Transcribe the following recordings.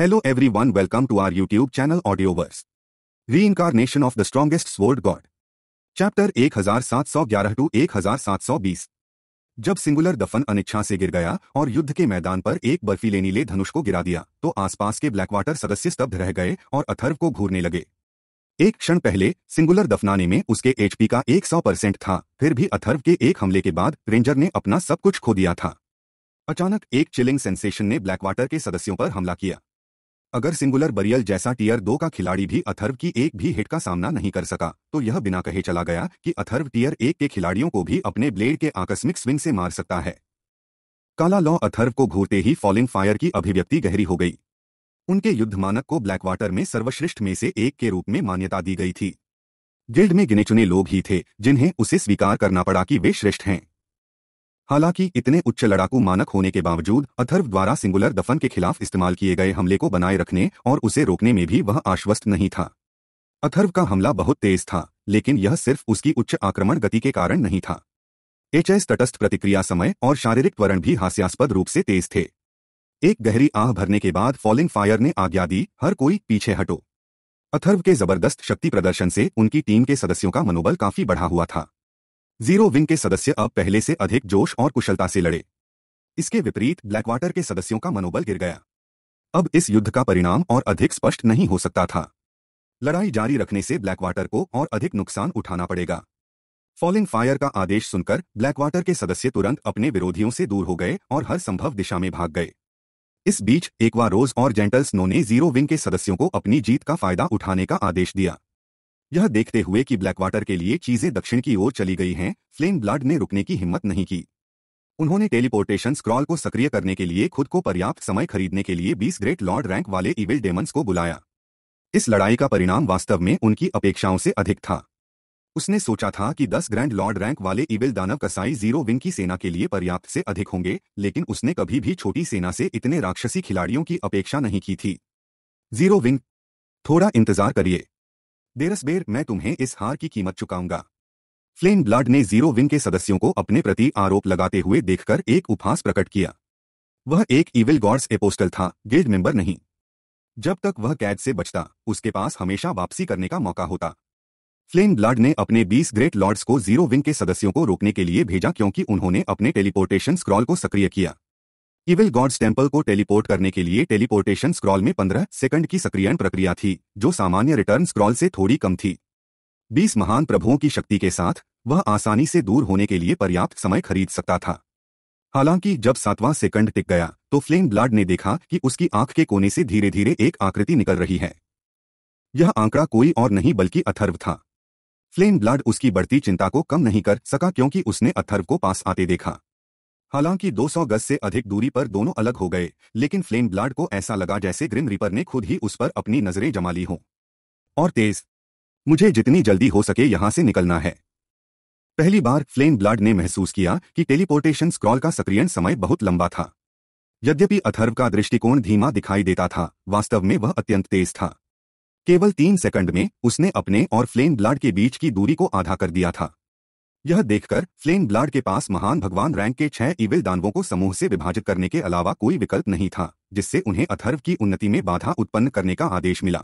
Hello everyone welcome to our YouTube channel Audioverse. Reincarnation of the Strongest Sword God. Chapter 1711 to 1720 जब singular दफन अनिच्छा से गिर गया और युद्ध के मैदान पर एक बर्फी लेनी ले धनुष को गिरा दिया तो आसपास के ब्लैकवाटर सदस्य स्तब्ध रह गए और अथर्व को घूरने लगे एक क्षण पहले सिंगुलर दफनाने में उसके एचपी का 100 परसेंट था फिर भी अथर्व के एक हमले के बाद रेंजर ने अपना सब कुछ खो दिया था अचानक एक चिलिंग सेंसेशन ने ब्लैकवाटर के सदस्यों पर हमला किया अगर सिंगुलर बरियल जैसा टीयर दो का खिलाड़ी भी अथर्व की एक भी हिट का सामना नहीं कर सका तो यह बिना कहे चला गया कि अथर्व टीयर एक के खिलाड़ियों को भी अपने ब्लेड के आकस्मिक स्विंग से मार सकता है काला लॉ अथर्व को घूरते ही फॉलिंग फायर की अभिव्यक्ति गहरी हो गई उनके युद्ध मानक को ब्लैकवाटर में सर्वश्रेष्ठ में से एक के रूप में मान्यता दी गई थी गिल्ड में गिने चुने लोग ही थे जिन्हें उसे स्वीकार करना पड़ा कि वे श्रेष्ठ हैं हालांकि इतने उच्च लड़ाकू मानक होने के बावजूद अथर्व द्वारा सिंगुलर दफन के खिलाफ इस्तेमाल किए गए हमले को बनाए रखने और उसे रोकने में भी वह आश्वस्त नहीं था अथर्व का हमला बहुत तेज था लेकिन यह सिर्फ उसकी उच्च आक्रमण गति के कारण नहीं था एचएस तटस्थ प्रतिक्रिया समय और शारीरिक त्वरण भी हास्यास्पद रूप से तेज थे एक गहरी आह भरने के बाद फॉलिंग फायर ने आज्ञा दी हर कोई पीछे हटो अथर्व के जबरदस्त शक्ति प्रदर्शन से उनकी टीम के सदस्यों का मनोबल काफी बढ़ा हुआ था जीरो विंग के सदस्य अब पहले से अधिक जोश और कुशलता से लड़े इसके विपरीत ब्लैकवाटर के सदस्यों का मनोबल गिर गया अब इस युद्ध का परिणाम और अधिक स्पष्ट नहीं हो सकता था लड़ाई जारी रखने से ब्लैकवाटर को और अधिक नुकसान उठाना पड़ेगा फॉलिंग फायर का आदेश सुनकर ब्लैकवाटर के सदस्य तुरंत अपने विरोधियों से दूर हो गए और हर संभव दिशा में भाग गए इस बीच एकवा रोज और जेंटल्स ने जीरो विंग के सदस्यों को अपनी जीत का फायदा उठाने का आदेश दिया यह देखते हुए कि ब्लैकवाटर के लिए चीजें दक्षिण की ओर चली गई हैं फ्लेम ब्लड ने रुकने की हिम्मत नहीं की उन्होंने टेलीपोर्टेशन स्क्रॉल को सक्रिय करने के लिए खुद को पर्याप्त समय खरीदने के लिए 20 ग्रेट लॉर्ड रैंक वाले इविल डेमंस को बुलाया इस लड़ाई का परिणाम वास्तव में उनकी अपेक्षाओं से अधिक था उसने सोचा था कि 10 ग्रैंड लॉर्ड रैंक वाले इविल दानव कसाई जीरो विंग की सेना के लिए पर्याप्त से अधिक होंगे लेकिन उसने कभी भी छोटी सेना से इतने राक्षसी खिलाड़ियों की अपेक्षा नहीं की थी जीरो विंग थोड़ा इंतजार करिए देरसबेर मैं तुम्हें इस हार की कीमत चुकाऊंगा फ्लेम ब्लड ने जीरो विंग के सदस्यों को अपने प्रति आरोप लगाते हुए देखकर एक उपहास प्रकट किया वह एक इविल गॉड्स एपोस्टल था गिल्ड मेंबर नहीं जब तक वह कैद से बचता उसके पास हमेशा वापसी करने का मौका होता फ्लेम ब्लड ने अपने 20 ग्रेट लॉर्ड्स को जीरो विंग के सदस्यों को रोकने के लिए भेजा क्योंकि उन्होंने अपने टेलीपोर्टेशन स्क्रॉल को सक्रिय किया वह गॉड्स टेम्पल को टेलीपोर्ट करने के लिए टेलीपोर्टेशन स्क्रॉल में 15 सेकंड की सक्रियण प्रक्रिया थी जो सामान्य रिटर्न स्क्रॉल से थोड़ी कम थी 20 महान प्रभुओं की शक्ति के साथ वह आसानी से दूर होने के लिए पर्याप्त समय खरीद सकता था हालांकि जब सातवां सेकंड टिक गया तो फ्लेम ब्लाड ने देखा कि उसकी आंख के कोने से धीरे धीरे एक आकृति निकल रही है यह आंकड़ा कोई और नहीं बल्कि अथर्व था फ्लेम ब्लाड उसकी बढ़ती चिंता को कम नहीं कर सका क्योंकि उसने अथर्व को पास आते देखा हालांकि 200 गज से अधिक दूरी पर दोनों अलग हो गए लेकिन फ्लेम ब्लाड को ऐसा लगा जैसे ग्रिम रिपर ने खुद ही उस पर अपनी नजरें जमा ली हों और तेज मुझे जितनी जल्दी हो सके यहां से निकलना है पहली बार फ्लेम ब्लाड ने महसूस किया कि टेलीपोर्टेशन स्क्रॉल का सक्रियण समय बहुत लंबा था यद्यपि अथर्व का दृष्टिकोण धीमा दिखाई देता था वास्तव में वह अत्यंत तेज था केवल तीन सेकंड में उसने अपने और फ्लेम ब्लाड के बीच की दूरी को आधा कर दिया था यह देखकर फ्लेम ब्लाड के पास महान भगवान रैंक के छह इविल दानवों को समूह से विभाजित करने के अलावा कोई विकल्प नहीं था जिससे उन्हें अथर्व की उन्नति में बाधा उत्पन्न करने का आदेश मिला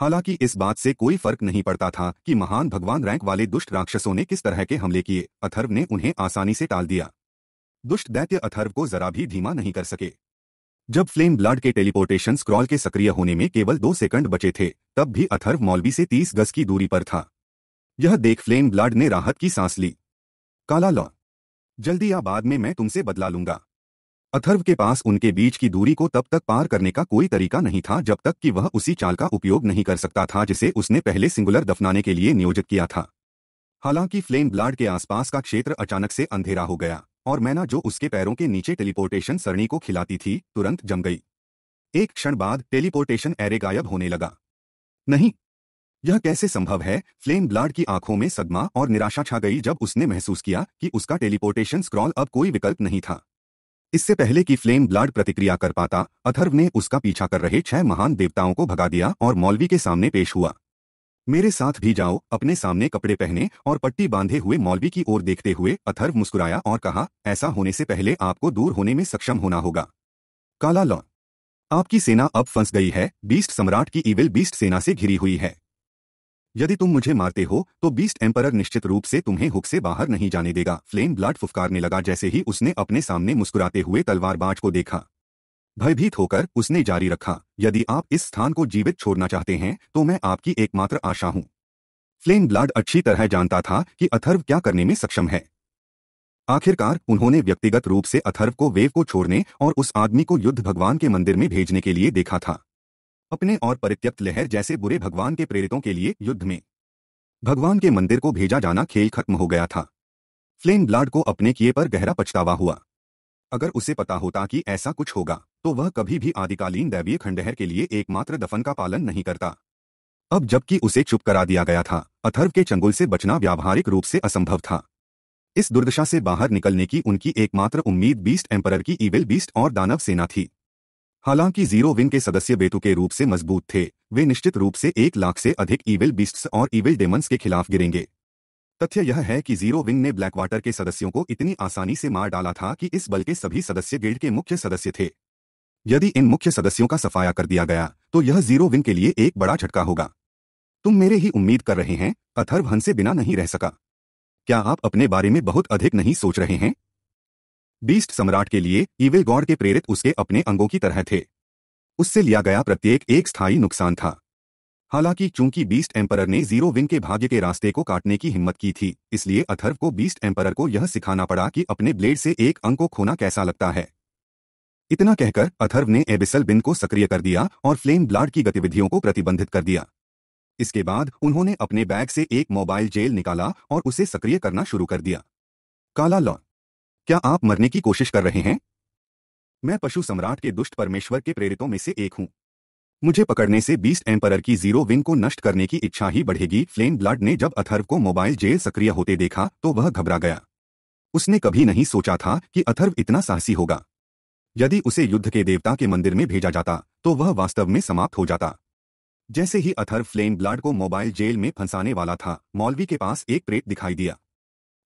हालांकि इस बात से कोई फर्क नहीं पड़ता था कि महान भगवान रैंक वाले दुष्ट राक्षसों ने किस तरह के हमले किए अथर्व ने उन्हें आसानी से टाल दिया दुष्ट दैत्य अथर्व को जरा भी धीमा नहीं कर सके जब फ्लेम ब्लड के टेलीपोर्टेशन स्क्रॉल के सक्रिय होने में केवल दो सेकंड बचे थे तब भी अथर्व मौलवी से तीस गज की दूरी पर था यह देख फ्लेम ब्लड ने राहत की सांस ली काला लॉ जल्दी या बाद में मैं तुमसे बदला लूंगा अथर्व के पास उनके बीच की दूरी को तब तक पार करने का कोई तरीका नहीं था जब तक कि वह उसी चाल का उपयोग नहीं कर सकता था जिसे उसने पहले सिंगुलर दफनाने के लिए नियोजित किया था हालांकि फ्लेम ब्लाड के आसपास का क्षेत्र अचानक से अंधेरा हो गया और मैना जो उसके पैरों के नीचे टेलीपोर्टेशन सरणी को खिलाती थी तुरंत जम गई एक क्षण बाद टेलीपोर्टेशन एरे गायब होने लगा नहीं यह कैसे संभव है फ्लेम ब्लाड की आंखों में सदमा और निराशा छा गई जब उसने महसूस किया कि उसका टेलीपोर्टेशन स्क्रॉल अब कोई विकल्प नहीं था इससे पहले कि फ्लेम ब्लाड प्रतिक्रिया कर पाता अथर्व ने उसका पीछा कर रहे छह महान देवताओं को भगा दिया और मौलवी के सामने पेश हुआ मेरे साथ भी जाओ अपने सामने कपड़े पहने और पट्टी बांधे हुए मौलवी की ओर देखते हुए अथर्व मुस्कुराया और कहा ऐसा होने से पहले आपको दूर होने में सक्षम होना होगा काला लॉ आपकी सेना अब फंस गई है बीस्ट सम्राट की इविल बीस्ट सेना से घिरी हुई है यदि तुम मुझे मारते हो तो बीस्ट एम्परर निश्चित रूप से तुम्हें हुक से बाहर नहीं जाने देगा फ्लेम ब्लड फुफकारने लगा जैसे ही उसने अपने सामने मुस्कुराते हुए तलवार बाज को देखा भयभीत होकर उसने जारी रखा यदि आप इस स्थान को जीवित छोड़ना चाहते हैं तो मैं आपकी एकमात्र आशा हूं फ्लेम ब्लड अच्छी तरह जानता था कि अथर्व क्या करने में सक्षम है आखिरकार उन्होंने व्यक्तिगत रूप से अथर्व को वेव को छोड़ने और उस आदमी को युद्ध भगवान के मंदिर में भेजने के लिए देखा था अपने और परित्यक्त लहर जैसे बुरे भगवान के प्रेरितों के लिए युद्ध में भगवान के मंदिर को भेजा जाना खेल खत्म हो गया था फ्लेन ब्लाड को अपने किए पर गहरा पछतावा हुआ अगर उसे पता होता कि ऐसा कुछ होगा तो वह कभी भी आदिकालीन दैवीय खंडहर के लिए एकमात्र दफन का पालन नहीं करता अब जबकि उसे चुप करा दिया गया था अथर्व के चंगुल से बचना व्यावहारिक रूप से असंभव था इस दुर्दशा से बाहर निकलने की उनकी एकमात्र उम्मीद बीस्ट एम्परर की इविल बीस्ट और दानव सेना थी हालांकि जीरो विन के सदस्य बेतु के रूप से मजबूत थे वे निश्चित रूप से एक लाख से अधिक ईविल बीस्ट्स और ईविल डेमंस के खिलाफ गिरेंगे तथ्य यह है कि जीरो विंग ने ब्लैकवाटर के सदस्यों को इतनी आसानी से मार डाला था कि इस बल के सभी सदस्य गिल्ड के मुख्य सदस्य थे यदि इन मुख्य सदस्यों का सफाया कर दिया गया तो यह जीरो विंग के लिए एक बड़ा झटका होगा तुम मेरे ही उम्मीद कर रहे हैं अथर्व हंसे बिना नहीं रह सका क्या आप अपने बारे में बहुत अधिक नहीं सोच रहे हैं बीस्ट सम्राट के लिए ईविल गॉड के प्रेरित उसके अपने अंगों की तरह थे उससे लिया गया प्रत्येक एक स्थायी नुकसान था हालांकि चूंकि बीस्ट एम्परर ने जीरो विन के भाग्य के रास्ते को काटने की हिम्मत की थी इसलिए अथर्व को बीस्ट एम्परर को यह सिखाना पड़ा कि अपने ब्लेड से एक अंग को खोना कैसा लगता है इतना कहकर अथर्व ने एबिसल बिन को सक्रिय कर दिया और फ्लेम ब्लाड की गतिविधियों को प्रतिबंधित कर दिया इसके बाद उन्होंने अपने बैग से एक मोबाइल जेल निकाला और उसे सक्रिय करना शुरू कर दिया काला लॉन क्या आप मरने की कोशिश कर रहे हैं मैं पशु सम्राट के दुष्ट परमेश्वर के प्रेरितों में से एक हूं मुझे पकड़ने से बीस एम्परर की जीरो विंग को नष्ट करने की इच्छा ही बढ़ेगी फ्लेन ब्लड ने जब अथर्व को मोबाइल जेल सक्रिय होते देखा तो वह घबरा गया उसने कभी नहीं सोचा था कि अथर्व इतना साहसी होगा यदि उसे युद्ध के देवता के मंदिर में भेजा जाता तो वह वास्तव में समाप्त हो जाता जैसे ही अथर्व फ्लेन ब्लड को मोबाइल जेल में फंसाने वाला था मौलवी के पास एक प्रेत दिखाई दिया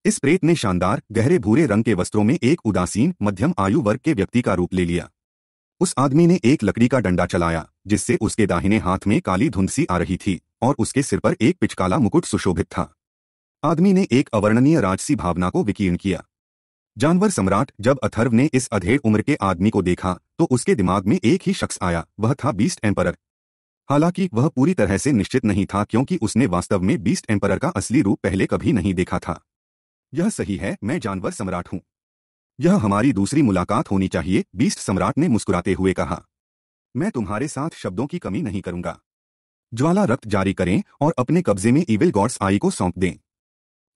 इस प्रेत ने शानदार गहरे भूरे रंग के वस्त्रों में एक उदासीन मध्यम आयु वर्ग के व्यक्ति का रूप ले लिया उस आदमी ने एक लकड़ी का डंडा चलाया जिससे उसके दाहिने हाथ में काली धुंधसी आ रही थी और उसके सिर पर एक पिचकाला मुकुट सुशोभित था आदमी ने एक अवर्णनीय राजसी भावना को विकीर्ण किया जानवर सम्राट जब अथर्व ने इस अधेड़ उम्र के आदमी को देखा तो उसके दिमाग में एक ही शख्स आया वह था बीस्ट एम्परर हालांकि वह पूरी तरह से निश्चित नहीं था क्योंकि उसने वास्तव में बीस्ट एम्परर का असली रूप पहले कभी नहीं देखा था यह सही है मैं जानवर सम्राट हूं यह हमारी दूसरी मुलाकात होनी चाहिए बीस्ट सम्राट ने मुस्कुराते हुए कहा मैं तुम्हारे साथ शब्दों की कमी नहीं करूंगा ज्वाला रक्त जारी करें और अपने कब्जे में इविल गॉड्स आई को सौंप दें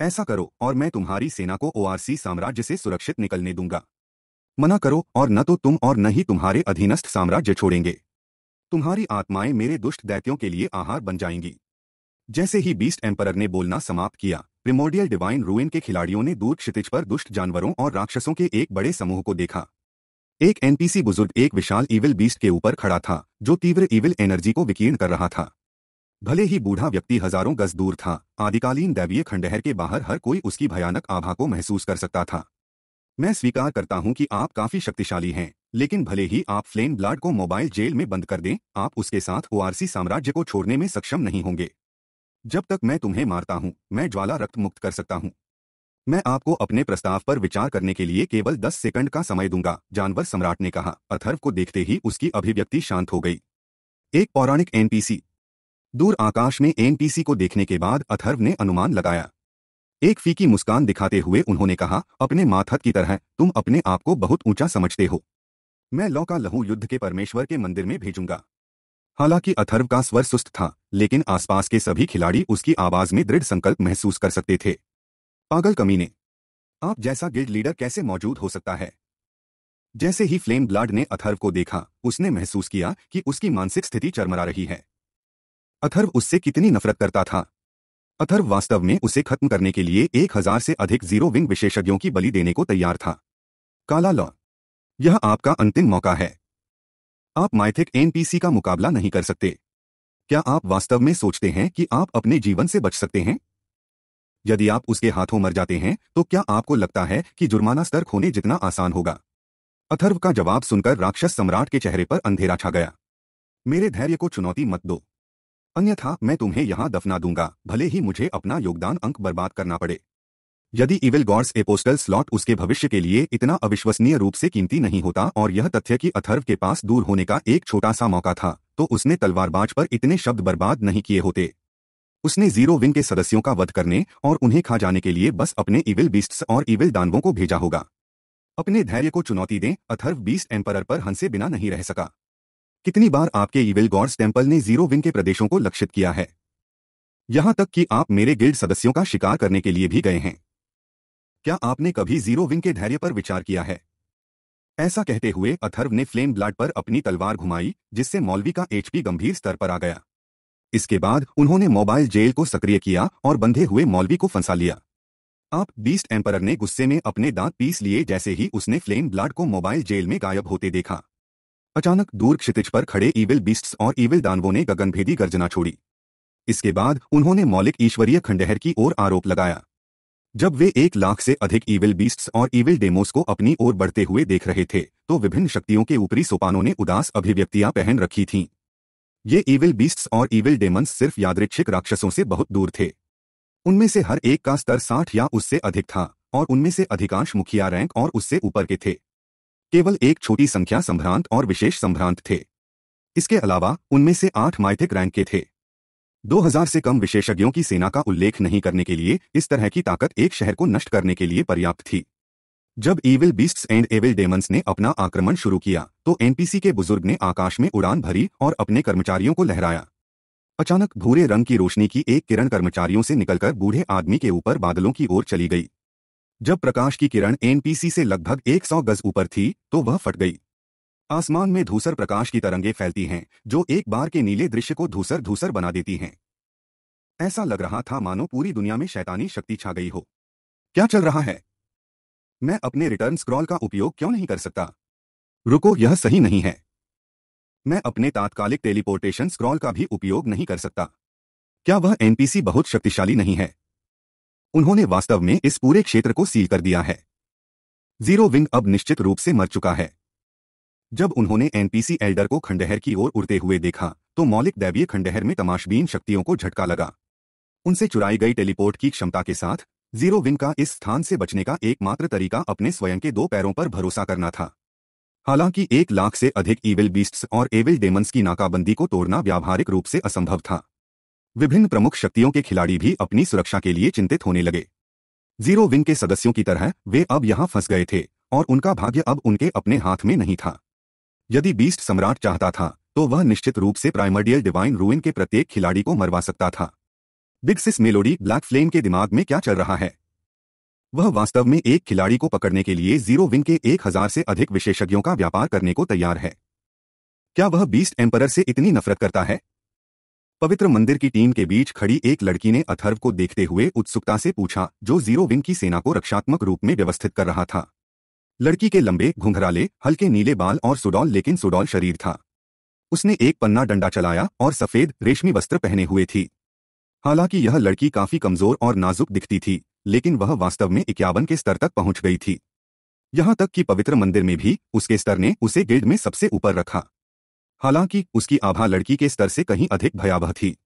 ऐसा करो और मैं तुम्हारी सेना को ओआरसी साम्राज्य से सुरक्षित निकलने दूंगा मना करो और न तो तुम और न ही तुम्हारे अधीनस्थ साम्राज्य छोड़ेंगे तुम्हारी आत्माएं मेरे दुष्ट दैत्यों के लिए आहार बन जाएंगी जैसे ही बीस्ट एम्परर ने बोलना समाप्त किया प्रिमोडियल डिवाइन रूइन के खिलाड़ियों ने दूर क्षितिज पर दुष्ट जानवरों और राक्षसों के एक बड़े समूह को देखा एक एनपीसी बुजुर्ग एक विशाल इविल बीस्ट के ऊपर खड़ा था जो तीव्र इविल एनर्जी को विकीर्ण कर रहा था भले ही बूढ़ा व्यक्ति हजारों गज दूर था आदिकालीन दैवीय खंडहर के बाहर हर कोई उसकी भयानक आभा को महसूस कर सकता था मैं स्वीकार करता हूं कि आप काफी शक्तिशाली हैं लेकिन भले ही आप फ्लेम ब्लाड को मोबाइल जेल में बंद कर दें आप उसके साथ ओआरसी साम्राज्य को छोड़ने में सक्षम नहीं होंगे जब तक मैं तुम्हें मारता हूं मैं ज्वाला रक्त मुक्त कर सकता हूं मैं आपको अपने प्रस्ताव पर विचार करने के लिए केवल दस सेकंड का समय दूंगा जानवर सम्राट ने कहा अथर्व को देखते ही उसकी अभिव्यक्ति शांत हो गई एक पौराणिक एनपीसी दूर आकाश में एनपीसी को देखने के बाद अथर्व ने अनुमान लगाया एक फीकी मुस्कान दिखाते हुए उन्होंने कहा अपने माथत की तरह तुम अपने आप को बहुत ऊंचा समझते हो मैं लौका लहू युद्ध के परमेश्वर के मंदिर में भेजूंगा हालांकि अथर्व का स्वर सुस्त था लेकिन आसपास के सभी खिलाड़ी उसकी आवाज में दृढ़ संकल्प महसूस कर सकते थे पागल कमीने आप जैसा गिल्ड लीडर कैसे मौजूद हो सकता है जैसे ही फ्लेम ब्लाड ने अथर्व को देखा उसने महसूस किया कि उसकी मानसिक स्थिति चरमरा रही है अथर्व उससे कितनी नफरत करता था अथर्व वास्तव में उसे खत्म करने के लिए एक हजार से अधिक जीरो विंग विशेषज्ञों की बलि देने को तैयार था काला लॉ यह आपका अंतिम मौका है आप माइथिक एनपीसी का मुकाबला नहीं कर सकते क्या आप वास्तव में सोचते हैं कि आप अपने जीवन से बच सकते हैं यदि आप उसके हाथों मर जाते हैं तो क्या आपको लगता है कि जुर्माना स्तर खोने जितना आसान होगा अथर्व का जवाब सुनकर राक्षस सम्राट के चेहरे पर अंधेरा छा गया मेरे धैर्य को चुनौती मत दो अन्यथा मैं तुम्हें यहां दफना दूंगा भले ही मुझे अपना योगदान अंक बर्बाद करना पड़े यदि evil god's apostle slot उसके भविष्य के लिए इतना अविश्वसनीय रूप से कीमती नहीं होता और यह तथ्य कि अथर्व के पास दूर होने का एक छोटा सा मौका था तो उसने तलवारबाज पर इतने शब्द बर्बाद नहीं किए होते उसने जीरो विंग के सदस्यों का वध करने और उन्हें खा जाने के लिए बस अपने इविल बीस्ट्स और इविल दानवों को भेजा होगा अपने धैर्य को चुनौती दें अथर्व बीस्ट एम्परर पर हंसे बिना नहीं रह सका कितनी बार आपके इविल गॉड्स टेम्पल ने जीरो विंग के प्रदेशों को लक्षित किया है यहां तक कि आप मेरे गिल्ड सदस्यों का शिकार करने के लिए भी गए हैं क्या आपने कभी जीरो विंग के धैर्य पर विचार किया है ऐसा कहते हुए अथर्व ने फ्लेम ब्लाड पर अपनी तलवार घुमाई जिससे मौलवी का एचपी गंभीर स्तर पर आ गया इसके बाद उन्होंने मोबाइल जेल को सक्रिय किया और बंधे हुए मौलवी को फंसा लिया आप बीस्ट एम्परर ने गुस्से में अपने दांत पीस लिए जैसे ही उसने फ्लेम ब्लाड को मोबाइल जेल में गायब होते देखा अचानक दूर क्षितिज पर खड़े ईविल बीस्ट्स और ईविल दानवों ने गगनभेदी गर्जना छोड़ी इसके बाद उन्होंने मौलिक ईश्वरीय खंडहर की ओर आरोप लगाया जब वे एक लाख से अधिक ईविल बीस्ट्स और ईविल डेमोस को अपनी ओर बढ़ते हुए देख रहे थे तो विभिन्न शक्तियों के ऊपरी सोपानों ने उदास अभिव्यक्तियां पहन रखी थीं ये ईविल बीस्ट्स और ईविल डेमन्स सिर्फ यादृच्छिक राक्षसों से बहुत दूर थे उनमें से हर एक का स्तर साठ या उससे अधिक था और उनमें से अधिकांश मुखिया रैंक और उससे ऊपर के थे केवल एक छोटी संख्या संभ्रांत और विशेष संभ्रांत थे इसके अलावा उनमें से आठ माइथिक रैंक के थे 2000 से कम विशेषज्ञों की सेना का उल्लेख नहीं करने के लिए इस तरह की ताकत एक शहर को नष्ट करने के लिए पर्याप्त थी जब evil beasts and evil demons ने अपना आक्रमण शुरू किया तो एनपीसी के बुजुर्ग ने आकाश में उड़ान भरी और अपने कर्मचारियों को लहराया अचानक भूरे रंग की रोशनी की एक किरण कर्मचारियों से निकलकर बूढ़े आदमी के ऊपर बादलों की ओर चली गई जब प्रकाश की किरण एनपीसी से लगभग 100 गज ऊपर थी तो वह फट गई आसमान में धूसर प्रकाश की तरंगे फैलती हैं जो एक बार के नीले दृश्य को धूसर धूसर बना देती हैं ऐसा लग रहा था मानो पूरी दुनिया में शैतानी शक्ति छा गई हो क्या चल रहा है मैं अपने रिटर्न स्क्रॉल का उपयोग क्यों नहीं कर सकता रुको यह सही नहीं है मैं अपने तात्कालिक टेलीपोर्टेशन स्क्रॉल का भी उपयोग नहीं कर सकता क्या वह एनपीसी बहुत शक्तिशाली नहीं है उन्होंने वास्तव में इस पूरे क्षेत्र को सील कर दिया है जीरो विंग अब निश्चित रूप से मर चुका है जब उन्होंने एनपीसी एल्डर को खंडहर की ओर उड़ते हुए देखा तो मौलिक दैवीय खंडहर में तमाशबीन शक्तियों को झटका लगा उनसे चुराई गई टेलीपोर्ट की क्षमता के साथ जीरो विन का इस स्थान से बचने का एकमात्र तरीका अपने स्वयं के दो पैरों पर भरोसा करना था हालांकि एक लाख से अधिक ईविल बीस्ट्स और एविल डेमंस की नाकाबंदी को तोड़ना व्यावहारिक रूप से असंभव था विभिन्न प्रमुख शक्तियों के खिलाड़ी भी अपनी सुरक्षा के लिए चिंतित होने लगे जीरो विन के सदस्यों की तरह वे अब यहां फंस गए थे और उनका भाग्य अब उनके अपने हाथ में नहीं था यदि बीस्ट सम्राट चाहता था तो वह निश्चित रूप से प्राइमर्डियल डिवाइन रूइन के प्रत्येक खिलाड़ी को मरवा सकता था big sis melody black flame के दिमाग में क्या चल रहा है वह वास्तव में एक खिलाड़ी को पकड़ने के लिए जीरो विंग के एक हजार से अधिक विशेषज्ञों का व्यापार करने को तैयार है क्या वह बीस्ट एम्परर से इतनी नफरत करता है पवित्र मंदिर की टीम के बीच खड़ी एक लड़की ने अथर्व को देखते हुए उत्सुकता से पूछा जो जीरो विंग की सेना को रक्षात्मक रूप में व्यवस्थित कर रहा था लड़की के लंबे घुंघराले हल्के नीले बाल और सुडौल लेकिन सुडौल शरीर था उसने एक पन्ना डंडा चलाया और सफेद रेशमी वस्त्र पहने हुए थी हालांकि यह लड़की काफी कमजोर और नाजुक दिखती थी लेकिन वह वास्तव में इक्यावन के स्तर तक पहुंच गई थी यहां तक कि पवित्र मंदिर में भी उसके स्तर ने उसे गिल्ड में सबसे ऊपर रखा हालांकि उसकी आभा लड़की के स्तर से कहीं अधिक भयावह थी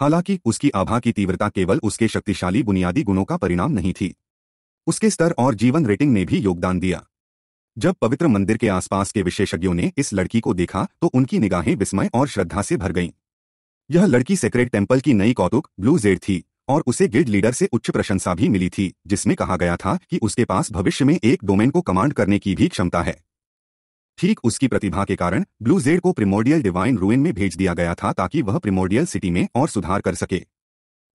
हालांकि उसकी आभा की तीव्रता केवल उसके शक्तिशाली बुनियादी गुणों का परिणाम नहीं थी उसके स्तर और जीवन रेटिंग ने भी योगदान दिया जब पवित्र मंदिर के आसपास के विशेषज्ञों ने इस लड़की को देखा तो उनकी निगाहें विस्मय और श्रद्धा से भर गईं यह लड़की सेक्रेट टेम्पल की नई कौतुक ब्लू जेड थी और उसे गिल्ड लीडर से उच्च प्रशंसा भी मिली थी जिसमें कहा गया था कि उसके पास भविष्य में एक डोमेन को कमांड करने की भी क्षमता है ठीक उसकी प्रतिभा के कारण ब्लू जेड को प्रिमोडियल डिवाइन रूइन में भेज दिया गया था ताकि वह प्रिमोडियल सिटी में और सुधार कर सके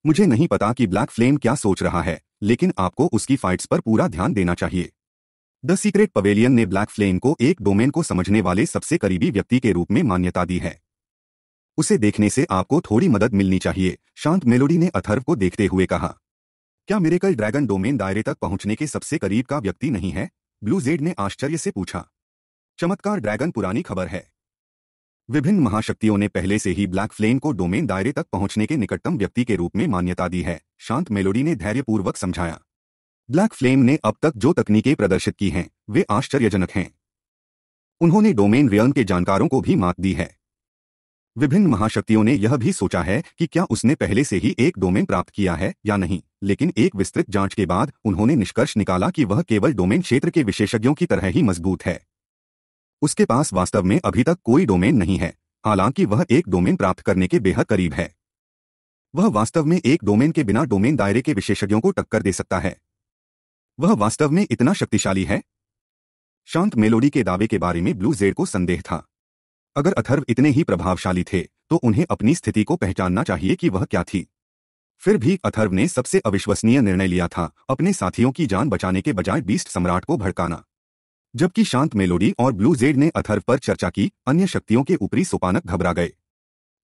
मुझे नहीं पता कि ब्लैक फ्लेम क्या सोच रहा है लेकिन आपको उसकी फाइट्स पर पूरा ध्यान देना चाहिए द सीक्रेट पवेलियन ने ब्लैक फ्लेम को एक डोमेन को समझने वाले सबसे करीबी व्यक्ति के रूप में मान्यता दी है उसे देखने से आपको थोड़ी मदद मिलनी चाहिए शांत मेलोडी ने अथर्व को देखते हुए कहा क्या मेरे कल ड्रैगन डोमेन दायरे तक पहुंचने के सबसे करीब का व्यक्ति नहीं है ब्लू जेड ने आश्चर्य से पूछा चमत्कार ड्रैगन पुरानी खबर है विभिन्न महाशक्तियों ने पहले से ही ब्लैक फ्लेम को डोमेन दायरे तक पहुंचने के निकटतम व्यक्ति के रूप में मान्यता दी है शांत मेलोडी ने धैर्यपूर्वक समझाया ब्लैक फ्लेम ने अब तक जो तकनीकें प्रदर्शित की हैं वे आश्चर्यजनक हैं उन्होंने डोमेन रियम के जानकारों को भी मात दी है विभिन्न महाशक्तियों ने यह भी सोचा है कि क्या उसने पहले से ही एक डोमेन प्राप्त किया है या नहीं लेकिन एक विस्तृत जांच के बाद उन्होंने निष्कर्ष निकाला कि वह केवल डोमेन क्षेत्र के विशेषज्ञों की तरह ही मजबूत है उसके पास वास्तव में अभी तक कोई डोमेन नहीं है हालांकि वह एक डोमेन प्राप्त करने के बेहद करीब है वह वास्तव में एक डोमेन के बिना डोमेन दायरे के विशेषज्ञों को टक्कर दे सकता है वह वास्तव में इतना शक्तिशाली है शांत मेलोडी के दावे के बारे में ब्लू जेड को संदेह था अगर अथर्व इतने ही प्रभावशाली थे तो उन्हें अपनी स्थिति को पहचानना चाहिए कि वह क्या थी फिर भी अथर्व ने सबसे अविश्वसनीय निर्णय लिया था अपने साथियों की जान बचाने के बजाय बीस्ट सम्राट को भड़काना जबकि शांत मेलोडी और ब्लू जेड ने अथर्व पर चर्चा की अन्य शक्तियों के ऊपरी सोपानक घबरा गए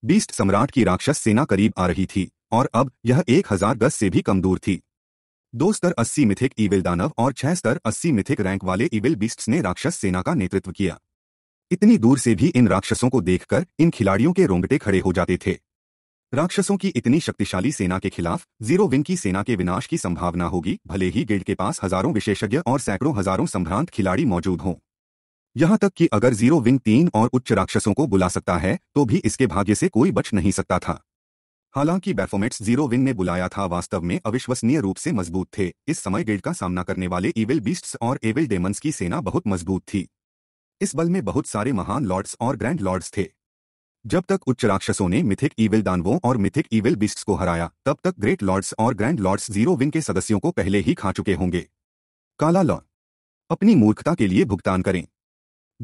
बीस्ट सम्राट की राक्षस सेना करीब आ रही थी और अब यह एक हजार गज से भी कम दूर थी दो स्तर अस्सी मिथिक ईविल दानव और छह स्तर अस्सी मिथिक रैंक वाले इविल बीस्ट्स ने राक्षस सेना का नेतृत्व किया इतनी दूर से भी इन राक्षसों को देखकर इन खिलाड़ियों के रोंगटे खड़े हो जाते थे राक्षसों की इतनी शक्तिशाली सेना के खिलाफ जीरो विन की सेना के विनाश की संभावना होगी भले ही गिल्ड के पास हजारों विशेषज्ञ और सैकड़ों हजारों संभ्रांत खिलाड़ी मौजूद हों यहां तक कि अगर जीरो विंग तीन और उच्च राक्षसों को बुला सकता है तो भी इसके भाग्य से कोई बच नहीं सकता था हालांकि बैफोमेट्स जीरो विंग ने बुलाया था वास्तव में अविश्वसनीय रूप से मजबूत थे इस समय गिल्ड का सामना करने वाले इविल बीस्ट्स और एविल डेमंस की सेना बहुत मजबूत थी इस बल में बहुत सारे महान लॉर्ड्स और ग्रैंड लॉर्ड्स थे जब तक उच्च राक्षसों ने मिथिक ईविल दानवों और मिथिक ईविल बिस्ट को हराया तब तक ग्रेट लॉर्ड्स और ग्रैंड लॉर्ड्स जीरो विन के सदस्यों को पहले ही खा चुके होंगे काला लॉ अपनी मूर्खता के लिए भुगतान करें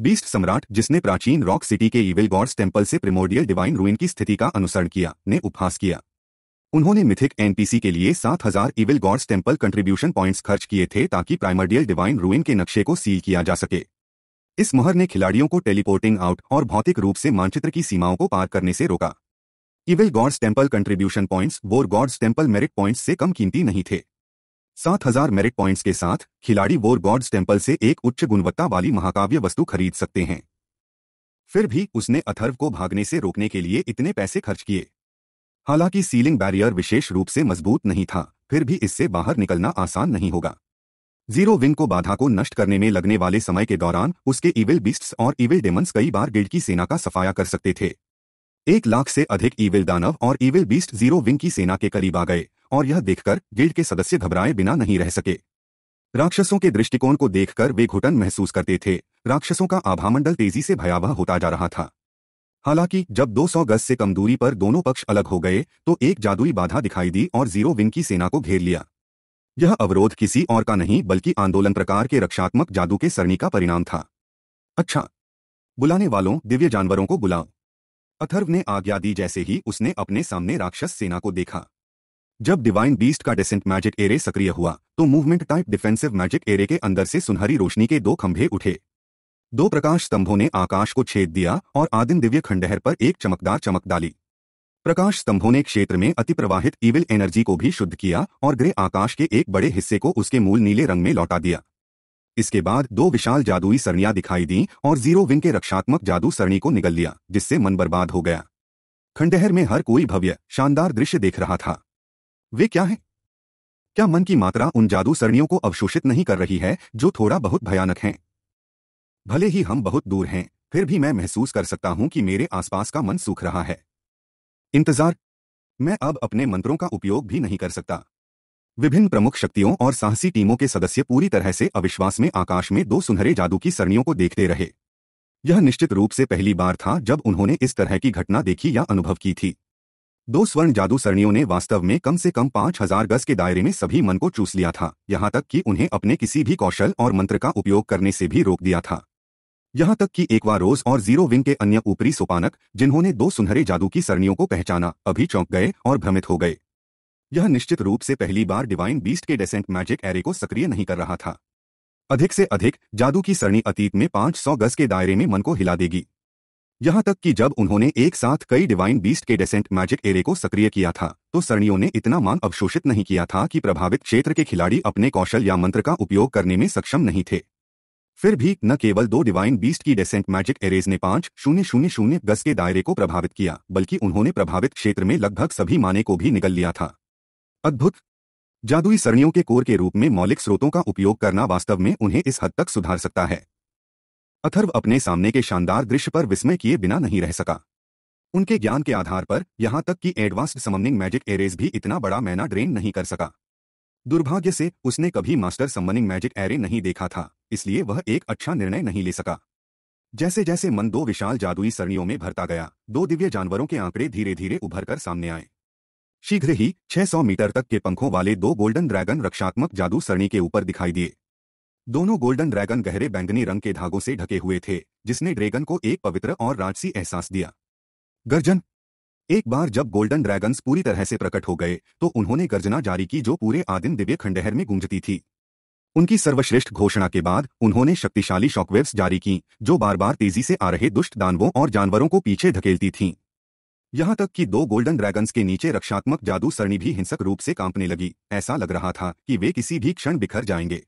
बीस्ट सम्राट जिसने प्राचीन रॉक सिटी के ईविल गॉड्स टेम्पल से प्रिमोडियल डिवाइन रूइन की स्थिति का अनुसरण किया ने उपहास किया उन्होंने मिथिक एनपीसी के लिए 7000 evil God's temple contribution points खर्च किए थे ताकि प्राइमर्डियल डिवाइन रूइन के नक्शे को सील किया जा सके इस मुहर ने खिलाड़ियों को टेलीपोर्टिंग आउट और भौतिक रूप से मानचित्र की सीमाओं को पार करने से रोका evil God's temple contribution points war god's temple merit points से कम कीमती नहीं थे 7000 मेरिट पॉइंट्स के साथ खिलाड़ी वोर गॉड्स टेम्पल से एक उच्च गुणवत्ता वाली महाकाव्य वस्तु खरीद सकते हैं फिर भी उसने अथर्व को भागने से रोकने के लिए इतने पैसे खर्च किए हालांकि सीलिंग बैरियर विशेष रूप से मजबूत नहीं था फिर भी इससे बाहर निकलना आसान नहीं होगा जीरो विंग को बाधा को नष्ट करने में लगने वाले समय के दौरान उसके इविल बीस्ट्स और इविल डेमंस कई बार गिल्ड की सेना का सफाया कर सकते थे एक लाख से अधिक इविल दानव और इविल बीस्ट जीरो विंग की सेना के करीब आ गए और यह देखकर गिल्ड के सदस्य घबराए बिना नहीं रह सके राक्षसों के दृष्टिकोण को देखकर वे घुटन महसूस करते थे राक्षसों का आभामंडल तेजी से भयावह होता जा रहा था हालांकि जब 200 गज से कम दूरी पर दोनों पक्ष अलग हो गए तो एक जादुई बाधा दिखाई दी और जीरो विंग की सेना को घेर लिया यह अवरोध किसी और का नहीं बल्कि आंदोलन प्रकार के रक्षात्मक जादू के सरणी का परिणाम था अच्छा बुलाने वालों दिव्य जानवरों को बुलाओ अथर्व ने आज्ञा दी जैसे ही उसने अपने सामने राक्षस सेना को देखा जब डिवाइन बीस्ट का डेसेंट मैजिक एरे सक्रिय हुआ तो movement type defensive magic array के अंदर से सुनहरी रोशनी के दो खंभे उठे दो प्रकाश स्तंभों ने आकाश को छेद दिया और आदिम दिव्य खंडहर पर एक चमकदार चमक डाली प्रकाश स्तंभों ने क्षेत्र में अति प्रवाहित ईविल एनर्जी को भी शुद्ध किया और ग्रे आकाश के एक बड़े हिस्से को उसके मूल नीले रंग में लौटा दिया इसके बाद दो विशाल जादुई सरणियां दिखाई दी और जीरो विन के रक्षात्मक जादू सरणी को निगल लिया जिससे मन बर्बाद हो गया खंडहर में हर कोई भव्य शानदार दृश्य देख रहा था वे क्या है क्या मन की मात्रा उन जादू सरणियों को अवशोषित नहीं कर रही है जो थोड़ा बहुत भयानक हैं भले ही हम बहुत दूर हैं फिर भी मैं महसूस कर सकता हूं कि मेरे आसपास का मन सूख रहा है इंतजार मैं अब अपने मंत्रों का उपयोग भी नहीं कर सकता विभिन्न प्रमुख शक्तियों और साहसी टीमों के सदस्य पूरी तरह से अविश्वास में आकाश में दो सुनहरे जादू की सरणियों को देखते रहे यह निश्चित रूप से पहली बार था जब उन्होंने इस तरह की घटना देखी या अनुभव की थी दो स्वर्ण जादू सरणियों ने वास्तव में कम से कम पांच हजार गज के दायरे में सभी मन को चूस लिया था यहां तक कि उन्हें अपने किसी भी कौशल और मंत्र का उपयोग करने से भी रोक दिया था यहां तक कि एक रोज और जीरो विंग के अन्य ऊपरी सोपानक जिन्होंने दो सुनहरे जादू की सरणियों को पहचाना अभी चौंक गए और भ्रमित हो गए यह निश्चित रूप से पहली बार डिवाइन बीस्ट के डेसेंट मैजिक एरे को सक्रिय नहीं कर रहा था अधिक से अधिक जादू की सरणी अतीत में 500 गज के दायरे में मन को हिला देगी यहां तक कि जब उन्होंने एक साथ कई डिवाइन बीस्ट के डेसेंट मैजिक एरे को सक्रिय किया था तो सरणियों ने इतना मान अवशोषित नहीं किया था कि प्रभावित क्षेत्र के खिलाड़ी अपने कौशल या मंत्र का उपयोग करने में सक्षम नहीं थे फिर भी न केवल दो डिवाइन बीस्ट की डेसेंट मैजिक एरेज ने पांच शून्य शून्य शून्य गज के दायरे को प्रभावित किया बल्कि उन्होंने प्रभावित क्षेत्र में लगभग सभी माने को भी निकल लिया था अद्भुत जादुई सरणियों के कोर के रूप में मौलिक स्रोतों का उपयोग करना वास्तव में उन्हें इस हद तक सुधार सकता है अथर्व अपने सामने के शानदार दृश्य पर विस्मय किए बिना नहीं रह सका उनके ज्ञान के आधार पर यहां तक कि एडवांस्ड समनिंग मैजिक एरेज भी इतना बड़ा मैना ड्रेन नहीं कर सका दुर्भाग्य से उसने कभी मास्टर सम्मनिंग मैजिक एरे नहीं देखा था इसलिए वह एक अच्छा निर्णय नहीं ले सका जैसे जैसे मन दो विशाल जादुई सरणियों में भरता गया दो दिव्य जानवरों के आंकड़े धीरे धीरे उभर कर सामने आए शीघ्र ही 600 मीटर तक के पंखों वाले दो गोल्डन ड्रैगन रक्षात्मक जादू सरणी के ऊपर दिखाई दिए दोनों गोल्डन ड्रैगन गहरे बैंगनी रंग के धागों से ढके हुए थे जिसने ड्रैगन को एक पवित्र और राजसी एहसास दिया गर्जन एक बार जब गोल्डन ड्रैगन्स पूरी तरह से प्रकट हो गए तो उन्होंने गर्जना जारी की जो पूरे आदिन दिव्य खंडहर में गूंजती थी उनकी सर्वश्रेष्ठ घोषणा के बाद उन्होंने शक्तिशाली शॉकवेव्स जारी की जो बार बार तेजी से आ रहे दुष्ट दानवों और जानवरों को पीछे धकेलती थीं यहां तक कि दो गोल्डन ड्रैगन्स के नीचे रक्षात्मक जादू सरणी भी हिंसक रूप से कांपने लगी ऐसा लग रहा था कि वे किसी भी क्षण बिखर जाएंगे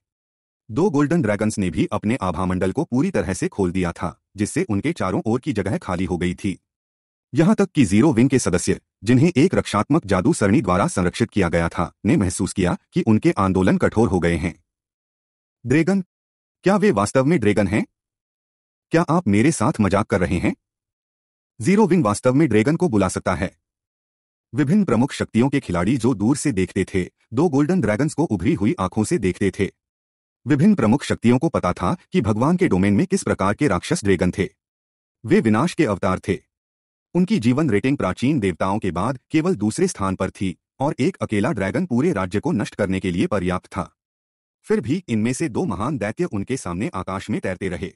दो गोल्डन ड्रैगन्स ने भी अपने आभामंडल को पूरी तरह से खोल दिया था जिससे उनके चारों ओर की जगह खाली हो गई थी यहां तक कि जीरो विंग के सदस्य जिन्हें एक रक्षात्मक जादू सरणी द्वारा संरक्षित किया गया था ने महसूस किया कि उनके आंदोलन कठोर हो गए हैं ड्रेगन क्या वे वास्तव में ड्रैगन हैं क्या आप मेरे साथ मजाक कर रहे हैं जीरो विंग वास्तव में ड्रैगन को बुला सकता है विभिन्न प्रमुख शक्तियों के खिलाड़ी जो दूर से देखते थे दो गोल्डन ड्रैगन्स को उभरी हुई आंखों से देखते थे विभिन्न प्रमुख शक्तियों को पता था कि भगवान के डोमेन में किस प्रकार के राक्षस ड्रैगन थे वे विनाश के अवतार थे उनकी जीवन रेटिंग प्राचीन देवताओं के बाद केवल दूसरे स्थान पर थी और एक अकेला ड्रैगन पूरे राज्य को नष्ट करने के लिए पर्याप्त था फिर भी इनमें से दो महान दैत्य उनके सामने आकाश में तैरते रहे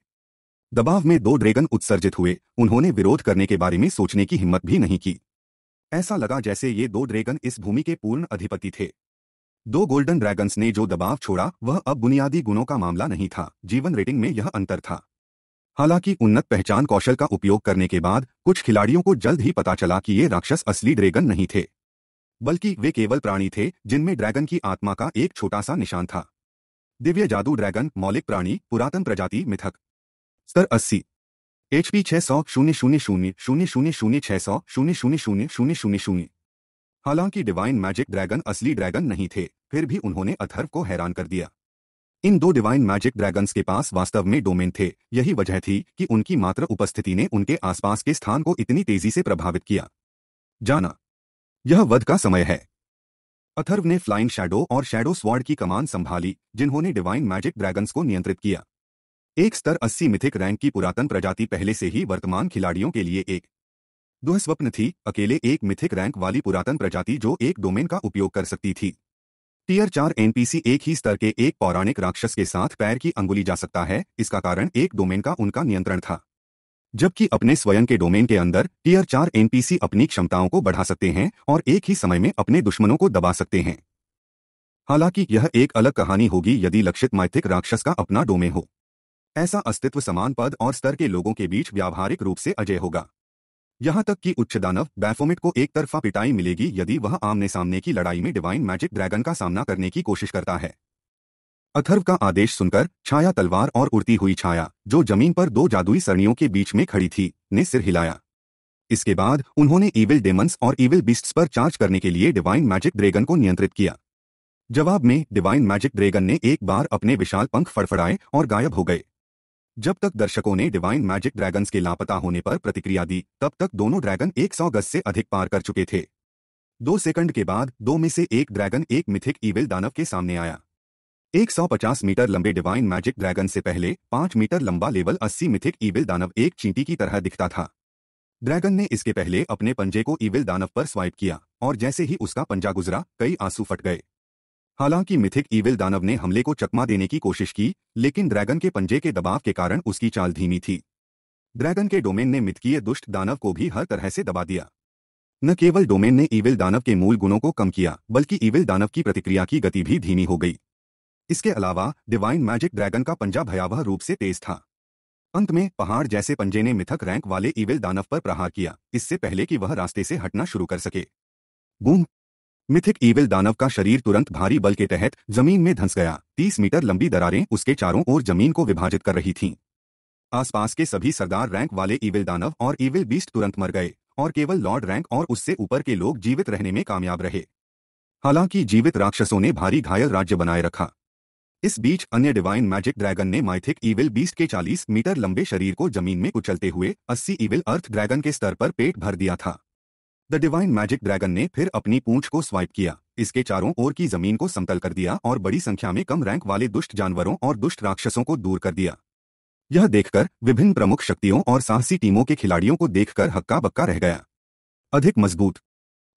दबाव में दो ड्रैगन उत्सर्जित हुए उन्होंने विरोध करने के बारे में सोचने की हिम्मत भी नहीं की ऐसा लगा जैसे ये दो ड्रैगन इस भूमि के पूर्ण अधिपति थे दो गोल्डन ड्रैगन्स ने जो दबाव छोड़ा वह अब बुनियादी गुणों का मामला नहीं था जीवन रेटिंग में यह अंतर था हालांकि उन्नत पहचान कौशल का उपयोग करने के बाद कुछ खिलाड़ियों को जल्द ही पता चला कि ये राक्षस असली ड्रैगन नहीं थे बल्कि वे केवल प्राणी थे जिनमें ड्रैगन की आत्मा का एक छोटा सा निशान था दिव्य जादू ड्रैगन मौलिक प्राणी पुरातन प्रजाति मिथक स्तर अस्सी एचपी छह सौ शून्य शून्य शून्य शून्य शून्य शून्य छह सौ शून्य शून्य शून्य शून्य शून्य शून्य हालांकि डिवाइन मैजिक ड्रैगन असली ड्रैगन नहीं थे फिर भी उन्होंने अथर्व को हैरान कर दिया इन दो डिवाइन मैजिक ड्रैगन्स के पास वास्तव में डोमेन थे यही वजह थी कि उनकी मात्र उपस्थिति ने उनके आसपास के स्थान को इतनी तेजी से प्रभावित किया जाना यह वध का समय है अथर्व ने फ्लाइंग शैडो और शैडो स्वॉर्ड की कमान संभाली जिन्होंने डिवाइन मैजिक ड्रैगन्स को नियंत्रित किया एक स्तर 80 मिथिक रैंक की पुरातन प्रजाति पहले से ही वर्तमान खिलाड़ियों के लिए एक दुह थी अकेले एक मिथिक रैंक वाली पुरातन प्रजाति जो एक डोमेन का उपयोग कर सकती थी टीयर चार एनपीसी एक ही स्तर के एक पौराणिक राक्षस के साथ पैर की अंगुली जा सकता है इसका कारण एक डोमेन का उनका नियंत्रण था जबकि अपने स्वयं के डोमेन के अंदर टीयर चार एनपीसी अपनी क्षमताओं को बढ़ा सकते हैं और एक ही समय में अपने दुश्मनों को दबा सकते हैं हालांकि यह एक अलग कहानी होगी यदि लक्षित मैथिक राक्षस का अपना डोमेन हो ऐसा अस्तित्व समान पद और स्तर के लोगों के बीच व्यावहारिक रूप से अजय होगा यहाँ तक कि उच्च दानव बैफोमिट को एक तरफा पिटाई मिलेगी यदि वह आमने सामने की लड़ाई में डिवाइन मैजिक ड्रैगन का सामना करने की कोशिश करता है अथर्व का आदेश सुनकर छाया तलवार और उड़ती हुई छाया जो जमीन पर दो जादुई सरणियों के बीच में खड़ी थी ने सिर हिलाया इसके बाद उन्होंने ईविल डेमंस और ईविल बीस्ट्स पर चार्ज करने के लिए डिवाइन मैजिक ड्रैगन को नियंत्रित किया जवाब में डिवाइन मैजिक ड्रैगन ने एक बार अपने विशाल पंख फड़फड़ाए और गायब हो गए जब तक दर्शकों ने डिवाइन मैजिक ड्रैगन्स के लापता होने पर प्रतिक्रिया दी तब तक दोनों ड्रैगन 100 गज से अधिक पार कर चुके थे दो सेकंड के बाद दो में से एक ड्रैगन एक मिथिक ईविल दानव के सामने आया 150 मीटर लंबे डिवाइन मैजिक ड्रैगन से पहले 5 मीटर लंबा लेवल 80 मिथिक ईविल दानव एक चींटी की तरह दिखता था ड्रैगन ने इसके पहले अपने पंजे को ईविल दानव पर स्वाइप किया और जैसे ही उसका पंजा गुजरा कई आंसू फट गए हालांकि मिथिक ईविल दानव ने हमले को चकमा देने की कोशिश की लेकिन ड्रैगन के पंजे के दबाव के कारण उसकी चाल धीमी थी ड्रैगन के डोमेन ने मिथकीय दुष्ट दानव को भी हर तरह से दबा दिया न केवल डोमेन ने ईविल दानव के मूल गुणों को कम किया बल्कि ईविल दानव की प्रतिक्रिया की गति भी धीमी हो गई इसके अलावा डिवाइन मैजिक ड्रैगन का पंजा भयावह रूप से तेज था अंत में पहाड़ जैसे पंजे ने मिथक रैंक वाले ईविल दानव पर प्रहार किया इससे पहले कि वह रास्ते से हटना शुरू कर सके बूम मिथिक ईविल दानव का शरीर तुरंत भारी बल के तहत जमीन में धंस गया तीस मीटर लंबी दरारें उसके चारों ओर जमीन को विभाजित कर रही थीं आसपास के सभी सरदार रैंक वाले ईविल दानव और ईविल बीस्ट तुरंत मर गए और केवल लॉर्ड रैंक और उससे ऊपर के लोग जीवित रहने में कामयाब रहे हालांकि जीवित राक्षसों ने भारी घायल राज्य बनाए रखा इस बीच अन्य डिवाइन मैजिक ड्रैगन ने माइथिक ईविल बीस्ट के 40 मीटर लंबे शरीर को जमीन में उछलते हुए 80 ईविल अर्थ ड्रैगन के स्तर पर पेट भर दिया था द डिवाइन मैजिक ड्रैगन ने फिर अपनी पूंछ को स्वाइप किया इसके चारों ओर की जमीन को समतल कर दिया और बड़ी संख्या में कम रैंक वाले दुष्ट जानवरों और दुष्ट राक्षसों को दूर कर दिया यह देखकर विभिन्न प्रमुख शक्तियों और साहसी टीमों के खिलाड़ियों को देखकर हक्का बक्का रह गया अधिक मजबूत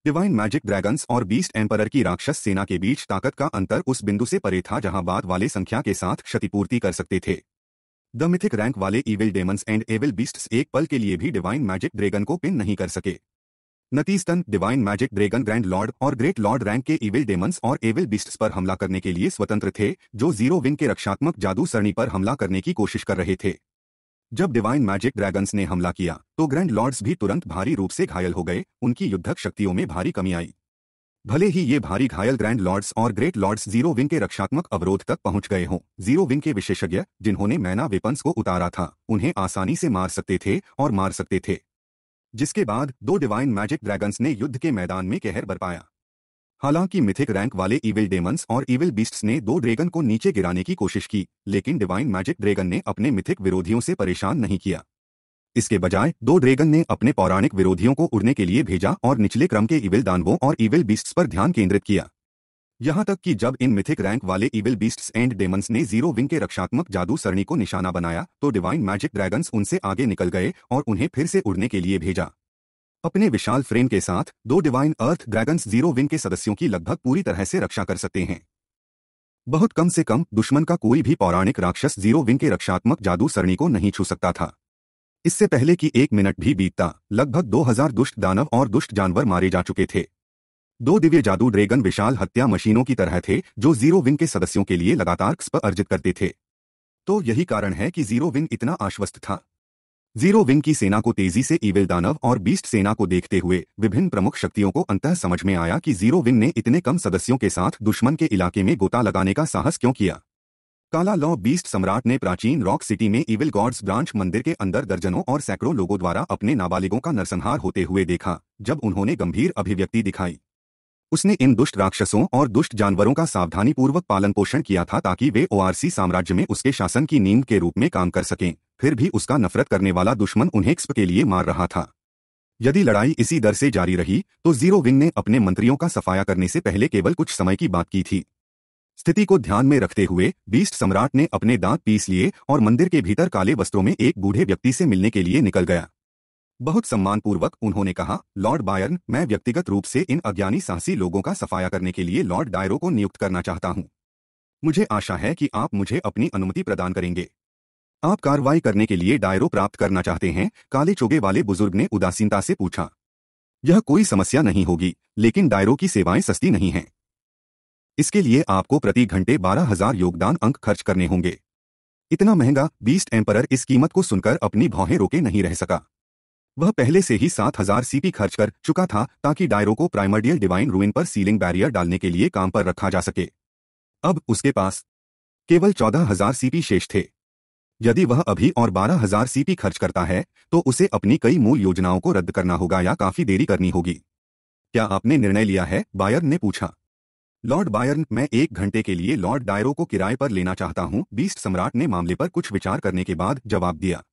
डिवाइन मैजिक ड्रैगन्स और बीस्ट एम्परर की राक्षस सेना के बीच ताकत का अंतर उस बिंदु से परे था जहां बाद वाले संख्या के साथ क्षतिपूर्ति कर सकते थे द मिथिक रैंक वाले evil demons and evil beasts एक पल के लिए भी डिवाइन मैजिक ड्रैगन को पिन नहीं कर सके नतीस्तन divine magic dragon grand lord और ग्रेट लॉर्ड रैंक के इविल डेमंस और एविल बिस्ट्स पर हमला करने के लिए स्वतंत्र थे जो जीरो विंग के रक्षात्मक जादू सरणी पर हमला करने की कोशिश कर रहे थे जब डिवाइन मैजिक ड्रैगन्स ने हमला किया तो ग्रैंड लॉर्ड्स भी तुरंत भारी रूप से घायल हो गए उनकी युद्धक शक्तियों में भारी कमी आई भले ही ये भारी घायल ग्रैंड लॉर्ड्स और ग्रेट लॉर्ड्स जीरो विंग के रक्षात्मक अवरोध तक पहुंच गए हों जीरो विंग के विशेषज्ञ जिन्होंने मैना वेपन्स को उतारा था उन्हें आसानी से मार सकते थे और मार सकते थे जिसके बाद दो डिवाइन मैजिक ड्रैगन्स ने युद्ध के मैदान में कहर बरपाया हालांकि मिथिक रैंक वाले इविल डेमंस और इविल बीस्ट्स ने दो ड्रैगन को नीचे गिराने की कोशिश की लेकिन डिवाइन मैजिक ड्रैगन ने अपने मिथिक विरोधियों से परेशान नहीं किया इसके बजाय दो ड्रैगन ने अपने पौराणिक विरोधियों को उड़ने के लिए भेजा और निचले क्रम के इविल दानवों और इविल बीस्ट्स पर ध्यान केंद्रित किया यहां तक कि जब इन मिथिक रैंक वाले इविल बीस्ट्स एंड डेमंस ने जीरो विंग के रक्षात्मक जादू सरणी को निशाना बनाया तो डिवाइन मैजिक ड्रैगन्स उनसे आगे निकल गए और उन्हें फिर से उड़ने के लिए भेजा अपने विशाल फ्रेम के साथ दो divine earth dragons zero wing के सदस्यों की लगभग पूरी तरह से रक्षा कर सकते हैं बहुत कम से कम दुश्मन का कोई भी पौराणिक राक्षस जीरो विंग के रक्षात्मक जादू सरणी को नहीं छू सकता था इससे पहले कि एक मिनट भी बीतता लगभग 2000 दुष्ट दानव और दुष्ट जानवर मारे जा चुके थे दो दिव्य जादू ड्रैगन विशाल हत्या मशीनों की तरह थे जो जीरो विंग के सदस्यों के लिए लगातार अर्जित करते थे तो यही कारण है कि जीरो विंग इतना आश्वस्त था जीरो विंग की सेना को तेजी से इविल दानव और बीस्ट सेना को देखते हुए विभिन्न प्रमुख शक्तियों को अंतः समझ में आया कि जीरो विंग ने इतने कम सदस्यों के साथ दुश्मन के इलाके में गोता लगाने का साहस क्यों किया काला लॉ बीस्ट सम्राट ने प्राचीन रॉक सिटी में इविल गॉड्स ब्रांच मंदिर के अंदर दर्जनों और सैकड़ों लोगों द्वारा अपने नाबालिगों का नरसंहार होते हुए देखा जब उन्होंने गंभीर अभिव्यक्ति दिखाई उसने इन दुष्ट राक्षसों और दुष्ट जानवरों का सावधानीपूर्वक पालन पोषण किया था ताकि वे ओआरसी साम्राज्य में उसके शासन की नींद के रूप में काम कर सकें फिर भी उसका नफरत करने वाला दुश्मन उन्हें एक्सप के लिए मार रहा था यदि लड़ाई इसी दर से जारी रही तो जीरो विंग ने अपने मंत्रियों का सफाया करने से पहले केवल कुछ समय की बात की थी स्थिति को ध्यान में रखते हुए बीस्ट सम्राट ने अपने दांत पीस लिए और मंदिर के भीतर काले वस्त्रों में एक बूढ़े व्यक्ति से मिलने के लिए निकल गया बहुत सम्मानपूर्वक उन्होंने कहा लॉर्ड बायर्न मैं व्यक्तिगत रूप से इन अज्ञानी साहसी लोगों का सफाया करने के लिए लॉर्ड डायरो को नियुक्त करना चाहता हूं मुझे आशा है कि आप मुझे अपनी अनुमति प्रदान करेंगे आप कार्रवाई करने के लिए डायरो प्राप्त करना चाहते हैं काले चोगे वाले बुजुर्ग ने उदासीनता से पूछा यह कोई समस्या नहीं होगी लेकिन डायरो की सेवाएं सस्ती नहीं हैं इसके लिए आपको प्रति घंटे बारह हजार योगदान अंक खर्च करने होंगे इतना महंगा बीस्ट एम्पर इस कीमत को सुनकर अपनी भौहें रोके नहीं रह सका वह पहले से ही सात हजार सीपी खर्च कर चुका था ताकि डायरो को प्राइमर्डियल डिवाइन रूइन पर सीलिंग बैरियर डालने के लिए काम पर रखा जा सके अब उसके पास केवल चौदह हजार सीपी शेष थे यदि वह अभी और बारह हजार सीपी खर्च करता है तो उसे अपनी कई मूल योजनाओं को रद्द करना होगा या काफी देरी करनी होगी क्या आपने निर्णय लिया है बायर्न ने पूछा लॉर्ड बायर्न मैं एक घंटे के लिए लॉर्ड डायरो को किराए पर लेना चाहता हूं बीस्ट सम्राट ने मामले पर कुछ विचार करने के बाद जवाब दिया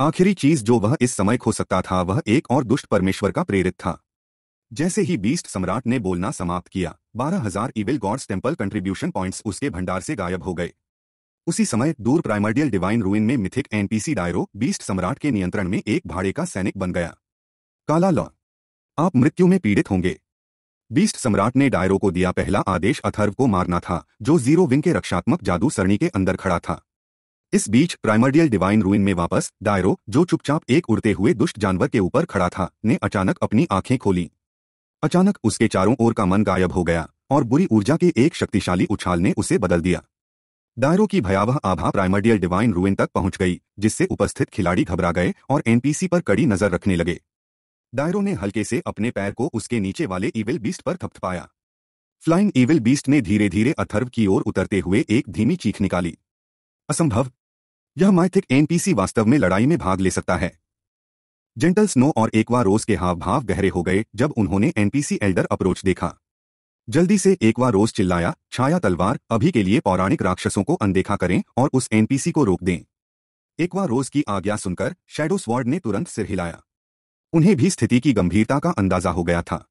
आखिरी चीज जो वह इस समय खो सकता था वह एक और दुष्ट परमेश्वर का प्रेरित था जैसे ही बीस्ट सम्राट ने बोलना समाप्त किया बारह हजार evil God's temple contribution points उसके भंडार से गायब हो गए उसी समय दूर प्राइमर्डियल डिवाइन रूइन में मिथिक एनपीसी डायरो बीस्ट सम्राट के नियंत्रण में एक भाड़े का सैनिक बन गया काला लॉ आप मृत्यु में पीड़ित होंगे बीस्ट सम्राट ने डायरो को दिया पहला आदेश अथर्व को मारना था जो जीरो विंग के रक्षात्मक जादू सरणी के अंदर खड़ा था इस बीच प्राइमर्डियल डिवाइन रूइन में वापस डायरो जो चुपचाप एक उड़ते हुए दुष्ट जानवर के ऊपर खड़ा था ने अचानक अपनी आंखें खोली अचानक उसके चारों ओर का मन गायब हो गया और बुरी ऊर्जा के एक शक्तिशाली उछाल ने उसे बदल दिया डायरो की भयावह आभा प्राइमर्डियल डिवाइन रूइन तक पहुंच गई जिससे उपस्थित खिलाड़ी घबरा गए और एनपीसी पर कड़ी नजर रखने लगे डायरो ने हल्के से अपने पैर को उसके नीचे वाले ईविल बीस्ट पर थपथपाया फ्लाइंग ईविल बीस्ट ने धीरे धीरे अथर्व की ओर उतरते हुए एक धीमी चीख निकाली असंभव यह माइथिक एनपीसी वास्तव में लड़ाई में भाग ले सकता है जेंटल स्नो और एकवा रोज के हाव भाव गहरे हो गए जब उन्होंने एनपीसी एल्डर अप्रोच देखा जल्दी से एकवा रोज चिल्लाया छाया तलवार अभी के लिए पौराणिक राक्षसों को अनदेखा करें और उस एनपीसी को रोक दें एकवा रोज की आज्ञा सुनकर शेडो स्वॉर्ड ने तुरंत सिर हिलाया उन्हें भी स्थिति की गंभीरता का अंदाजा हो गया था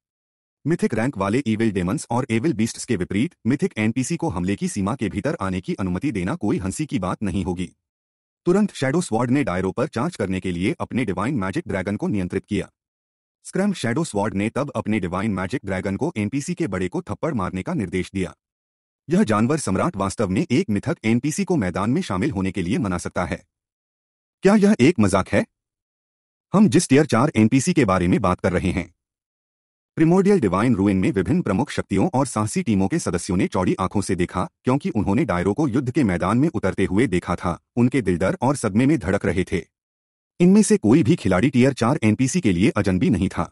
मिथिक रैंक वाले ईविल डेमंस और एविल बीस्ट्स के विपरीत मिथिक एनपीसी को हमले की सीमा के भीतर आने की अनुमति देना कोई हंसी की बात नहीं होगी तुरंत शेडो स्वाड ने डायरो पर जांच करने के लिए अपने डिवाइन मैजिक ड्रैगन को नियंत्रित किया स्क्रम शेडो स्वाड ने तब अपने डिवाइन मैजिक ड्रैगन को एनपीसी के बड़े को थप्पड़ मारने का निर्देश दिया यह जानवर सम्राट वास्तव में एक मिथक एनपीसी को मैदान में शामिल होने के लिए मना सकता है क्या यह एक मजाक है हम जिस टीयर चार एनपीसी के बारे में बात कर रहे हैं प्रिमोडियल डिवाइन रूइन में विभिन्न प्रमुख शक्तियों और साहसी टीमों के सदस्यों ने चौड़ी आंखों से देखा क्योंकि उन्होंने डायरो को युद्ध के मैदान में उतरते हुए देखा था उनके दिलदर और सदमे में धड़क रहे थे इनमें से कोई भी खिलाड़ी टीयर चार एनपीसी के लिए अजनबी नहीं था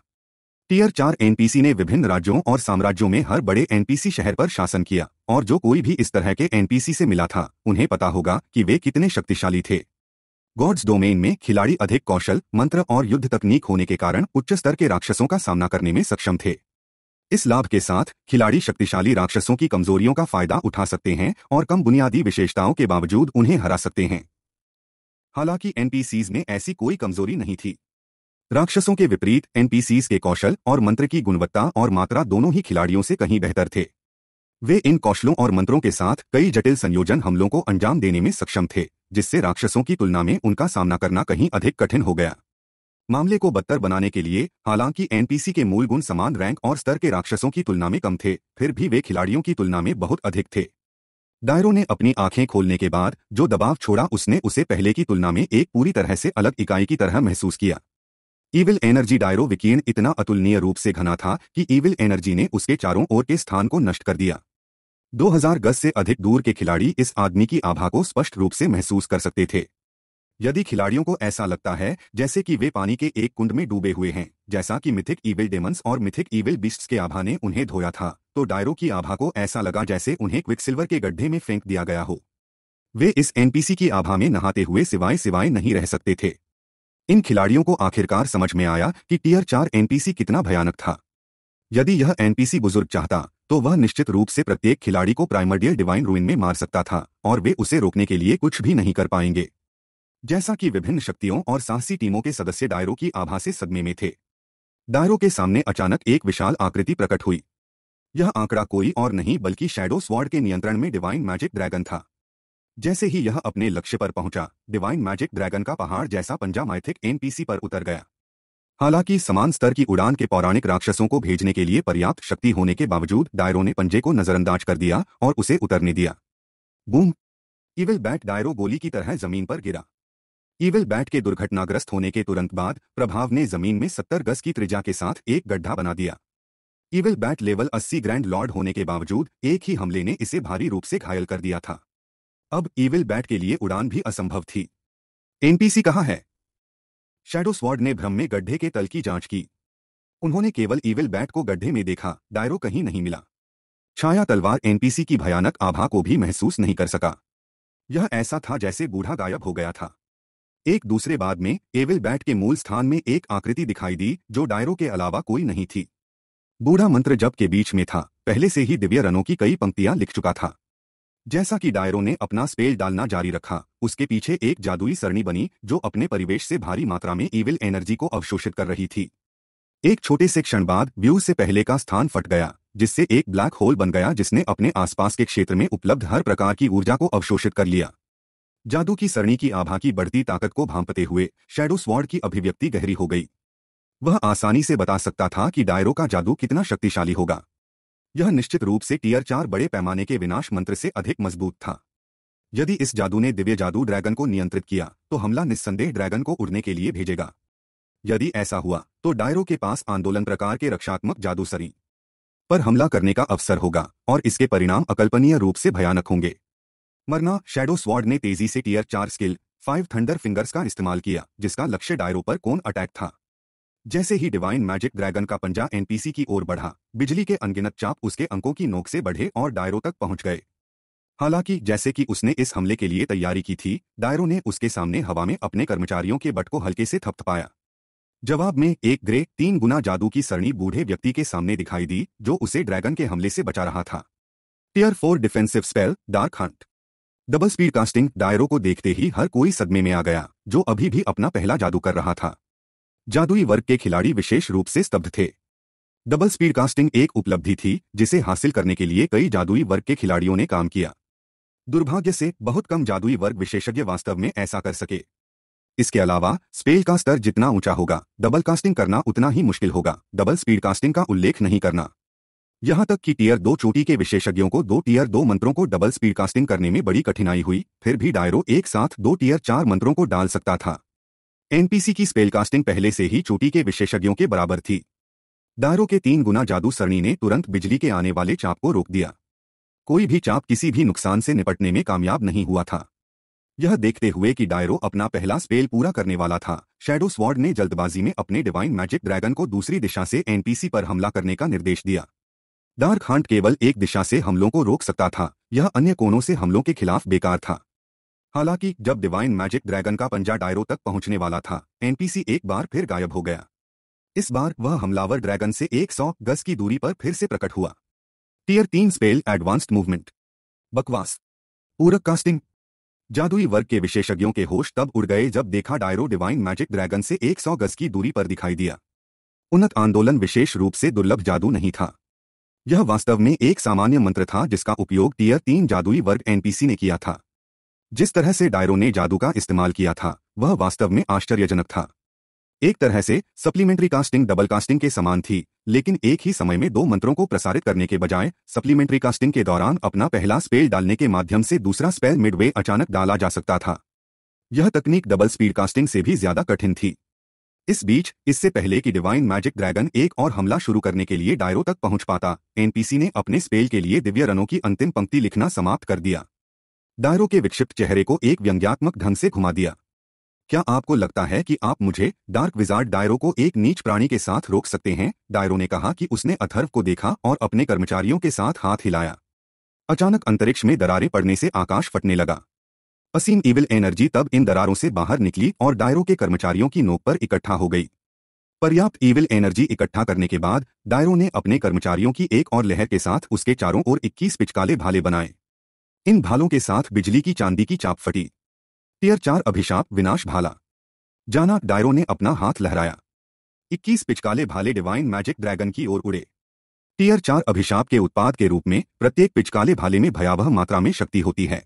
टीयर चार एनपीसी ने विभिन्न राज्यों और साम्राज्यों में हर बड़े एनपीसी शहर पर शासन किया और जो कोई भी इस तरह के एनपीसी से मिला था उन्हें पता होगा कि वे कितने शक्तिशाली थे गॉड्स डोमेन में खिलाड़ी अधिक कौशल मंत्र और युद्ध तकनीक होने के कारण उच्च स्तर के राक्षसों का सामना करने में सक्षम थे इस लाभ के साथ खिलाड़ी शक्तिशाली राक्षसों की कमजोरियों का फायदा उठा सकते हैं और कम बुनियादी विशेषताओं के बावजूद उन्हें हरा सकते हैं हालांकि एनपीसीज में ऐसी कोई कमजोरी नहीं थी राक्षसों के विपरीत एनपीसीज के कौशल और मंत्र की गुणवत्ता और मात्रा दोनों ही खिलाड़ियों से कहीं बेहतर थे वे इन कौशलों और मंत्रों के साथ कई जटिल संयोजन हमलों को अंजाम देने में सक्षम थे जिससे राक्षसों की तुलना में उनका सामना करना कहीं अधिक कठिन हो गया मामले को बदतर बनाने के लिए हालांकि एनपीसी के मूल गुण समान रैंक और स्तर के राक्षसों की तुलना में कम थे फिर भी वे खिलाड़ियों की तुलना में बहुत अधिक थे डायरो ने अपनी आंखें खोलने के बाद जो दबाव छोड़ा उसने उसे पहले की तुलना में एक पूरी तरह से अलग इकाई की तरह महसूस किया ईविल एनर्जी डायरो विकीर्ण इतना अतुलनीय रूप से घना था कि ईविल एनर्जी ने उसके चारों ओर के स्थान को नष्ट कर दिया 2000 गज से अधिक दूर के खिलाड़ी इस आदमी की आभा को स्पष्ट रूप से महसूस कर सकते थे यदि खिलाड़ियों को ऐसा लगता है जैसे कि वे पानी के एक कुंड में डूबे हुए हैं जैसा कि मिथिक ईविल डेमंस और मिथिक ईविल बिस्ट्स के आभा ने उन्हें धोया था तो डायरो की आभा को ऐसा लगा जैसे उन्हें क्विकसिल्वर के गड्ढे में फेंक दिया गया हो वे इस एनपीसी की आभा में नहाते हुए सिवाय सिवाय नहीं रह सकते थे इन खिलाड़ियों को आखिरकार समझ में आया कि टीयर चार एनपीसी कितना भयानक था यदि यह एनपीसी बुजुर्ग चाहता तो वह निश्चित रूप से प्रत्येक खिलाड़ी को प्राइमर्डियल डिवाइन रूइन में मार सकता था और वे उसे रोकने के लिए कुछ भी नहीं कर पाएंगे जैसा कि विभिन्न शक्तियों और साहसी टीमों के सदस्य डायरों की आभासी सदमे में थे डायरों के सामने अचानक एक विशाल आकृति प्रकट हुई यह आंकड़ा कोई और नहीं बल्कि शैडो स्वॉर्ड के नियंत्रण में डिवाइन मैजिक ड्रैगन था जैसे ही यह अपने लक्ष्य पर पहुंचा डिवाइन मैजिक ड्रैगन का पहाड़ जैसा पंजा माइथिक एनपीसी पर उतर गया हालांकि समान स्तर की उड़ान के पौराणिक राक्षसों को भेजने के लिए पर्याप्त शक्ति होने के बावजूद डायरो ने पंजे को नजरअंदाज कर दिया और उसे उतरने दिया बूम इविल बैट डायरो गोली की तरह जमीन पर गिरा इविल बैट के दुर्घटनाग्रस्त होने के तुरंत बाद प्रभाव ने जमीन में सत्तर गज की त्रिजा के साथ एक गड्ढा बना दिया इविल बैट लेवल अस्सी ग्रैंड लॉर्ड होने के बावजूद एक ही हमले ने इसे भारी रूप से घायल कर दिया था अब इविल बैट के लिए उड़ान भी असंभव थी एनपीसी कहा है शैडो स्वॉर्ड ने भ्रम में गड्ढे के तल की जांच की उन्होंने केवल ईविल बैट को गड्ढे में देखा डायरो कहीं नहीं मिला छाया तलवार एनपीसी की भयानक आभा को भी महसूस नहीं कर सका यह ऐसा था जैसे बूढ़ा गायब हो गया था एक दूसरे बाद में एविल बैट के मूल स्थान में एक आकृति दिखाई दी जो डायरो के अलावा कोई नहीं थी बूढ़ा मंत्र जब के बीच में था पहले से ही दिव्य रनों की कई पंक्तियां लिख चुका था जैसा कि डायरो ने अपना स्पेल डालना जारी रखा उसके पीछे एक जादुई सरणी बनी जो अपने परिवेश से भारी मात्रा में इविल एनर्जी को अवशोषित कर रही थी एक छोटे से क्षण बाद व्यू से पहले का स्थान फट गया जिससे एक ब्लैक होल बन गया जिसने अपने आसपास के क्षेत्र में उपलब्ध हर प्रकार की ऊर्जा को अवशोषित कर लिया जादू की सरणी की आभा की बढ़ती ताकत को भांपते हुए शेडो स्वॉर्ड की अभिव्यक्ति गहरी हो गई वह आसानी से बता सकता था कि डायरो का जादू कितना शक्तिशाली होगा यह निश्चित रूप से टीयर चार बड़े पैमाने के विनाश मंत्र से अधिक मजबूत था यदि इस जादू ने दिव्य जादू ड्रैगन को नियंत्रित किया तो हमला निस्संदेह ड्रैगन को उड़ने के लिए भेजेगा यदि ऐसा हुआ तो डायरो के पास आंदोलन प्रकार के रक्षात्मक जादूसरी पर हमला करने का अवसर होगा और इसके परिणाम अकल्पनीय रूप से भयानक होंगे मरना शेडो स्वाड ने तेजी से टीयर चार स्किल फाइव थंडर फिंगर्स का इस्तेमाल किया जिसका लक्ष्य डायरो पर कौन अटैक था जैसे ही डिवाइन मैजिक ड्रैगन का पंजा एनपीसी की ओर बढ़ा बिजली के अनगिनत चाप उसके अंकों की नोक से बढ़े और डायरो तक पहुंच गए हालांकि जैसे कि उसने इस हमले के लिए तैयारी की थी डायरो ने उसके सामने हवा में अपने कर्मचारियों के बट को हल्के से थपथपाया जवाब में एक ग्रे तीन गुना जादू की सरणी बूढ़े व्यक्ति के सामने दिखाई दी जो उसे ड्रैगन के हमले से बचा रहा था tier four defensive spell dark hunt double speed casting डायरो को देखते ही हर कोई सदमे में आ गया जो अभी भी अपना पहला जादू कर रहा था जादुई वर्ग के खिलाड़ी विशेष रूप से स्तब्ध थे डबल स्पीड कास्टिंग एक उपलब्धि थी जिसे हासिल करने के लिए कई जादुई वर्ग के खिलाड़ियों ने काम किया दुर्भाग्य से बहुत कम जादुई वर्ग विशेषज्ञ वास्तव में ऐसा कर सके इसके अलावा स्पेल का स्तर जितना ऊंचा होगा डबल कास्टिंग करना उतना ही मुश्किल होगा डबल स्पीड कास्टिंग का उल्लेख नहीं करना यहां तक कि टीयर दो चोटी के विशेषज्ञों को दो टीयर दो मंत्रों को डबल स्पीड कास्टिंग करने में बड़ी कठिनाई हुई फिर भी डायरो एक साथ दो टीयर चार मंत्रों को डाल सकता था एनपीसी की स्पेलकास्टिंग पहले से ही चोटी के विशेषज्ञों के बराबर थी दारों के तीन गुना जादू सरणी ने तुरंत बिजली के आने वाले चाप को रोक दिया कोई भी चाप किसी भी नुकसान से निपटने में कामयाब नहीं हुआ था यह देखते हुए कि डायरो अपना पहला स्पेल पूरा करने वाला था शेडो स्वॉर्ड ने जल्दबाजी में अपने डिवाइन मैजिक ड्रैगन को दूसरी दिशा से एनपीसी पर हमला करने का निर्देश दिया डार्क हांट केवल एक दिशा से हमलों को रोक सकता था यह अन्य कोणों से हमलों के खिलाफ बेकार था हालांकि जब डिवाइन मैजिक ड्रैगन का पंजा डायरो तक पहुंचने वाला था एनपीसी एक बार फिर गायब हो गया इस बार वह हमलावर ड्रैगन से 100 गज की दूरी पर फिर से प्रकट हुआ टीयर तीन स्पेल एडवांस्ड मूवमेंट बकवास पूरक कास्टिंग जादुई वर्ग के विशेषज्ञों के होश तब उड़ गए जब देखा डायरो डिवाइन मैजिक ड्रैगन से 100 गज की दूरी पर दिखाई दिया उन्नत आंदोलन विशेष रूप से दुर्लभ जादू नहीं था यह वास्तव में एक सामान्य मंत्र था जिसका उपयोग टीयर तीन जादुई वर्ग एनपीसी ने किया था जिस तरह से डायरो ने जादू का इस्तेमाल किया था वह वास्तव में आश्चर्यजनक था एक तरह से सप्लीमेंट्री कास्टिंग डबल कास्टिंग के समान थी लेकिन एक ही समय में दो मंत्रों को प्रसारित करने के बजाय सप्लीमेंट्री कास्टिंग के दौरान अपना पहला स्पेल डालने के माध्यम से दूसरा स्पेल मिडवे अचानक डाला जा सकता था यह तकनीक डबल स्पीड कास्टिंग से भी ज्यादा कठिन थी इस बीच इससे पहले कि डिवाइन मैजिक ड्रैगन एक और हमला शुरू करने के लिए डायरो तक पहुंच पाता एनपीसी ने अपने स्पेल के लिए दिव्य रनों की अंतिम पंक्ति लिखना समाप्त कर दिया डायरो के विक्षिप्त चेहरे को एक व्यंग्यात्मक ढंग से घुमा दिया क्या आपको लगता है कि आप मुझे डार्क विजार्ड डायरो को एक नीच प्राणी के साथ रोक सकते हैं डायरो ने कहा कि उसने अथर्व को देखा और अपने कर्मचारियों के साथ हाथ हिलाया अचानक अंतरिक्ष में दरारें पड़ने से आकाश फटने लगा असीम इविल एनर्जी तब इन दरारों से बाहर निकली और डायरो के कर्मचारियों की नोक पर इकट्ठा हो गई पर्याप्त इविल एनर्जी इकट्ठा करने के बाद डायरो ने अपने कर्मचारियों की एक और लहर के साथ उसके चारों ओर 21 पिचकाले भाले बनाए इन भालों के साथ बिजली की चांदी की चाप फटी टीयर चार अभिशाप विनाश भाला जाना डायरो ने अपना हाथ लहराया 21 पिचकाले भाले डिवाइन मैजिक ड्रैगन की ओर उड़े टीयर चार अभिशाप के उत्पाद के रूप में प्रत्येक पिचकाले भाले में भयावह मात्रा में शक्ति होती है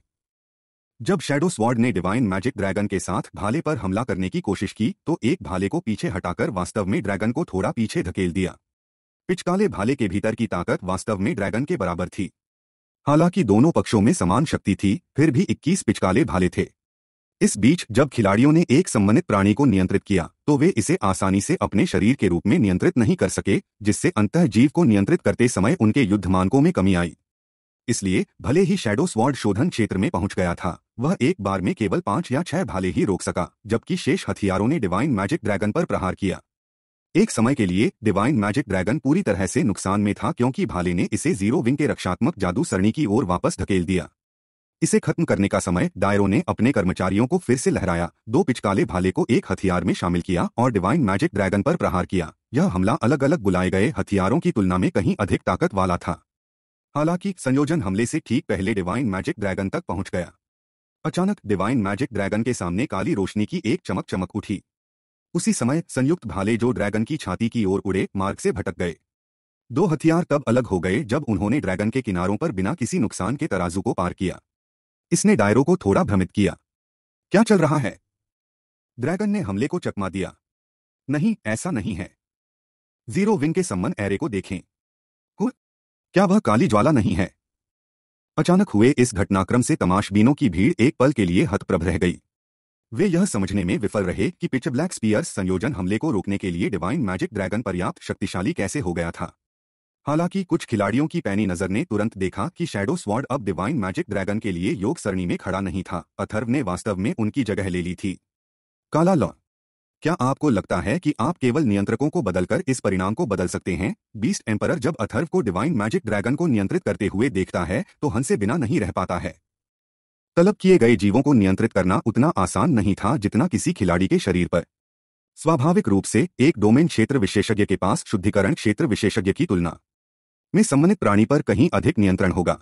जब शेडो स्वॉर्ड ने डिवाइन मैजिक ड्रैगन के साथ भाले पर हमला करने की कोशिश की तो एक भाले को पीछे हटाकर वास्तव में ड्रैगन को थोड़ा पीछे धकेल दिया पिचकाले भाले के भीतर की ताकत वास्तव में ड्रैगन के बराबर थी हालांकि दोनों पक्षों में समान शक्ति थी फिर भी 21 पिचकाले भाले थे इस बीच जब खिलाड़ियों ने एक संबंधित प्राणी को नियंत्रित किया तो वे इसे आसानी से अपने शरीर के रूप में नियंत्रित नहीं कर सके जिससे अंतः जीव को नियंत्रित करते समय उनके युद्ध मानकों में कमी आई इसलिए भले ही शेडो स्वॉर्ड शोधन क्षेत्र में पहुंच गया था वह एक बार में केवल पांच या छह भाले ही रोक सका जबकि शेष हथियारों ने डिवाइन मैजिक ड्रैगन पर प्रहार किया एक समय के लिए डिवाइन मैजिक ड्रैगन पूरी तरह से नुकसान में था क्योंकि भाले ने इसे जीरो विंग के रक्षात्मक जादू सरणी की ओर वापस धकेल दिया इसे खत्म करने का समय डायरो ने अपने कर्मचारियों को फिर से लहराया दो पिचकाले भाले को एक हथियार में शामिल किया और डिवाइन मैजिक ड्रैगन पर प्रहार किया यह हमला अलग अलग बुलाए गए हथियारों की तुलना में कहीं अधिक ताकत वाला था हालांकि संयोजन हमले से ठीक पहले डिवाइन मैजिक ड्रैगन तक पहुंच गया अचानक डिवाइन मैजिक ड्रैगन के सामने काली रोशनी की एक चमक चमक उठी उसी समय संयुक्त भाले जो ड्रैगन की छाती की ओर उड़े मार्ग से भटक गए दो हथियार तब अलग हो गए जब उन्होंने ड्रैगन के किनारों पर बिना किसी नुकसान के तराजू को पार किया इसने डायरों को थोड़ा भ्रमित किया क्या चल रहा है ड्रैगन ने हमले को चकमा दिया नहीं ऐसा नहीं है जीरो विंग के सम्मन एरे को देखें हुँ? क्या वह काली ज्वाला नहीं है अचानक हुए इस घटनाक्रम से तमाशबीनों की भीड़ एक पल के लिए हतप्रभ रह गई वे यह समझने में विफल रहे कि पिच ब्लैक स्पीयर्स संयोजन हमले को रोकने के लिए डिवाइन मैजिक ड्रैगन पर्याप्त शक्तिशाली कैसे हो गया था हालांकि कुछ खिलाड़ियों की पैनी नजर ने तुरंत देखा कि शैडो स्वॉर्ड अब डिवाइन मैजिक ड्रैगन के लिए योग सरणी में खड़ा नहीं था अथर्व ने वास्तव में उनकी जगह ले ली थी काला लॉ क्या आपको लगता है कि आप केवल नियंत्रकों को बदलकर इस परिणाम को बदल सकते हैं बीस्ट एम्परर जब अथर्व को डिवाइन मैजिक ड्रैगन को नियंत्रित करते हुए देखता है तो हंसे बिना नहीं रह पाता है तलब किए गए जीवों को नियंत्रित करना उतना आसान नहीं था जितना किसी खिलाड़ी के शरीर पर स्वाभाविक रूप से एक डोमेन क्षेत्र विशेषज्ञ के पास शुद्धिकरण क्षेत्र विशेषज्ञ की तुलना में संबंधित प्राणी पर कहीं अधिक नियंत्रण होगा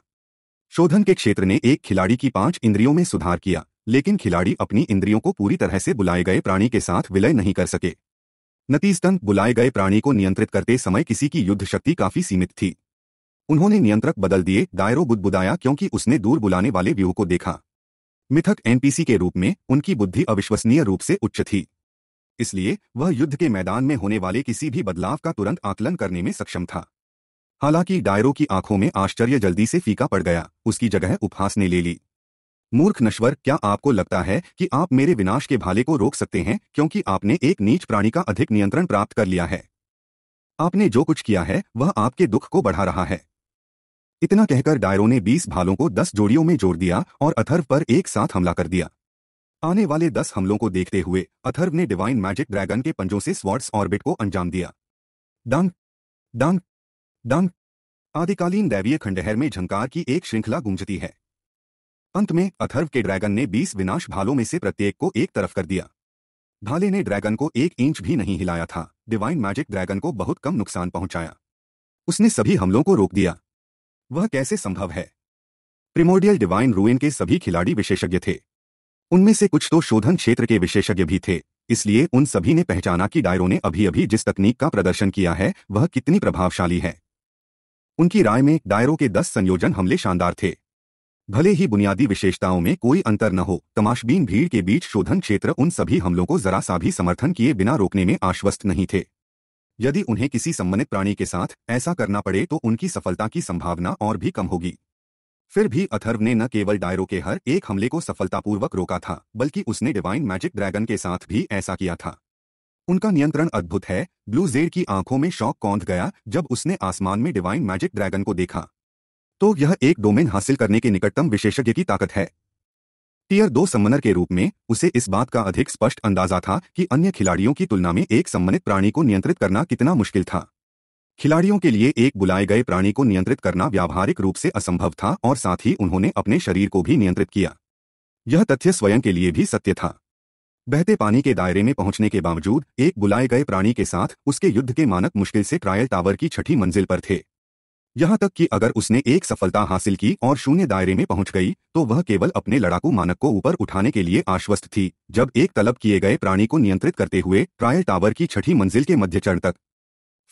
शोधन के क्षेत्र ने एक खिलाड़ी की पांच इंद्रियों में सुधार किया लेकिन खिलाड़ी अपनी इंद्रियों को पूरी तरह से बुलाए गए प्राणी के साथ विलय नहीं कर सके नतीजतन बुलाए गए प्राणी को नियंत्रित करते समय किसी की युद्ध शक्ति काफी सीमित थी उन्होंने नियंत्रक बदल दिए दायरों बुदबुदाया क्योंकि उसने दूर बुलाने वाले व्यू को देखा मिथक एनपीसी के रूप में उनकी बुद्धि अविश्वसनीय रूप से उच्च थी इसलिए वह युद्ध के मैदान में होने वाले किसी भी बदलाव का तुरंत आकलन करने में सक्षम था हालांकि डायरो की आंखों में आश्चर्य जल्दी से फीका पड़ गया उसकी जगह उपहास ने ले ली मूर्ख नश्वर क्या आपको लगता है कि आप मेरे विनाश के भाले को रोक सकते हैं क्योंकि आपने एक नीच प्राणी का अधिक नियंत्रण प्राप्त कर लिया है आपने जो कुछ किया है वह आपके दुख को बढ़ा रहा है इतना कहकर डायरों ने बीस भालों को दस जोड़ियों में जोड़ दिया और अथर्व पर एक साथ हमला कर दिया आने वाले दस हमलों को देखते हुए अथर्व ने डिवाइन मैजिक ड्रैगन के पंजों से स्वॉर्ड्स ऑर्बिट को अंजाम दिया डांग डांग डांग आदिकालीन दैवीय खंडहर में झंकार की एक श्रृंखला गूंजती है अंत में अथर्व के ड्रैगन ने बीस विनाश भालों में से प्रत्येक को एक तरफ कर दिया भाले ने ड्रैगन को एक इंच भी नहीं हिलाया था डिवाइन मैजिक ड्रैगन को बहुत कम नुकसान पहुंचाया उसने सभी हमलों को रोक दिया वह कैसे संभव है प्रिमोडियल डिवाइन रूइन के सभी खिलाड़ी विशेषज्ञ थे उनमें से कुछ तो शोधन क्षेत्र के विशेषज्ञ भी थे इसलिए उन सभी ने पहचाना कि डायरो ने अभी अभी जिस तकनीक का प्रदर्शन किया है वह कितनी प्रभावशाली है उनकी राय में डायरों के दस संयोजन हमले शानदार थे भले ही बुनियादी विशेषताओं में कोई अंतर न हो तमाशबीन भीड़ के बीच शोधन क्षेत्र उन सभी हमलों को जरा सा भी समर्थन किए बिना रोकने में आश्वस्त नहीं थे यदि उन्हें किसी सम्मानित प्राणी के साथ ऐसा करना पड़े तो उनकी सफलता की संभावना और भी कम होगी फिर भी अथर्व ने न केवल डायरो के हर एक हमले को सफलतापूर्वक रोका था बल्कि उसने डिवाइन मैजिक ड्रैगन के साथ भी ऐसा किया था उनका नियंत्रण अद्भुत है ब्लू जेर की आंखों में शौक कौंध गया जब उसने आसमान में डिवाइन मैजिक ड्रैगन को देखा तो यह एक डोमेन हासिल करने के निकटतम विशेषज्ञ की ताकत है टीयर दो सम्मनर के रूप में उसे इस बात का अधिक स्पष्ट अंदाजा था कि अन्य खिलाड़ियों की तुलना में एक सम्मनित प्राणी को नियंत्रित करना कितना मुश्किल था खिलाड़ियों के लिए एक बुलाए गए प्राणी को नियंत्रित करना व्यावहारिक रूप से असंभव था और साथ ही उन्होंने अपने शरीर को भी नियंत्रित किया यह तथ्य स्वयं के लिए भी सत्य था बहते पानी के दायरे में पहुंचने के बावजूद एक बुलाए गए प्राणी के साथ उसके युद्ध के मानक मुश्किल से ट्रायल टावर की छठी मंजिल पर थे यहां तक कि अगर उसने एक सफलता हासिल की और शून्य दायरे में पहुंच गई तो वह केवल अपने लड़ाकू मानक को ऊपर उठाने के लिए आश्वस्त थी जब एक तलब किए गए प्राणी को नियंत्रित करते हुए ट्रायल टावर की छठी मंजिल के मध्य चरण तक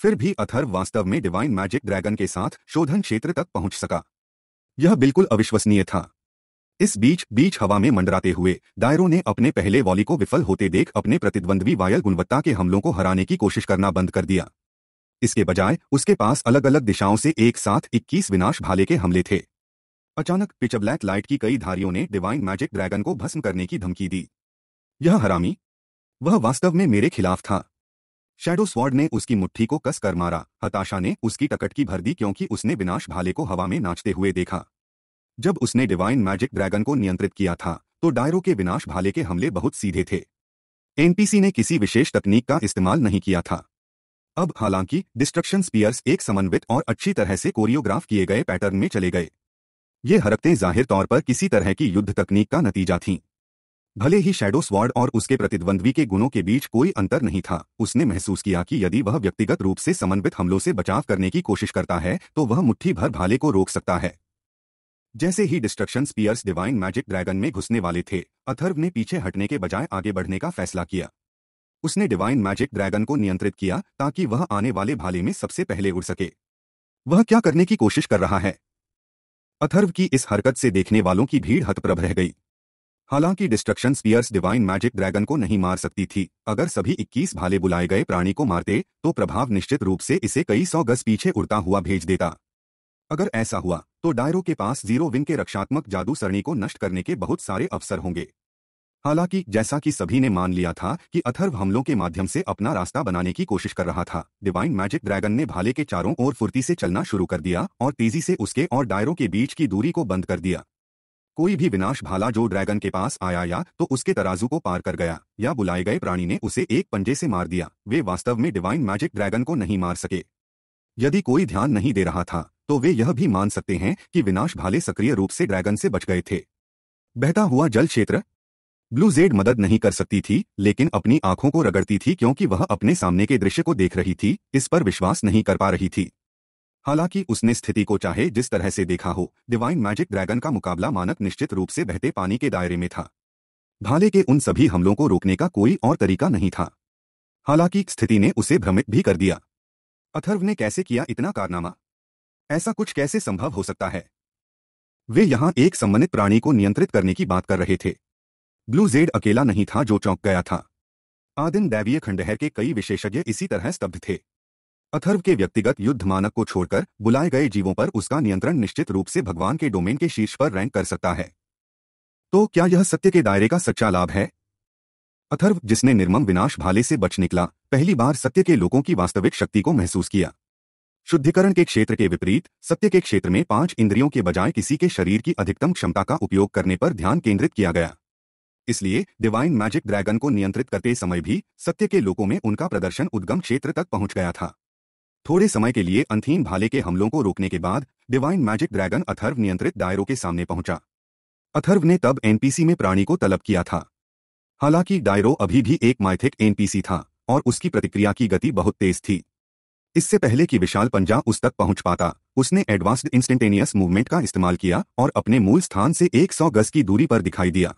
फिर भी अथर वास्तव में डिवाइन मैजिक ड्रैगन के साथ शोधन क्षेत्र तक पहुंच सका यह बिल्कुल अविश्वसनीय था इस बीच बीच हवा में मंडराते हुए दायरों ने अपने पहले वॉली को विफल होते देख अपने प्रतिद्वंद्वी वायल गुणवत्ता के हमलों को हराने की कोशिश करना बंद कर दिया इसके बजाय उसके पास अलग अलग दिशाओं से एक साथ 21 विनाश भाले के हमले थे अचानक पिच ब्लैक लाइट की कई धारियों ने डिवाइन मैजिक ड्रैगन को भस्म करने की धमकी दी यह हरामी वह वास्तव में मेरे खिलाफ था शैडो स्वॉर्ड ने उसकी मुट्ठी को कस कर मारा हताशा ने उसकी टकट की भर दी क्योंकि उसने विनाश भाले को हवा में नाचते हुए देखा जब उसने डिवाइन मैजिक ड्रैगन को नियंत्रित किया था तो डायरो के विनाश भाले के हमले बहुत सीधे थे एनपीसी ने किसी विशेष तकनीक का इस्तेमाल नहीं किया था अब हालांकि डिस्ट्रक्शन स्पीयर्स एक समन्वित और अच्छी तरह से कोरियोग्राफ किए गए पैटर्न में चले गए ये हरकतें जाहिर तौर पर किसी तरह की युद्ध तकनीक का नतीजा थीं भले ही शेडो स्वॉर्ड और उसके प्रतिद्वंद्वी के गुणों के बीच कोई अंतर नहीं था उसने महसूस किया कि यदि वह व्यक्तिगत रूप से समन्वित हमलों से बचाव करने की कोशिश करता है तो वह मुट्ठी भर भाले को रोक सकता है जैसे ही destruction spears divine magic dragon में घुसने वाले थे अथर्व ने पीछे हटने के बजाय आगे बढ़ने का फैसला किया उसने डिवाइन मैजिक ड्रैगन को नियंत्रित किया ताकि वह आने वाले भाले में सबसे पहले उड़ सके वह क्या करने की कोशिश कर रहा है अथर्व की इस हरकत से देखने वालों की भीड़ हतप्रभ रह गई हालांकि destruction spears divine magic dragon को नहीं मार सकती थी अगर सभी 21 भाले बुलाए गए प्राणी को मारते तो प्रभाव निश्चित रूप से इसे कई सौ गज पीछे उड़ता हुआ भेज देता अगर ऐसा हुआ तो डायरो के पास जीरो विंग के रक्षात्मक जादू सरणी को नष्ट करने के बहुत सारे अवसर होंगे हालांकि जैसा कि सभी ने मान लिया था कि अथर्व हमलों के माध्यम से अपना रास्ता बनाने की कोशिश कर रहा था डिवाइन मैजिक ड्रैगन ने भाले के चारों ओर फुर्ती से चलना शुरू कर दिया और तेजी से उसके और डायरों के बीच की दूरी को बंद कर दिया कोई भी विनाश भाला जो ड्रैगन के पास आया या तो उसके तराजू को पार कर गया या बुलाए गए प्राणी ने उसे एक पंजे से मार दिया वे वास्तव में डिवाइन मैजिक ड्रैगन को नहीं मार सके यदि कोई ध्यान नहीं दे रहा था तो वे यह भी मान सकते हैं कि विनाश भाले सक्रिय रूप से ड्रैगन से बच गए थे बहता हुआ जल क्षेत्र ब्लू जेड मदद नहीं कर सकती थी लेकिन अपनी आंखों को रगड़ती थी क्योंकि वह अपने सामने के दृश्य को देख रही थी इस पर विश्वास नहीं कर पा रही थी हालांकि उसने स्थिति को चाहे जिस तरह से देखा हो डिवाइन मैजिक ड्रैगन का मुकाबला मानक निश्चित रूप से बहते पानी के दायरे में था भाले के उन सभी हमलों को रोकने का कोई और तरीका नहीं था हालांकि स्थिति ने उसे भ्रमित भी कर दिया अथर्व ने कैसे किया इतना कारनामा ऐसा कुछ कैसे संभव हो सकता है वे यहां एक सम्मानित प्राणी को नियंत्रित करने की बात कर रहे थे ब्लू जेड अकेला नहीं था जो चौंक गया था आदिन दैवीय खंडहर के कई विशेषज्ञ इसी तरह स्तब्ध थे अथर्व के व्यक्तिगत युद्ध मानक को छोड़कर बुलाए गए जीवों पर उसका नियंत्रण निश्चित रूप से भगवान के डोमेन के शीर्ष पर रैंक कर सकता है तो क्या यह सत्य के दायरे का सच्चा लाभ है अथर्व जिसने निर्मम विनाश भाले से बच निकला पहली बार सत्य के लोगों की वास्तविक शक्ति को महसूस किया शुद्धिकरण के क्षेत्र के विपरीत सत्य के क्षेत्र में पांच इंद्रियों के बजाय किसी के शरीर की अधिकतम क्षमता का उपयोग करने पर ध्यान केंद्रित किया गया इसलिए डिवाइन मैजिक ड्रैगन को नियंत्रित करते समय भी सत्य के लोगों में उनका प्रदर्शन उद्गम क्षेत्र तक पहुंच गया था थोड़े समय के लिए अंथीन भाले के हमलों को रोकने के बाद डिवाइन मैजिक ड्रैगन अथर्व नियंत्रित दायरों के सामने पहुंचा अथर्व ने तब एनपीसी में प्राणी को तलब किया था हालांकि डायरो अभी भी एक माइथिक एनपीसी था और उसकी प्रतिक्रिया की गति बहुत तेज थी इससे पहले कि विशाल पंजा उस तक पहुंच पाता उसने एडवांस्ड इंस्टेंटेनियस मूवमेंट का इस्तेमाल किया और अपने मूल स्थान से 100 गज की दूरी पर दिखाई दिया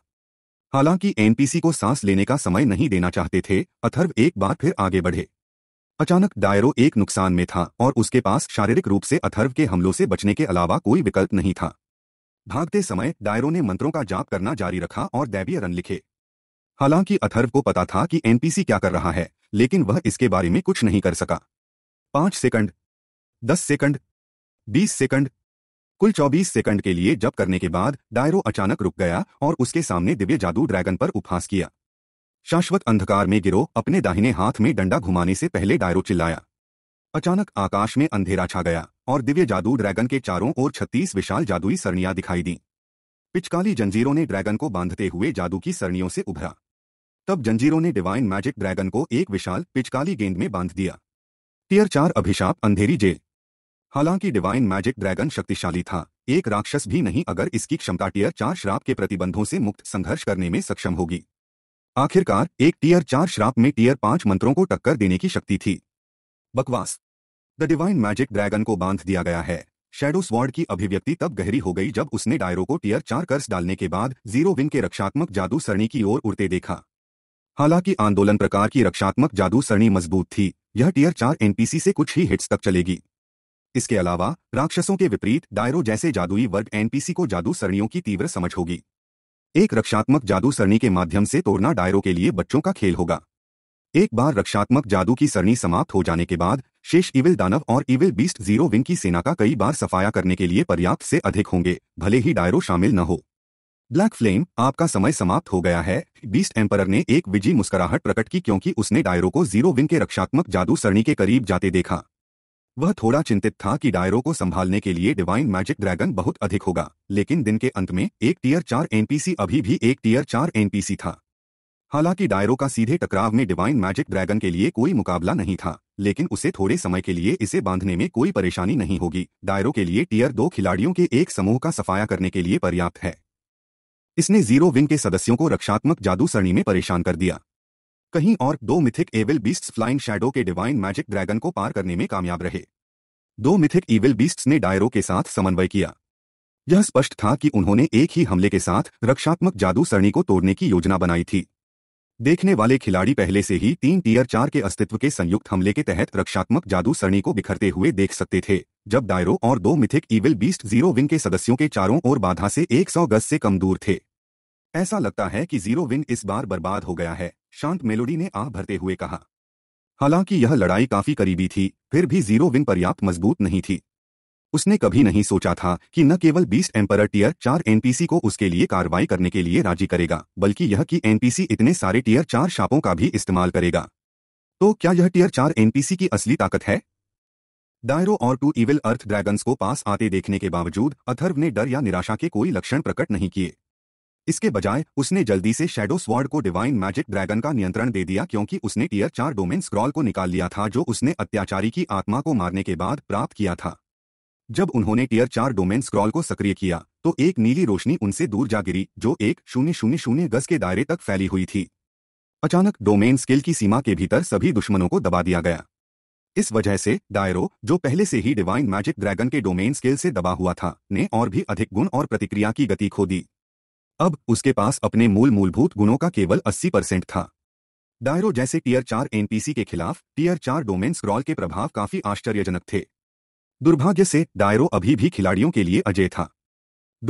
हालांकि एनपीसी को सांस लेने का समय नहीं देना चाहते थे अथर्व एक बार फिर आगे बढ़े अचानक डायरो एक नुकसान में था और उसके पास शारीरिक रूप से अथर्व के हमलों से बचने के अलावा कोई विकल्प नहीं था भागते समय डायरो ने मंत्रों का जाप करना जारी रखा और दैवीय रन लिखे हालांकि अथर्व को पता था कि एनपीसी क्या कर रहा है लेकिन वह इसके बारे में कुछ नहीं कर सका पांच सेकंड दस सेकंड बीस सेकंड कुल 24 सेकंड के लिए जब करने के बाद डायरो अचानक रुक गया और उसके सामने दिव्य जादू ड्रैगन पर उपहास किया शाश्वत अंधकार में गिरो अपने दाहिने हाथ में डंडा घुमाने से पहले डायरो चिल्लाया अचानक आकाश में अंधेरा छा गया और दिव्य जादू ड्रैगन के चारों ओर 36 विशाल जादुई सरणियां दिखाई दी पिचकाली जंजीरों ने ड्रैगन को बांधते हुए जादू की सरणियों से उभरा तब जंजीरों ने डिवाइन मैजिक ड्रैगन को एक विशाल पिचकाली गेंद में बांध दिया टीयर चार अभिशाप अंधेरी जेल हालांकि डिवाइन मैजिक ड्रैगन शक्तिशाली था एक राक्षस भी नहीं अगर इसकी क्षमता टीयर चार श्राप के प्रतिबंधों से मुक्त संघर्ष करने में सक्षम होगी आखिरकार एक टीयर चार श्राप में टीयर पांच मंत्रों को टक्कर देने की शक्ति थी बकवास द डिवाइन मैजिक ड्रैगन को बांध दिया गया है शेडो स्वॉर्ड की अभिव्यक्ति तब गहरी हो गई जब उसने डायरो को टीयर चार कर्स डालने के बाद जीरो विन के रक्षात्मक जादू सरणी की ओर उड़ते देखा हालांकि आंदोलन प्रकार की रक्षात्मक जादू सरणी मजबूत थी यह टीयर चार एनपीसी से कुछ ही हिट्स तक चलेगी इसके अलावा राक्षसों के विपरीत डायरो जैसे जादुई वर्ग एनपीसी को जादू सरणियों की तीव्र समझ होगी एक रक्षात्मक जादू सरणी के माध्यम से तोड़ना डायरो के लिए बच्चों का खेल होगा एक बार रक्षात्मक जादू की सरणी समाप्त हो जाने के बाद शेष इविल दानव और इविल बीस्ट जीरो विंग की सेना का कई बार सफाया करने के लिए पर्याप्त से अधिक होंगे भले ही डायरो शामिल न हो ब्लैक फ्लेम आपका समय समाप्त हो गया है बीस्ट एम्परर ने एक विजी मुस्कुराहट प्रकट की क्योंकि उसने डायरो को जीरो विंग के रक्षात्मक जादू सरणी के करीब जाते देखा वह थोड़ा चिंतित था कि डायरो को संभालने के लिए डिवाइन मैजिक ड्रैगन बहुत अधिक होगा लेकिन दिन के अंत में एक टीयर चार एनपीसी अभी भी एक टीयर चार एनपीसी था हालांकि डायरो का सीधे टकराव में डिवाइन मैजिक ड्रैगन के लिए कोई मुकाबला नहीं था लेकिन उसे थोड़े समय के लिए इसे बांधने में कोई परेशानी नहीं होगी डायरो के लिए टीयर दो खिलाड़ियों के एक समूह का सफाया करने के लिए पर्याप्त है इसने जीरो विंग के सदस्यों को रक्षात्मक जादू सरणी में परेशान कर दिया कहीं और दो mythic evil beasts flying shadow के डिवाइन मैजिक ड्रैगन को पार करने में कामयाब रहे दो मिथिक ईविल बीस्ट्स ने डायरो के साथ समन्वय किया यह स्पष्ट था कि उन्होंने एक ही हमले के साथ रक्षात्मक जादू सरणी को तोड़ने की योजना बनाई थी देखने वाले खिलाड़ी पहले से ही तीन टीयर चार के अस्तित्व के संयुक्त हमले के तहत रक्षात्मक जादू सरणी को बिखरते हुए देख सकते थे जब डायरो और दो mythic evil beast zero wing के सदस्यों के चारों ओर बाधा से 100 गज से कम दूर थे ऐसा लगता है कि जीरो विन इस बार बर्बाद हो गया है शांत मेलोडी ने आह भरते हुए कहा हालांकि यह लड़ाई काफी करीबी थी फिर भी जीरो विन पर्याप्त मजबूत नहीं थी उसने कभी नहीं सोचा था कि न केवल बीस एम्पर टीयर चार एनपीसी को उसके लिए कार्रवाई करने के लिए राजी करेगा बल्कि यह कि एनपीसी इतने सारे टीयर चार शापों का भी इस्तेमाल करेगा तो क्या यह टीयर चार एनपीसी की असली ताकत है डायरो और टू इविल अर्थ ड्रैगन्स को पास आते देखने के बावजूद अथर्व ने डर या निराशा के कोई लक्षण प्रकट नहीं किए इसके बजाय उसने जल्दी से शेडो स्वॉर्ड को डिवाइन मैजिक ड्रैगन का नियंत्रण दे दिया क्योंकि उसने टीयर चार डोमेन स्क्रॉल को निकाल लिया था जो उसने अत्याचारी की आत्मा को मारने के बाद प्राप्त किया था जब उन्होंने टीयर चार डोमेन स्क्रॉल को सक्रिय किया तो एक नीली रोशनी उनसे दूर जा गिरी जो एक शून्य शून्य शून्य गज के दायरे तक फैली हुई थी अचानक डोमेन स्किल की सीमा के भीतर सभी दुश्मनों को दबा दिया गया इस वजह से डायरो जो पहले से ही डिवाइन मैजिक ड्रैगन के डोमेन स्किल से दबा हुआ था ने और भी अधिक गुण और प्रतिक्रिया की गति खो दी अब उसके पास अपने मूल मूलभूत गुणों का केवल 80 परसेंट था डायरो जैसे टीयर चार एनपीसी के खिलाफ टीयर चार डोमेन स्क्रॉल के प्रभाव काफी आश्चर्यजनक थे दुर्भाग्य से डायरो अभी भी खिलाड़ियों के लिए अजय था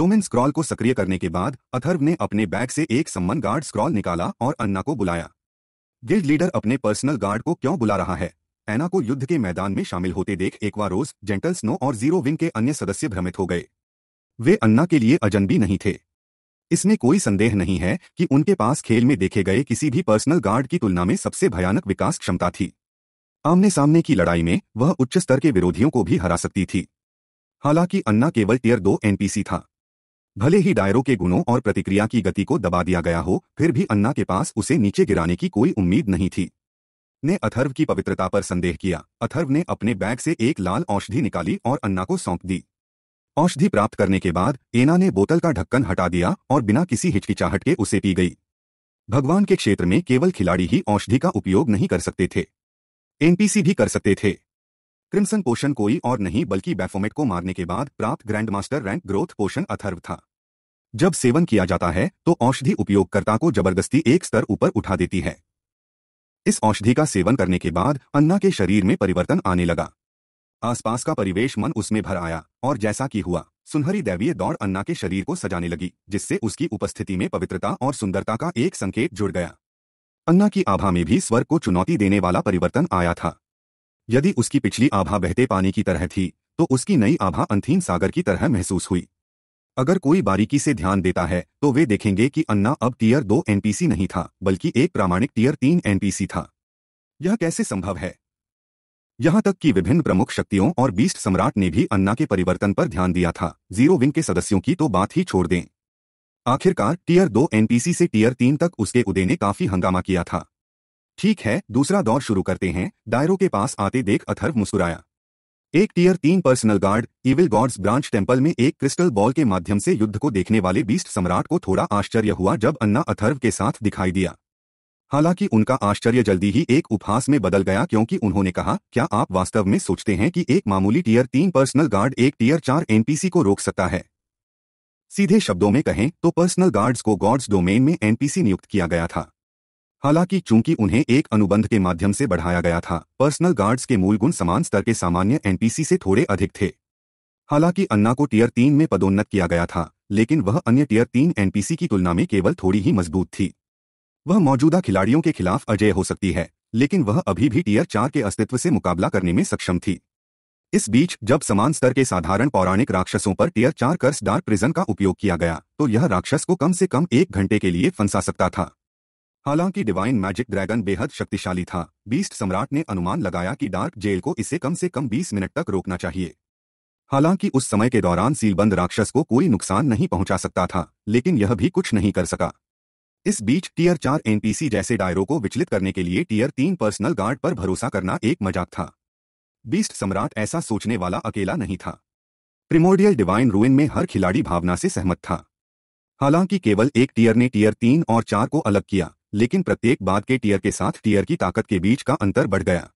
डोमेन स्क्रॉल को सक्रिय करने के बाद अथर्व ने अपने बैग से एक सम्मन गार्ड स्क्रॉल निकाला और अन्ना को बुलाया गिल्ड लीडर अपने पर्सनल गार्ड को क्यों बुला रहा है एना को युद्ध के मैदान में शामिल होते देख बार रोज जेंटल स्नो और जीरो विंग के अन्य सदस्य भ्रमित हो गए वे अन्ना के लिए अजनबी नहीं थे इसमें कोई संदेह नहीं है कि उनके पास खेल में देखे गए किसी भी पर्सनल गार्ड की तुलना में सबसे भयानक विकास क्षमता थी आमने सामने की लड़ाई में वह उच्च स्तर के विरोधियों को भी हरा सकती थी हालांकि अन्ना केवल टीयर दो एनपीसी था भले ही डायरों के गुणों और प्रतिक्रिया की गति को दबा दिया गया हो फिर भी अन्ना के पास उसे नीचे गिराने की कोई उम्मीद नहीं थी ने अथर्व की पवित्रता पर संदेह किया अथर्व ने अपने बैग से एक लाल औषधि निकाली और अन्ना को सौंप दी औषधि प्राप्त करने के बाद एना ने बोतल का ढक्कन हटा दिया और बिना किसी हिचकिचाहट के उसे पी गई भगवान के क्षेत्र में केवल खिलाड़ी ही औषधि का उपयोग नहीं कर सकते थे एनपीसी भी कर सकते थे क्रिम्सन पोषण कोई और नहीं बल्कि बैफोमेट को मारने के बाद प्राप्त ग्रैंड मास्टर रैंक ग्रोथ पोषण अथर्व था जब सेवन किया जाता है तो औषधि उपयोगकर्ता को जबरदस्ती एक स्तर ऊपर उठा देती है इस औषधि का सेवन करने के बाद अन्ना के शरीर में परिवर्तन आने लगा आसपास का परिवेश मन उसमें भर आया और जैसा कि हुआ सुनहरी दैवीय दौड़ अन्ना के शरीर को सजाने लगी जिससे उसकी उपस्थिति में पवित्रता और सुंदरता का एक संकेत जुड़ गया अन्ना की आभा में भी स्वर को चुनौती देने वाला परिवर्तन आया था यदि उसकी पिछली आभा बहते पानी की तरह थी तो उसकी नई आभा अंथीन सागर की तरह महसूस हुई अगर कोई बारीकी से ध्यान देता है तो वे देखेंगे कि अन्ना अब टीयर दो एनपीसी नहीं था बल्कि एक प्रामाणिक टीयर तीन एनपीसी था यह कैसे संभव है यहां तक कि विभिन्न प्रमुख शक्तियों और बीस्ट सम्राट ने भी अन्ना के परिवर्तन पर ध्यान दिया था जीरो विंग के सदस्यों की तो बात ही छोड़ दें आखिरकार टीयर दो एनपीसी से टीयर तीन तक उसके उदय ने काफी हंगामा किया था ठीक है दूसरा दौर शुरू करते हैं डायरो के पास आते देख अथर्व मुस्कुराया एक टीयर तीन personal guard evil God's branch temple में एक क्रिस्टल बॉल के माध्यम से युद्ध को देखने वाले बीस्ट सम्राट को थोड़ा आश्चर्य हुआ जब अन्ना अथर्व के साथ दिखाई दिया हालांकि उनका आश्चर्य जल्दी ही एक उपहास में बदल गया क्योंकि उन्होंने कहा क्या आप वास्तव में सोचते हैं कि एक मामूली टीयर तीन पर्सनल गार्ड एक टीयर चार एनपीसी को रोक सकता है सीधे शब्दों में कहें तो पर्सनल गार्ड्स को गॉड्स डोमेन में एनपीसी नियुक्त किया गया था हालांकि चूंकि उन्हें एक अनुबंध के माध्यम से बढ़ाया गया था पर्सनल गार्ड्स के मूल गुण समान स्तर के सामान्य एनपीसी से थोड़े अधिक थे हालांकि अन्ना को टीयर तीन में पदोन्नत किया गया था लेकिन वह अन्य टीयर तीन एनपीसी की तुलना में केवल थोड़ी ही मजबूत थी वह मौजूदा खिलाड़ियों के खिलाफ अजय हो सकती है लेकिन वह अभी भी टीयर चार के अस्तित्व से मुकाबला करने में सक्षम थी इस बीच जब समान स्तर के साधारण पौराणिक राक्षसों पर टीयर चार कर्स डार्क प्रिजन का उपयोग किया गया तो यह राक्षस को कम से कम एक घंटे के लिए फंसा सकता था हालांकि डिवाइन मैजिक ड्रैगन बेहद शक्तिशाली था बीस्ट सम्राट ने अनुमान लगाया कि डार्क जेल को इसे कम से कम 20 मिनट तक रोकना चाहिए हालांकि उस समय के दौरान सीलबंद राक्षस को कोई नुकसान नहीं पहुंचा सकता था लेकिन यह भी कुछ नहीं कर सका इस बीच टीयर चार एनपीसी जैसे डायरों को विचलित करने के लिए टीयर तीन पर्सनल गार्ड पर भरोसा करना एक मजाक था बीस्ट सम्राट ऐसा सोचने वाला अकेला नहीं था प्रिमोडियल डिवाइन रूइन में हर खिलाड़ी भावना से सहमत था हालांकि केवल एक टीयर ने टीयर तीन और चार को अलग किया लेकिन प्रत्येक बाद के टीयर के साथ टीयर की ताकत के बीच का अंतर बढ़ गया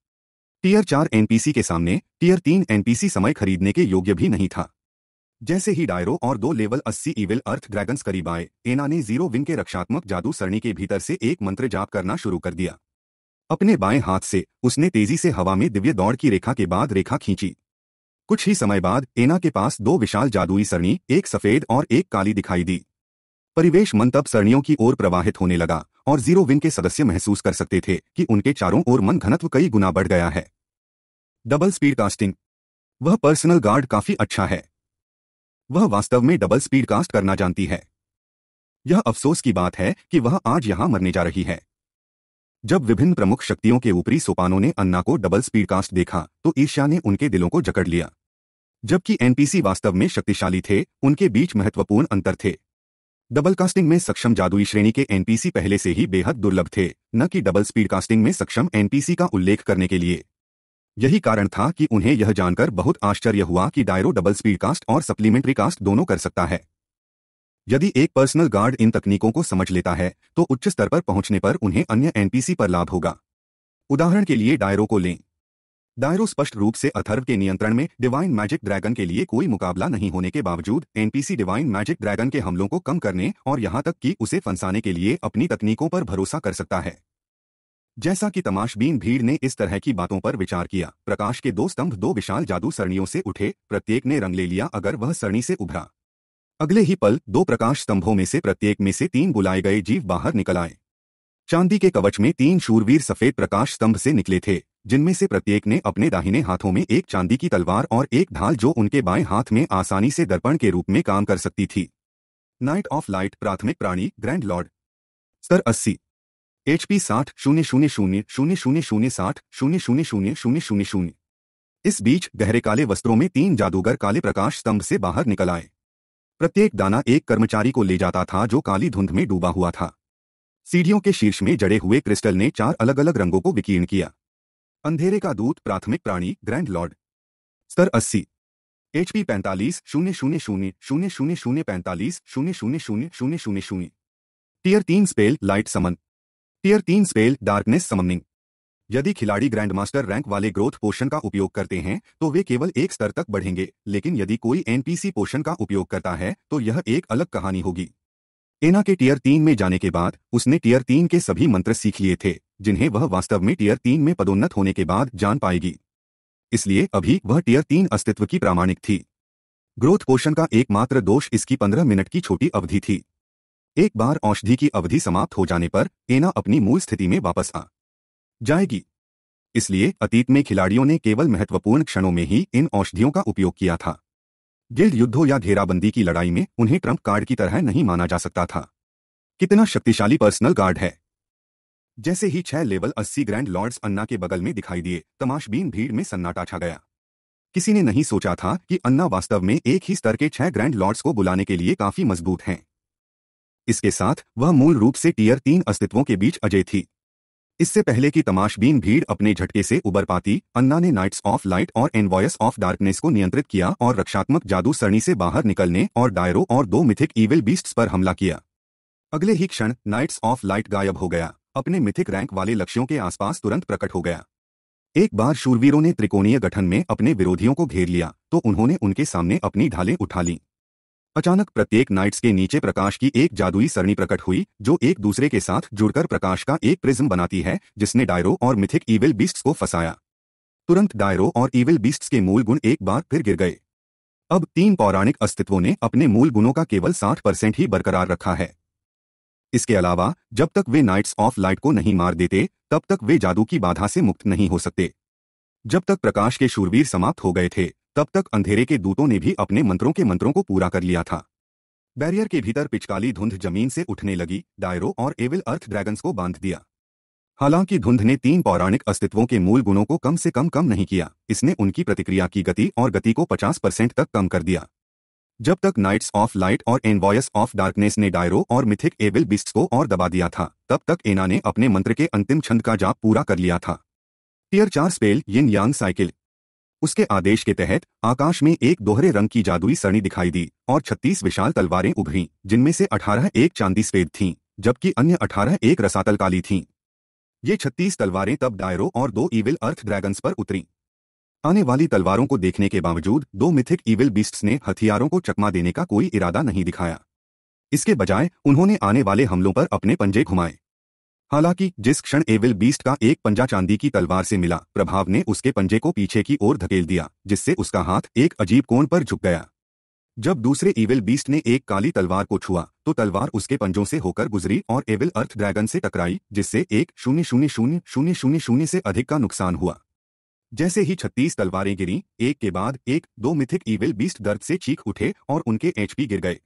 टीयर चार एनपीसी के सामने टीयर तीन एनपीसी समय खरीदने के योग्य भी नहीं था जैसे ही डायरो और दो लेवल 80 इविल अर्थ ड्रैगन्स करीब आए एना ने जीरो विंग के रक्षात्मक जादू सरणी के भीतर से एक मंत्र जाप करना शुरू कर दिया अपने बाएं हाथ से उसने तेजी से हवा में दिव्य दौड़ की रेखा के बाद रेखा खींची कुछ ही समय बाद एना के पास दो विशाल जादुई सरणी एक सफेद और एक काली दिखाई दी परिवेश मंतब सरणियों की ओर प्रवाहित होने लगा और जीरो विंग के सदस्य महसूस कर सकते थे कि उनके चारों ओर मन घनत्व कई गुना बढ़ गया है डबल स्पीड कास्टिंग वह पर्सनल गार्ड काफी अच्छा है वह वास्तव में डबल स्पीड कास्ट करना जानती है यह अफसोस की बात है कि वह आज यहां मरने जा रही है जब विभिन्न प्रमुख शक्तियों के ऊपरी सोपानों ने अन्ना को डबल स्पीड कास्ट देखा तो ईर्ष्या ने उनके दिलों को जकड़ लिया जबकि एनपीसी वास्तव में शक्तिशाली थे उनके बीच महत्वपूर्ण अंतर थे डबल कास्टिंग में सक्षम जादुई श्रेणी के एनपीसी पहले से ही बेहद दुर्लभ थे न कि डबल स्पीड कास्टिंग में सक्षम एनपीसी का उल्लेख करने के लिए यही कारण था कि उन्हें यह जानकर बहुत आश्चर्य हुआ कि डायरो डबल स्पीड कास्ट और सप्लीमेंट्री कास्ट दोनों कर सकता है यदि एक पर्सनल गार्ड इन तकनीकों को समझ लेता है तो उच्च स्तर पर पहुंचने पर उन्हें अन्य एनपीसी पर लाभ होगा उदाहरण के लिए डायरो को लें डायरो स्पष्ट रूप से अथर्व के नियंत्रण में डिवाइन मैजिक ड्रैगन के लिए कोई मुकाबला नहीं होने के बावजूद एनपीसी डिवाइन मैजिक ड्रैगन के हमलों को कम करने और यहां तक कि उसे फंसाने के लिए अपनी तकनीकों पर भरोसा कर सकता है जैसा कि तमाशबीन भीड़ ने इस तरह की बातों पर विचार किया प्रकाश के दो स्तंभ दो विशाल जादू सरणियों से उठे प्रत्येक ने रंग ले लिया अगर वह सरणी से उभरा अगले ही पल दो प्रकाश स्तंभों में से प्रत्येक में से तीन बुलाए गए जीव बाहर निकल आए चांदी के कवच में तीन शूरवीर सफेद प्रकाश स्तंभ से निकले थे जिनमें से प्रत्येक ने अपने दाहिने हाथों में एक चांदी की तलवार और एक ढाल जो उनके बाएं हाथ में आसानी से दर्पण के रूप में काम कर सकती थी नाइट ऑफ लाइट प्राथमिक प्राणी ग्रैंड लॉर्ड स्तर अस्सी एच पी साठ शून्य शून्य शून्य शून्य शून्य शून्य साठ शून्य शून्य शून्य शून्य शून्य शून्य इस बीच गहरे काले वस्त्रों में तीन जादूगर काले प्रकाश स्तंभ से बाहर निकल आए प्रत्येक दाना एक कर्मचारी को ले जाता था जो काली धुंध में डूबा हुआ था सीढ़ियों के शीर्ष में जड़े हुए क्रिस्टल ने चार अलग अलग रंगों को विकीर्ण किया अंधेरे का दूत प्राथमिक प्राणी ग्रैंड लॉर्ड स्तर अस्सी एच पी पैंतालीस शून्य शून्य शून्य शून्य शून्य शून्य पैंतालीस शून्य शून्य शून्य शून्य शून्य शून्य टीयर तीन स्पेल लाइट समन टीयर तीन स्पेल डार्कनेस समनिंग यदि खिलाड़ी ग्रैंड मास्टर रैंक वाले ग्रोथ पोषण का उपयोग करते हैं तो वे केवल एक स्तर तक बढ़ेंगे लेकिन यदि कोई एनपीसी पोषण का उपयोग करता है तो यह एक अलग कहानी होगी एना के टीयर तीन में जाने के बाद उसने टीयर तीन के सभी मंत्र सीख लिए थे जिन्हें वह वास्तव में टीयर तीन में पदोन्नत होने के बाद जान पाएगी इसलिए अभी वह टीयर तीन अस्तित्व की प्रामाणिक थी ग्रोथ पोषण का एकमात्र दोष इसकी पंद्रह मिनट की छोटी अवधि थी एक बार औषधि की अवधि समाप्त हो जाने पर एना अपनी मूल स्थिति में वापस आ जाएगी इसलिए अतीत में खिलाड़ियों ने केवल महत्वपूर्ण क्षणों में ही इन औषधियों का उपयोग किया था गिल्ड युद्धों या घेराबंदी की लड़ाई में उन्हें ट्रंप कार्ड की तरह नहीं माना जा सकता था कितना शक्तिशाली पर्सनल गार्ड है जैसे ही छह लेवल अस्सी ग्रैंड लॉर्ड्स अन्ना के बगल में दिखाई दिए तमाशबीन भीड़ में सन्नाटा छा गया किसी ने नहीं सोचा था कि अन्ना वास्तव में एक ही स्तर के छह ग्रैंड लॉर्ड्स को बुलाने के लिए काफी मजबूत हैं इसके साथ वह मूल रूप से टीयर तीन अस्तित्वों के बीच अजय थी इससे पहले कि तमाशबीन भीड़ अपने झटके से उबर पाती अन्ना ने नाइट्स ऑफ लाइट और एनवॉयस ऑफ डार्कनेस को नियंत्रित किया और रक्षात्मक जादू सरणी से बाहर निकलने और डायरो और दो मिथिक ईविल बीस्ट्स पर हमला किया अगले ही क्षण नाइट्स ऑफ लाइट गायब हो गया अपने मिथिक रैंक वाले लक्ष्यों के आसपास तुरंत प्रकट हो गया एक बार शूरवीरों ने त्रिकोणीय गठन में अपने विरोधियों को घेर लिया तो उन्होंने उनके सामने अपनी ढालें उठा लीं अचानक प्रत्येक नाइट्स के नीचे प्रकाश की एक जादुई सरणी प्रकट हुई जो एक दूसरे के साथ जुड़कर प्रकाश का एक प्रिज्म बनाती है जिसने डायरो और मिथिक ईविल बीस्ट्स को फंसाया तुरंत डायरो और ईविल बीस्ट्स के मूल गुण एक बार फिर गिर गए अब तीन पौराणिक अस्तित्वों ने अपने मूल गुणों का केवल साठ परसेंट ही बरकरार रखा है इसके अलावा जब तक वे नाइट्स ऑफ लाइट को नहीं मार देते तब तक वे जादू की बाधा से मुक्त नहीं हो सकते जब तक प्रकाश के शूरवीर समाप्त हो गए थे तब तक अंधेरे के दूतों ने भी अपने मंत्रों के मंत्रों को पूरा कर लिया था बैरियर के भीतर पिचकाली धुंध जमीन से उठने लगी डायरो और एविल अर्थ ड्रैगन्स को बांध दिया हालांकि धुंध ने तीन पौराणिक अस्तित्वों के मूल गुणों को कम से कम कम नहीं किया इसने उनकी प्रतिक्रिया की गति और गति को 50 परसेंट तक कम कर दिया जब तक नाइट्स ऑफ लाइट और एनवॉयस ऑफ डार्कनेस ने डायरो और मिथिक एविल बिस्ट को और दबा दिया था तब तक एना ने अपने मंत्र के अंतिम छंद का जाप पूरा कर लिया था टीयर चार स्पेल यिन यांग साइकिल उसके आदेश के तहत आकाश में एक दोहरे रंग की जादुई सरणी दिखाई दी और छत्तीस विशाल तलवारें उभरी जिनमें से अठारह एक चांदी स्वेद थीं जबकि अन्य अठारह एक रसातल काली थीं ये छत्तीस तलवारें तब डायरो और दो ईविल अर्थ ड्रैगन्स पर उतरी आने वाली तलवारों को देखने के बावजूद दो मिथिक ईविल बीस्ट्स ने हथियारों को चकमा देने का कोई इरादा नहीं दिखाया इसके बजाय उन्होंने आने वाले हमलों पर अपने पंजे घुमाए हालांकि जिस क्षण एविल बीस्ट का एक पंजा चांदी की तलवार से मिला प्रभाव ने उसके पंजे को पीछे की ओर धकेल दिया जिससे उसका हाथ एक अजीब कोण पर झुक गया जब दूसरे एविल बीस्ट ने एक काली तलवार को छुआ तो तलवार उसके पंजों से होकर गुजरी और एविल अर्थ ड्रैगन से टकराई जिससे एक शून्य शून्य शून्य शून्य शून्य शून्य से अधिक का नुकसान हुआ जैसे ही छत्तीस तलवारें गिरी एक के बाद एक दो मिथिक ईविल बीस्ट दर्द से चीख उठे और उनके एचपी गिर गए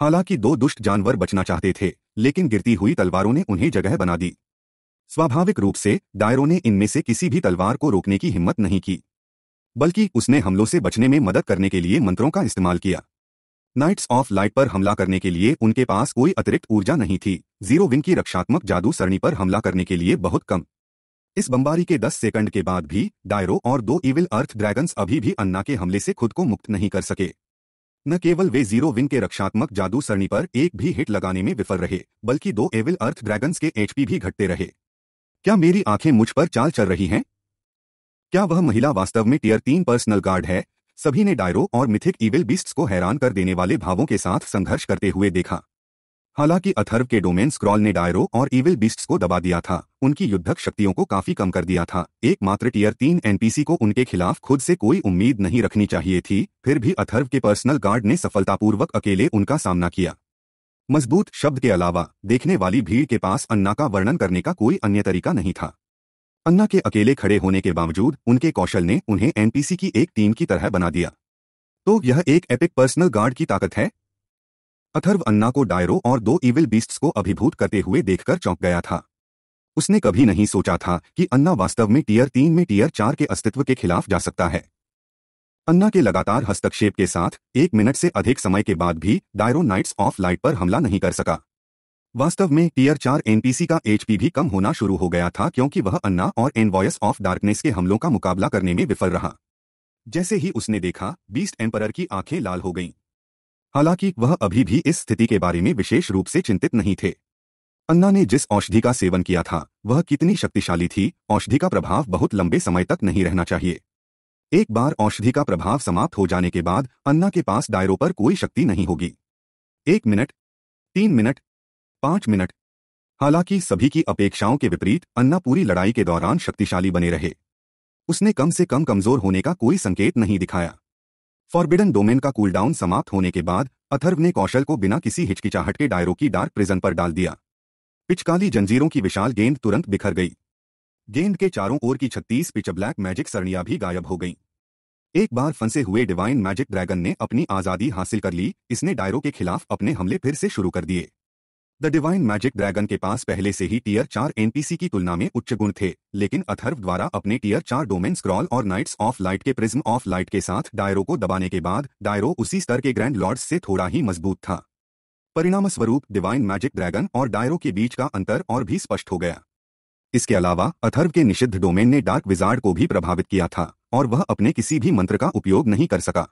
हालांकि दो दुष्ट जानवर बचना चाहते थे लेकिन गिरती हुई तलवारों ने उन्हें जगह बना दी स्वाभाविक रूप से डायरों ने इनमें से किसी भी तलवार को रोकने की हिम्मत नहीं की बल्कि उसने हमलों से बचने में मदद करने के लिए मंत्रों का इस्तेमाल किया नाइट्स ऑफ लाइट पर हमला करने के लिए उनके पास कोई अतिरिक्त ऊर्जा नहीं थी जीरो विन की रक्षात्मक जादू सरणी पर हमला करने के लिए बहुत कम इस बमबारी के 10 सेकंड के बाद भी डायरो और दो इविल अर्थ ड्रैगन्स अभी भी अन्ना के हमले से खुद को मुक्त नहीं कर सके न केवल वे जीरो विन के रक्षात्मक जादू सरणी पर एक भी हिट लगाने में विफल रहे बल्कि दो एविल अर्थ ड्रैगन्स के एचपी भी घटते रहे क्या मेरी आंखें मुझ पर चाल चल रही हैं क्या वह महिला वास्तव में टीयर तीन पर्सनल गार्ड है सभी ने डायरो और मिथिक ईविल बीस्ट्स को हैरान कर देने वाले भावों के साथ संघर्ष करते हुए देखा हालांकि अथर्व के डोमेन स्क्रॉल ने डायरो और इविल बिस्ट्स को दबा दिया था उनकी युद्धक शक्तियों को काफी कम कर दिया था एकमात्र टीयर तीन एनपीसी को उनके खिलाफ खुद से कोई उम्मीद नहीं रखनी चाहिए थी फिर भी अथर्व के पर्सनल गार्ड ने सफलतापूर्वक अकेले उनका सामना किया मजबूत शब्द के अलावा देखने वाली भीड़ के पास अन्ना का वर्णन करने का कोई अन्य तरीका नहीं था अन्ना के अकेले खड़े होने के बावजूद उनके कौशल ने उन्हें एनपीसी की एक टीम की तरह बना दिया तो यह एक एपिक पर्सनल गार्ड की ताकत है अथर्व अन्ना को डायरो और दो इविल बीस्ट्स को अभिभूत करते हुए देखकर चौंक गया था उसने कभी नहीं सोचा था कि अन्ना वास्तव में टीयर तीन में टीयर चार के अस्तित्व के खिलाफ जा सकता है अन्ना के लगातार हस्तक्षेप के साथ एक मिनट से अधिक समय के बाद भी डायरो नाइट्स ऑफ लाइट पर हमला नहीं कर सका वास्तव में टीयर चार एनपीसी का एचपी भी कम होना शुरू हो गया था क्योंकि वह अन्ना और एनवॉयस ऑफ डार्कनेस के हमलों का मुकाबला करने में विफल रहा जैसे ही उसने देखा बीस्ट एम्परर की आंखें लाल हो गईं हालांकि वह अभी भी इस स्थिति के बारे में विशेष रूप से चिंतित नहीं थे अन्ना ने जिस औषधि का सेवन किया था वह कितनी शक्तिशाली थी औषधि का प्रभाव बहुत लंबे समय तक नहीं रहना चाहिए एक बार औषधि का प्रभाव समाप्त हो जाने के बाद अन्ना के पास डायरों पर कोई शक्ति नहीं होगी एक मिनट तीन मिनट पांच मिनट हालांकि सभी की अपेक्षाओं के विपरीत अन्ना पूरी लड़ाई के दौरान शक्तिशाली बने रहे उसने कम से कम कमजोर होने का कोई संकेत नहीं दिखाया फॉरबिडन डोमेन का कूलडाउन समाप्त होने के बाद अथर्व ने कौशल को बिना किसी हिचकिचाहट के डायरों की डार्क प्रिजन पर डाल दिया पिचकाली जंजीरों की विशाल गेंद तुरंत बिखर गई गेंद के चारों ओर की छत्तीस पिच ब्लैक मैजिक सरणियां भी गायब हो गईं। एक बार फंसे हुए डिवाइन मैजिक ड्रैगन ने अपनी आजादी हासिल कर ली इसने डायरो के खिलाफ अपने हमले फिर से शुरू कर दिए द डिवाइन मैजिक ड्रैगन के पास पहले से ही टीयर चार एनपीसी की तुलना में उच्च गुण थे लेकिन अथर्व द्वारा अपने टीयर चार डोमेन स्क्रॉल और नाइट्स ऑफ लाइट के प्रिज्म ऑफ लाइट के साथ डायरो को दबाने के बाद डायरो उसी स्तर के ग्रैंड लॉर्ड्स से थोड़ा ही मजबूत था परिणाम स्वरूप डिवाइन मैजिक ड्रैगन और डायरो के बीच का अंतर और भी स्पष्ट हो गया इसके अलावा अथर्व के निषिद्ध डोमेन ने डार्क विजार्ड को भी प्रभावित किया था और वह अपने किसी भी मंत्र का उपयोग नहीं कर सका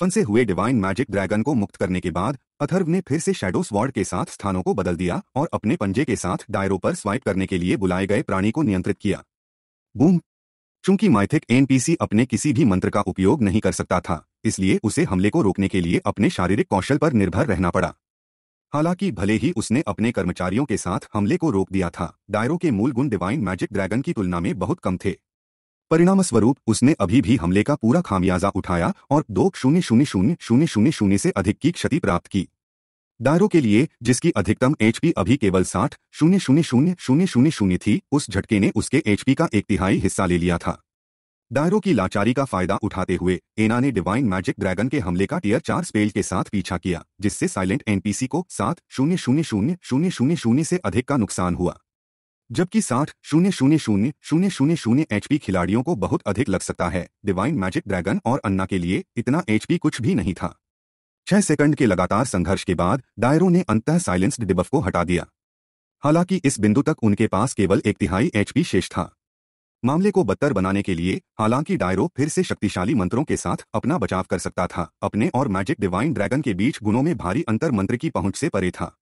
फंसे हुए डिवाइन मैजिक ड्रैगन को मुक्त करने के बाद अथर्व ने फिर से शेडो स्वॉर्ड के साथ स्थानों को बदल दिया और अपने पंजे के साथ डायरो पर स्वाइप करने के लिए बुलाए गए प्राणी को नियंत्रित किया बूम चूंकि माइथिक एनपीसी अपने किसी भी मंत्र का उपयोग नहीं कर सकता था इसलिए उसे हमले को रोकने के लिए अपने शारीरिक कौशल पर निर्भर रहना पड़ा हालांकि भले ही उसने अपने कर्मचारियों के साथ हमले को रोक दिया था डायरो के मूल गुण डिवाइन मैजिक ड्रैगन की तुलना में बहुत कम थे परिणाम स्वरूप उसने अभी भी हमले का पूरा खामियाजा उठाया और दो शून्य शून्य शून्य शून्य शून्य शून्य से अधिक की क्षति प्राप्त की दायरों के लिए जिसकी अधिकतम एचपी अभी केवल साठ शून्य शून्य शून्य शून्य शून्य शून्य थी उस झटके ने उसके एचपी का एक तिहाई हिस्सा ले लिया था दायरों की लाचारी का फायदा उठाते हुए एना ने डिवाइन मैजिक ड्रैगन के हमले का टीयर चार स्पेल के साथ पीछा किया जिससे साइलेंट एनपीसी को सात शून्य शून्य शून्य शून्य शून्य शून्य से अधिक का नुकसान हुआ जबकि साठ शून्य शून्य शून्य शून्य शून्य शून्य एचपी खिलाड़ियों को बहुत अधिक लग सकता है डिवाइन मैजिक ड्रैगन और अन्ना के लिए इतना एचपी कुछ भी नहीं था छह सेकंड के लगातार संघर्ष के बाद डायरो ने अंत साइलेंस्ड डिबफ को हटा दिया हालांकि इस बिंदु तक उनके पास केवल एक तिहाई एचपी शेष था मामले को बदतर बनाने के लिए हालांकि डायरो फिर से शक्तिशाली मंत्रों के साथ अपना बचाव कर सकता था अपने और मैजिक डिवाइन ड्रैगन के बीच गुणों में भारी अंतर मंत्र की पहुंच से परे था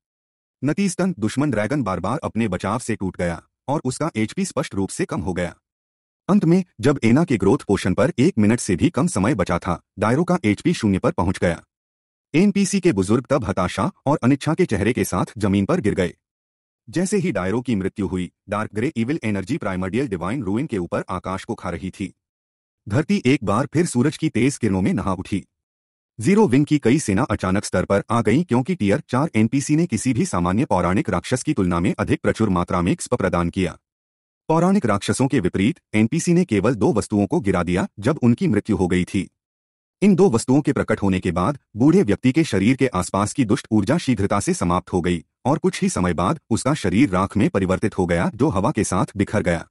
नतीजतन दुश्मन ड्रैगन बार बार अपने बचाव से टूट गया और उसका एचपी स्पष्ट रूप से कम हो गया अंत में जब एना के ग्रोथ पोषण पर एक मिनट से भी कम समय बचा था डायरो का एचपी शून्य पर पहुंच गया एनपीसी के बुजुर्ग तब हताशा और अनिच्छा के चेहरे के साथ जमीन पर गिर गए जैसे ही डायरो की मृत्यु हुई dark grey evil energy primordial divine ruin के ऊपर आकाश को खा रही थी धरती एक बार फिर सूरज की तेज किरणों में नहा उठी जीरो विंग की कई सेना अचानक स्तर पर आ गई क्योंकि टीयर चार एनपीसी ने किसी भी सामान्य पौराणिक राक्षस की तुलना में अधिक प्रचुर मात्रा में स्प प्रदान किया पौराणिक राक्षसों के विपरीत एनपीसी ने केवल दो वस्तुओं को गिरा दिया जब उनकी मृत्यु हो गई थी इन दो वस्तुओं के प्रकट होने के बाद बूढ़े व्यक्ति के शरीर के आसपास की दुष्ट ऊर्जा शीघ्रता से समाप्त हो गई और कुछ ही समय बाद उसका शरीर राख में परिवर्तित हो गया जो हवा के साथ बिखर गया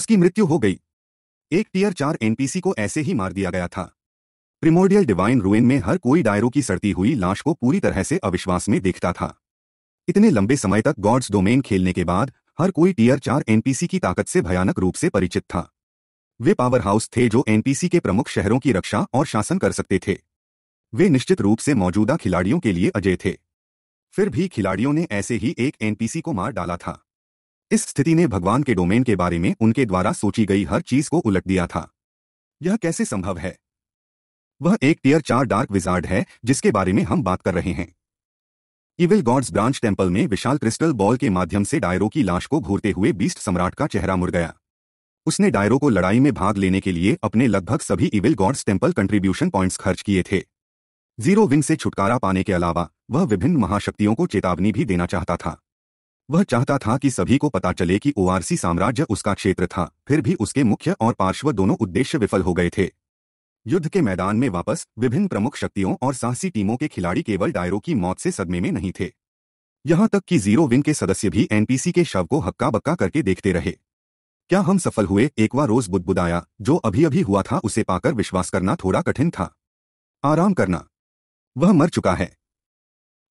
उसकी मृत्यु हो गई एक टीयर चार एनपीसी को ऐसे ही मार दिया गया था प्रिमोडियल डिवाइन रूइन में हर कोई डायरों की सड़ती हुई लाश को पूरी तरह से अविश्वास में देखता था इतने लंबे समय तक गॉड्स डोमेन खेलने के बाद हर कोई टीयर चार एनपीसी की ताकत से भयानक रूप से परिचित था वे पावर हाउस थे जो एनपीसी के प्रमुख शहरों की रक्षा और शासन कर सकते थे वे निश्चित रूप से मौजूदा खिलाड़ियों के लिए अजय थे फिर भी खिलाड़ियों ने ऐसे ही एक एनपीसी को मार डाला था इस स्थिति ने भगवान के डोमेन के बारे में उनके द्वारा सोची गई हर चीज को उलट दिया था यह कैसे संभव है वह एक टीयर चार डार्क विजार्ड है जिसके बारे में हम बात कर रहे हैं इविल गॉड्स ब्रांच टेम्पल में विशाल क्रिस्टल बॉल के माध्यम से डायरो की लाश को घूरते हुए बीस्ट सम्राट का चेहरा मुड़ गया उसने डायरो को लड़ाई में भाग लेने के लिए अपने लगभग सभी evil God's temple contribution points खर्च किए थे जीरो विंग से छुटकारा पाने के अलावा वह विभिन्न महाशक्तियों को चेतावनी भी देना चाहता था वह चाहता था कि सभी को पता चले कि ओआरसी साम्राज्य उसका क्षेत्र था फिर भी उसके मुख्य और पार्श्व दोनों उद्देश्य विफल हो गए थे युद्ध के मैदान में वापस विभिन्न प्रमुख शक्तियों और साहसी टीमों के खिलाड़ी केवल डायरो की मौत से सदमे में नहीं थे यहां तक कि जीरो विंग के सदस्य भी एनपीसी के शव को हक्का बक्का करके देखते रहे क्या हम सफल हुए एक बार रोज बुदबुदाया जो अभी अभी हुआ था उसे पाकर विश्वास करना थोड़ा कठिन था आराम करना वह मर चुका है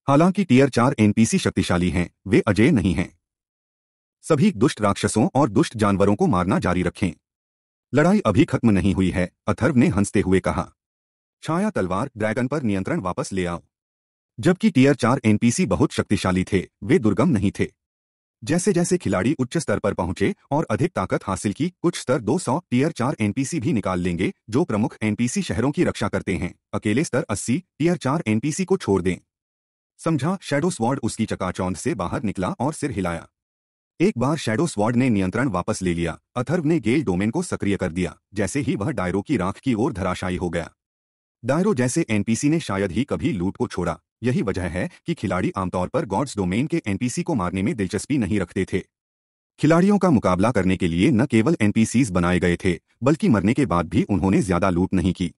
हालांकि टीयर चार एनपीसी शक्तिशाली हैं वे अजय नहीं हैं सभी दुष्ट राक्षसों और दुष्ट जानवरों को मारना जारी रखें लड़ाई अभी खत्म नहीं हुई है अथर्व ने हंसते हुए कहा छाया तलवार ड्रैगन पर नियंत्रण वापस ले आओ जबकि टीयर चार एनपीसी बहुत शक्तिशाली थे वे दुर्गम नहीं थे जैसे जैसे खिलाड़ी उच्च स्तर पर पहुंचे और अधिक ताकत हासिल की कुछ स्तर 200 टीयर चार एनपीसी भी निकाल लेंगे जो प्रमुख एनपीसी शहरों की रक्षा करते हैं अकेले स्तर 80 टीयर चार एनपीसी को छोड़ दें समझा शेडो स्वॉर्ड उसकी चकाचौंध से बाहर निकला और सिर हिलाया एक बार शेडो स्वाड ने नियंत्रण वापस ले लिया अथर्व ने गेल डोमेन को सक्रिय कर दिया जैसे ही वह डायरो की राख की ओर धराशायी हो गया डायरो जैसे एनपीसी ने शायद ही कभी लूट को छोड़ा यही वजह है कि खिलाड़ी आमतौर पर गॉड्स डोमेन के एनपीसी को मारने में दिलचस्पी नहीं रखते थे खिलाड़ियों का मुकाबला करने के लिए न केवल एनपीसीज बनाए गए थे बल्कि मरने के बाद भी उन्होंने ज्यादा लूट नहीं की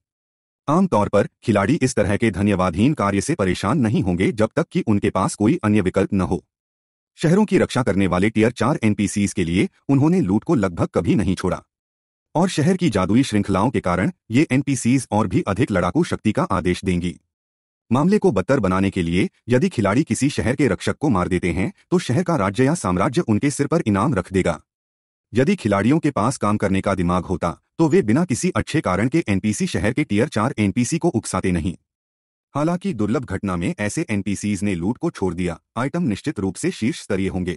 आमतौर पर खिलाड़ी इस तरह के धन्यवादहीन कार्य से परेशान नहीं होंगे जब तक कि उनके पास कोई अन्य विकल्प न हो शहरों की रक्षा करने वाले टीयर चार एनपीसीज के लिए उन्होंने लूट को लगभग कभी नहीं छोड़ा और शहर की जादुई श्रृंखलाओं के कारण ये एनपीसीज और भी अधिक लड़ाकू शक्ति का आदेश देंगी मामले को बदतर बनाने के लिए यदि खिलाड़ी किसी शहर के रक्षक को मार देते हैं तो शहर का राज्य या साम्राज्य उनके सिर पर इनाम रख देगा यदि खिलाड़ियों के पास काम करने का दिमाग होता तो वे बिना किसी अच्छे कारण के एनपीसी शहर के टीयर चार एनपीसी को उकसाते नहीं हालांकि दुर्लभ घटना में ऐसे एनपीसीज ने लूट को छोड़ दिया आइटम निश्चित रूप से शीर्ष स्तरीय होंगे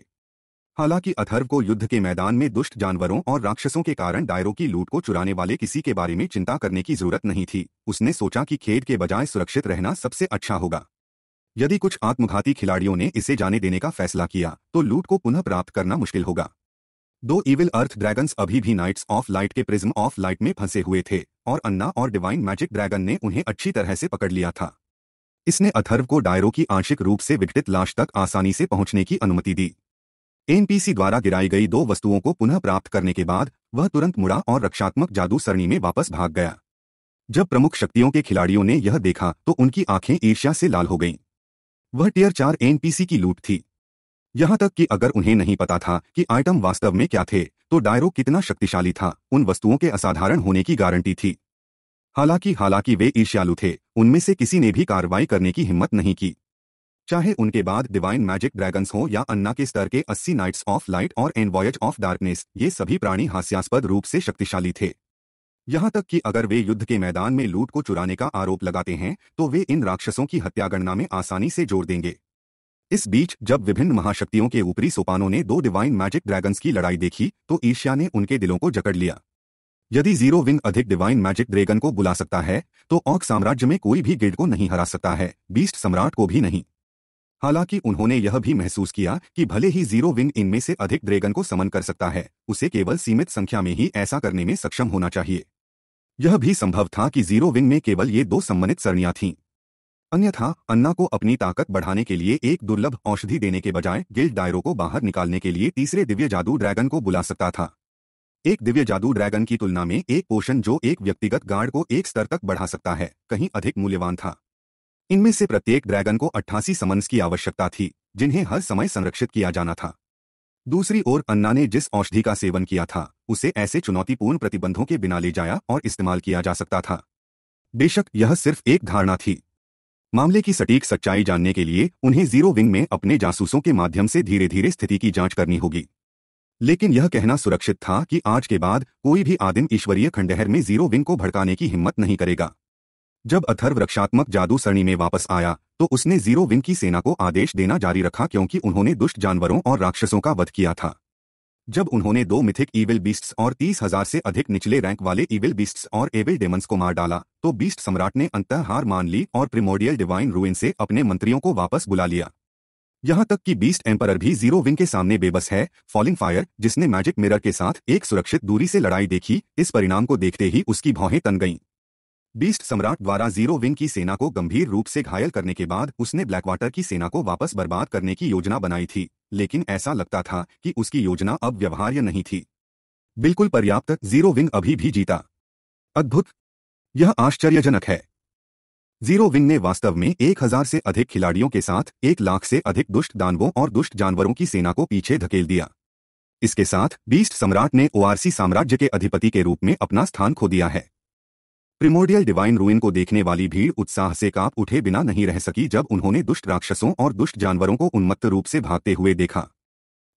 हालांकि अथर्व को युद्ध के मैदान में दुष्ट जानवरों और राक्षसों के कारण दायरों की लूट को चुराने वाले किसी के बारे में चिंता करने की जरूरत नहीं थी उसने सोचा कि खेद के बजाय सुरक्षित रहना सबसे अच्छा होगा यदि कुछ आत्मघाती खिलाड़ियों ने इसे जाने देने का फैसला किया तो लूट को पुनः प्राप्त करना मुश्किल होगा दो इविल अर्थ ड्रैगन्स अभी भी नाइट्स ऑफ लाइट के प्रिज्म ऑफ लाइट में फंसे हुए थे और अन्ना और डिवाइन मैजिक ड्रैगन ने उन्हें अच्छी तरह से पकड़ लिया था इसने अथर्व को डायरों की आंशिक रूप से विघटित लाश तक आसानी से पहुंचने की अनुमति दी एनपीसी द्वारा गिराई गई दो वस्तुओं को पुनः प्राप्त करने के बाद वह तुरंत मुड़ा और रक्षात्मक जादू सरणी में वापस भाग गया जब प्रमुख शक्तियों के खिलाड़ियों ने यह देखा तो उनकी आंखें ईर्ष्या से लाल हो गईं वह टीयर चार एनपीसी की लूट थी यहां तक कि अगर उन्हें नहीं पता था कि आइटम वास्तव में क्या थे तो डायरो कितना शक्तिशाली था उन वस्तुओं के असाधारण होने की गारंटी थी हालांकि हालांकि वे ईर्ष्यालु थे उनमें से किसी ने भी कार्रवाई करने की हिम्मत नहीं की चाहे उनके बाद डिवाइन मैजिक ड्रैगन्स हो या अन्ना के स्तर के 80 नाइट्स ऑफ लाइट और एन वॉयज ऑफ डार्कनेस ये सभी प्राणी हास्यास्पद रूप से शक्तिशाली थे यहां तक कि अगर वे युद्ध के मैदान में लूट को चुराने का आरोप लगाते हैं तो वे इन राक्षसों की हत्यागणना में आसानी से जोड़ देंगे इस बीच जब विभिन्न महाशक्तियों के ऊपरी सोपानों ने दो डिवाइन मैजिक ड्रैगन्स की लड़ाई देखी तो ईर्ष्या ने उनके दिलों को जकड़ लिया यदि जीरो विंग अधिक डिवाइन मैजिक ड्रैगन को बुला सकता है तो ऑक साम्राज्य में कोई भी गिल्ड को नहीं हरा सकता है बीस्ट सम्राट को भी नहीं हालांकि उन्होंने यह भी महसूस किया कि भले ही जीरो विंग इनमें से अधिक ड्रैगन को समन कर सकता है उसे केवल सीमित संख्या में ही ऐसा करने में सक्षम होना चाहिए यह भी संभव था कि जीरो विंग में केवल ये दो सम्मानित सरणियां थीं अन्यथा अन्ना को अपनी ताकत बढ़ाने के लिए एक दुर्लभ औषधि देने के बजाय गिल्ड डायरो को बाहर निकालने के लिए तीसरे दिव्य जादू ड्रैगन को बुला सकता था एक दिव्य जादू ड्रैगन की तुलना में एक पोषण जो एक व्यक्तिगत गार्ड को एक स्तर तक बढ़ा सकता है कहीं अधिक मूल्यवान था इनमें से प्रत्येक ड्रैगन को अट्ठासी समन्स की आवश्यकता थी जिन्हें हर समय संरक्षित किया जाना था दूसरी ओर अन्ना ने जिस औषधि का सेवन किया था उसे ऐसे चुनौतीपूर्ण प्रतिबंधों के बिना ले जाया और इस्तेमाल किया जा सकता था बेशक यह सिर्फ एक धारणा थी मामले की सटीक सच्चाई जानने के लिए उन्हें जीरो विंग में अपने जासूसों के माध्यम से धीरे धीरे स्थिति की जांच करनी होगी लेकिन यह कहना सुरक्षित था कि आज के बाद कोई भी आदिम ईश्वरीय खंडहर में जीरो विंग को भड़काने की हिम्मत नहीं करेगा जब अथर्व रक्षात्मक जादू सरणी में वापस आया तो उसने जीरो विंग की सेना को आदेश देना जारी रखा क्योंकि उन्होंने दुष्ट जानवरों और राक्षसों का वध किया था जब उन्होंने दो मिथिक ईविल बीस्ट्स और तीस हजार से अधिक निचले रैंक वाले ईविल बीस्ट्स और एविल डेमंस को मार डाला तो बीस्ट सम्राट ने हार मान ली और प्रिमोडियल डिवाइन रूइन से अपने मंत्रियों को वापस बुला लिया यहां तक कि बीस्ट एम्परर भी जीरो विन के सामने बेबस है फॉलिंग फायर जिसने मैजिक मिरर के साथ एक सुरक्षित दूरी से लड़ाई देखी इस परिणाम को देखते ही उसकी भौहें तन गईं बीस्ट सम्राट द्वारा जीरो विन की सेना को गंभीर रूप से घायल करने के बाद उसने ब्लैकवाटर की सेना को वापस बर्बाद करने की योजना बनाई थी लेकिन ऐसा लगता था कि उसकी योजना अब व्यवहार्य नहीं थी बिल्कुल पर्याप्त जीरो विंग अभी भी जीता अद्भुत यह आश्चर्यजनक है जीरो विन ने वास्तव में एक हजार से अधिक खिलाड़ियों के साथ एक लाख से अधिक दुष्ट दानवों और दुष्ट जानवरों की सेना को पीछे धकेल दिया इसके साथ बीस्ट सम्राट ने ओआरसी साम्राज्य के अधिपति के रूप में अपना स्थान खो दिया है प्रिमोडियल डिवाइन रूइन को देखने वाली भीड़ उत्साह से काप उठे बिना नहीं रह सकी जब उन्होंने दुष्ट राक्षसों और दुष्ट जानवरों को उन्मत्त रूप से भागते हुए देखा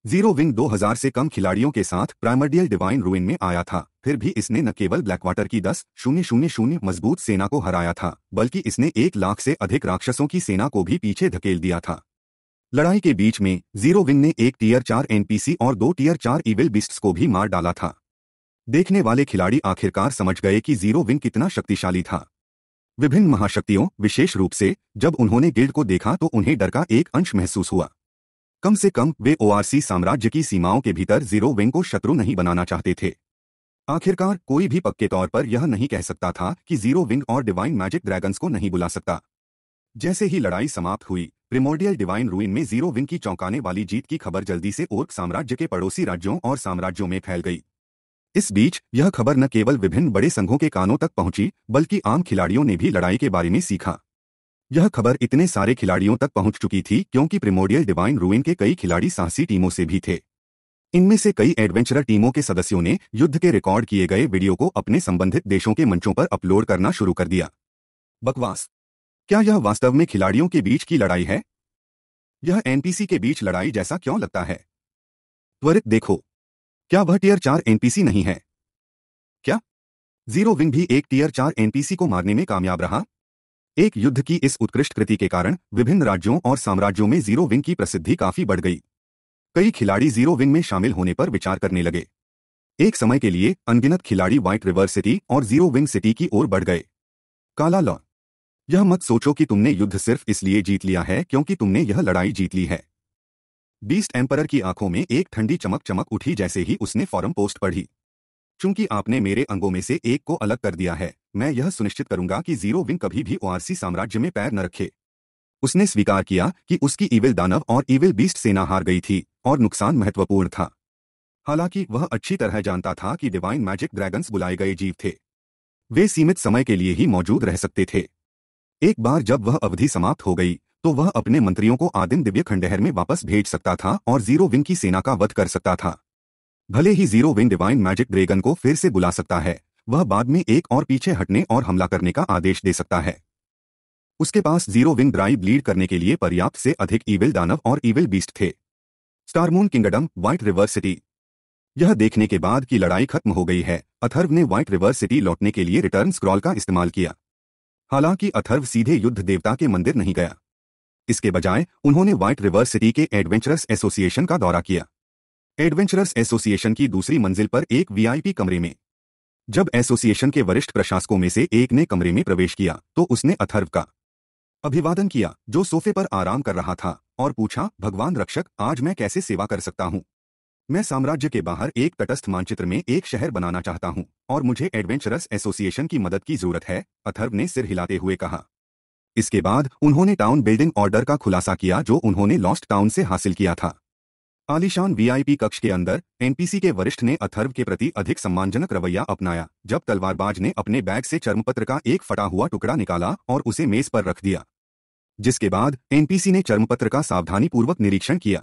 जीरो विंग 2000 से कम खिलाड़ियों के साथ प्राइमर्डियल डिवाइन रूइन में आया था फिर भी इसने न केवल ब्लैकवाटर की दस शून्य शून्य शून्य मजबूत सेना को हराया था बल्कि इसने एक लाख से अधिक राक्षसों की सेना को भी पीछे धकेल दिया था लड़ाई के बीच में जीरो विंग ने एक टीयर चार एनपीसी और दो टीयर चार इविल बिस्ट्स को भी मार डाला था देखने वाले खिलाड़ी आखिरकार समझ गए कि जीरो विंग कितना शक्तिशाली था विभिन्न महाशक्तियों विशेष रूप से जब उन्होंने गिल्ड को देखा तो उन्हें डर का एक अंश महसूस हुआ कम से कम वे ओआरसी साम्राज्य की सीमाओं के भीतर जीरो विंग को शत्रु नहीं बनाना चाहते थे आखिरकार कोई भी पक्के तौर पर यह नहीं कह सकता था कि जीरो विंग और डिवाइन मैजिक ड्रैगन्स को नहीं बुला सकता जैसे ही लड़ाई समाप्त हुई प्रिमोडियल डिवाइन रूइन में जीरो विंग की चौंकाने वाली जीत की खबर जल्दी से ओर्क साम्राज्य के पड़ोसी राज्यों और साम्राज्यों में फैल गई इस बीच यह खबर न केवल विभिन्न बड़े संघों के कानों तक पहुंची बल्कि आम खिलाड़ियों ने भी लड़ाई के बारे में सीखा यह खबर इतने सारे खिलाड़ियों तक पहुंच चुकी थी क्योंकि प्रिमोडियल डिवाइन रूइन के कई खिलाड़ी साहसी टीमों से भी थे इनमें से कई एडवेंचरर टीमों के सदस्यों ने युद्ध के रिकॉर्ड किए गए वीडियो को अपने संबंधित देशों के मंचों पर अपलोड करना शुरू कर दिया बकवास क्या यह वास्तव में खिलाड़ियों के बीच की लड़ाई है यह एनपीसी के बीच लड़ाई जैसा क्यों लगता है त्वरित देखो क्या वह टीयर चार एनपीसी नहीं है क्या जीरो विंग भी एक टीयर चार एनपीसी को मारने में कामयाब रहा एक युद्ध की इस उत्कृष्ट कृति के कारण विभिन्न राज्यों और साम्राज्यों में जीरो विंग की प्रसिद्धि काफी बढ़ गई कई खिलाड़ी जीरो विंग में शामिल होने पर विचार करने लगे एक समय के लिए अनगिनत खिलाड़ी व्हाइट रिवर सिटी और जीरो विंग सिटी की ओर बढ़ गए काला लॉ यह मत सोचो कि तुमने युद्ध सिर्फ इसलिए जीत लिया है क्योंकि तुमने यह लड़ाई जीत ली है बीस्ट एम्पर की आंखों में एक ठंडी चमक चमक उठी जैसे ही उसने फॉरम पोस्ट पढ़ी क्योंकि आपने मेरे अंगों में से एक को अलग कर दिया है मैं यह सुनिश्चित करूंगा कि जीरो विंग कभी भी ओआरसी साम्राज्य में पैर न रखे उसने स्वीकार किया कि उसकी इविल दानव और इविल बीस्ट सेना हार गई थी और नुकसान महत्वपूर्ण था हालांकि वह अच्छी तरह जानता था कि डिवाइन मैजिक ड्रैगन्स बुलाए गए जीव थे वे सीमित समय के लिए ही मौजूद रह सकते थे एक बार जब वह अवधि समाप्त हो गई तो वह अपने मंत्रियों को आदिम दिव्य खंडहर में वापस भेज सकता था और जीरो विंग की सेना का वध कर सकता था भले ही zero wing divine magic dragon को फिर से बुला सकता है वह बाद में एक और पीछे हटने और हमला करने का आदेश दे सकता है उसके पास जीरो विन ड्राई ब्लीड करने के लिए पर्याप्त से अधिक ईविल दानव और ईविल बीस्ट थे Starmoon kingdom white river city यह देखने के बाद कि लड़ाई खत्म हो गई है अथर्व ने व्हाइट रिवर सिटी लौटने के लिए रिटर्न स्क्रॉल का इस्तेमाल किया हालांकि अथर्व सीधे युद्ध देवता के मंदिर नहीं गया इसके बजाय उन्होंने व्हाइट रिवर सिटी के एडवेंचरस एसोसिएशन का दौरा किया एडवेंचरर्स एसोसिएशन की दूसरी मंजिल पर एक वीआईपी कमरे में जब एसोसिएशन के वरिष्ठ प्रशासकों में से एक ने कमरे में प्रवेश किया तो उसने अथर्व का अभिवादन किया जो सोफे पर आराम कर रहा था और पूछा भगवान रक्षक आज मैं कैसे सेवा कर सकता हूँ मैं साम्राज्य के बाहर एक तटस्थ मानचित्र में एक शहर बनाना चाहता हूँ और मुझे एडवेंचरस एसोसिएशन की मदद की जरूरत है अथर्व ने सिर हिलाते हुए कहा इसके बाद उन्होंने टाउन बिल्डिंग ऑर्डर का खुलासा किया जो उन्होंने लॉस्ट टाउन से हासिल किया था आलिशान वीआईपी कक्ष के अंदर एनपीसी के वरिष्ठ ने अथर्व के प्रति अधिक सम्मानजनक रवैया अपनाया जब तलवारबाज ने अपने बैग से चर्मपत्र का एक फटा हुआ टुकड़ा निकाला और उसे मेज पर रख दिया जिसके बाद एनपीसी ने चर्मपत्र का सावधानीपूर्वक निरीक्षण किया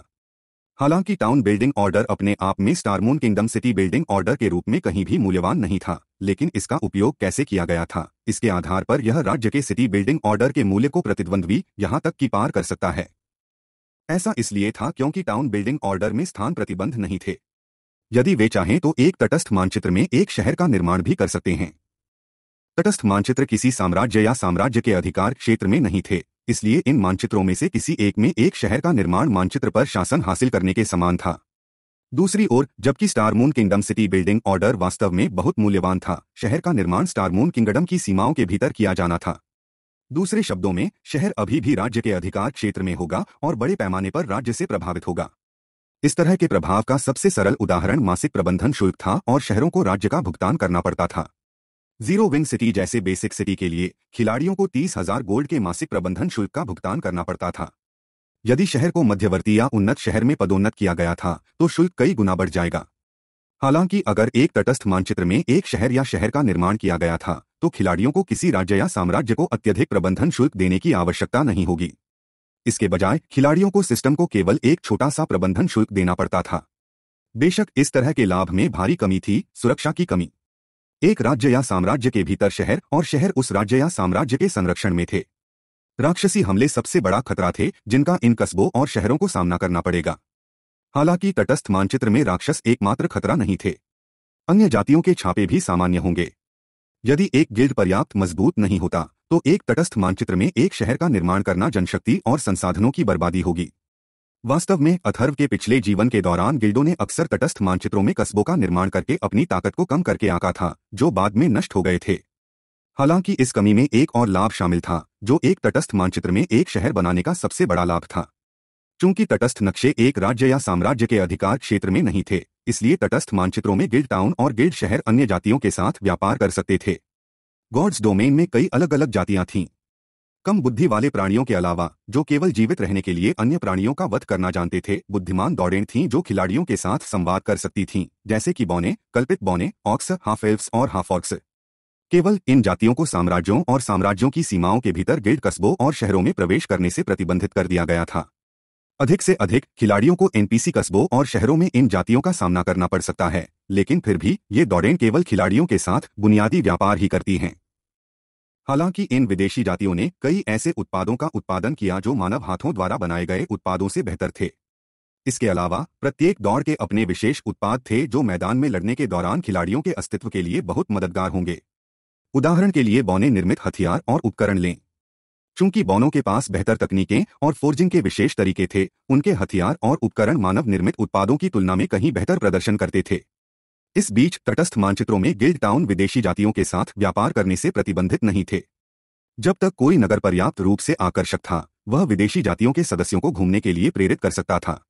हालांकि टाउन बिल्डिंग ऑर्डर अपने आप में Starmoon kingdom city building order के रूप में कहीं भी मूल्यवान नहीं था लेकिन इसका उपयोग कैसे किया गया था इसके आधार पर यह राज्य के सिटी बिल्डिंग ऑर्डर के मूल्य को प्रतिद्वंद्वी यहां तक की पार कर सकता है ऐसा इसलिए था क्योंकि टाउन बिल्डिंग ऑर्डर में स्थान प्रतिबंध नहीं थे यदि वे चाहें तो एक तटस्थ मानचित्र में एक शहर का निर्माण भी कर सकते हैं तटस्थ मानचित्र किसी साम्राज्य या साम्राज्य के अधिकार क्षेत्र में नहीं थे इसलिए इन मानचित्रों में से किसी एक में एक शहर का निर्माण मानचित्र पर शासन हासिल करने के समान था दूसरी ओर जबकि Starmoon kingdom city building order वास्तव में बहुत मूल्यवान था शहर का निर्माण स्टारमून किंगडम की सीमाओं के भीतर किया जाना था दूसरे शब्दों में शहर अभी भी राज्य के अधिकार क्षेत्र में होगा और बड़े पैमाने पर राज्य से प्रभावित होगा इस तरह के प्रभाव का सबसे सरल उदाहरण मासिक प्रबंधन शुल्क था और शहरों को राज्य का भुगतान करना पड़ता था जीरो विंग सिटी जैसे बेसिक सिटी के लिए खिलाड़ियों को तीस हजार गोल्ड के मासिक प्रबंधन शुल्क का भुगतान करना पड़ता था यदि शहर को मध्यवर्ती या उन्नत शहर में पदोन्नत किया गया था तो शुल्क कई गुना बढ़ जाएगा हालांकि अगर एक तटस्थ मानचित्र में एक शहर या शहर का निर्माण किया गया था तो खिलाड़ियों को किसी राज्य या साम्राज्य को अत्यधिक प्रबंधन शुल्क देने की आवश्यकता नहीं होगी इसके बजाय खिलाड़ियों को सिस्टम को केवल एक छोटा सा प्रबंधन शुल्क देना पड़ता था बेशक इस तरह के लाभ में भारी कमी थी सुरक्षा की कमी एक राज्य या साम्राज्य के भीतर शहर और शहर उस राज्य या साम्राज्य के संरक्षण में थे राक्षसी हमले सबसे बड़ा खतरा थे जिनका इन कस्बों और शहरों को सामना करना पड़ेगा हालांकि तटस्थ मानचित्र में राक्षस एकमात्र खतरा नहीं थे अन्य जातियों के छापे भी सामान्य होंगे यदि एक गिल्ड पर्याप्त मजबूत नहीं होता तो एक तटस्थ मानचित्र में एक शहर का निर्माण करना जनशक्ति और संसाधनों की बर्बादी होगी वास्तव में अथर्व के पिछले जीवन के दौरान गिल्डों ने अक्सर तटस्थ मानचित्रों में कस्बों का निर्माण करके अपनी ताकत को कम करके आका था जो बाद में नष्ट हो गए थे हालांकि इस कमी में एक और लाभ शामिल था जो एक तटस्थ मानचित्र में एक शहर बनाने का सबसे बड़ा लाभ था चूंकि तटस्थ नक्शे एक राज्य या साम्राज्य के अधिकार क्षेत्र में नहीं थे इसलिए तटस्थ मानचित्रों में गिल्ड टाउन और गिल्ड शहर अन्य जातियों के साथ व्यापार कर सकते थे गॉड्स डोमेन में कई अलग अलग जातियां थीं कम बुद्धि वाले प्राणियों के अलावा जो केवल जीवित रहने के लिए अन्य प्राणियों का वध करना जानते थे बुद्धिमान दौड़ेण थीं जो खिलाड़ियों के साथ संवाद कर सकती थीं जैसे कि बौने कल्पित बौने ऑक्स हाफ एल्फ्स और हाफॉक्स केवल इन जातियों को साम्राज्यों और साम्राज्यों की सीमाओं के भीतर गिल्ड कस्बों और शहरों में प्रवेश करने से प्रतिबंधित कर दिया गया था अधिक से अधिक खिलाड़ियों को एनपीसी कस्बों और शहरों में इन जातियों का सामना करना पड़ सकता है लेकिन फिर भी ये दौड़ें केवल खिलाड़ियों के साथ बुनियादी व्यापार ही करती हैं हालांकि इन विदेशी जातियों ने कई ऐसे उत्पादों का उत्पादन किया जो मानव हाथों द्वारा बनाए गए उत्पादों से बेहतर थे इसके अलावा प्रत्येक दौड़ के अपने विशेष उत्पाद थे जो मैदान में लड़ने के दौरान खिलाड़ियों के अस्तित्व के लिए बहुत मददगार होंगे उदाहरण के लिए बौने निर्मित हथियार और उपकरण लें चूंकि बौनों के पास बेहतर तकनीकें और फोर्जिंग के विशेष तरीके थे उनके हथियार और उपकरण मानव निर्मित उत्पादों की तुलना में कहीं बेहतर प्रदर्शन करते थे इस बीच तटस्थ मानचित्रों में गिल्ड टाउन विदेशी जातियों के साथ व्यापार करने से प्रतिबंधित नहीं थे जब तक कोई नगर पर्याप्त रूप से आकर्षक था वह विदेशी जातियों के सदस्यों को घूमने के लिए प्रेरित कर सकता था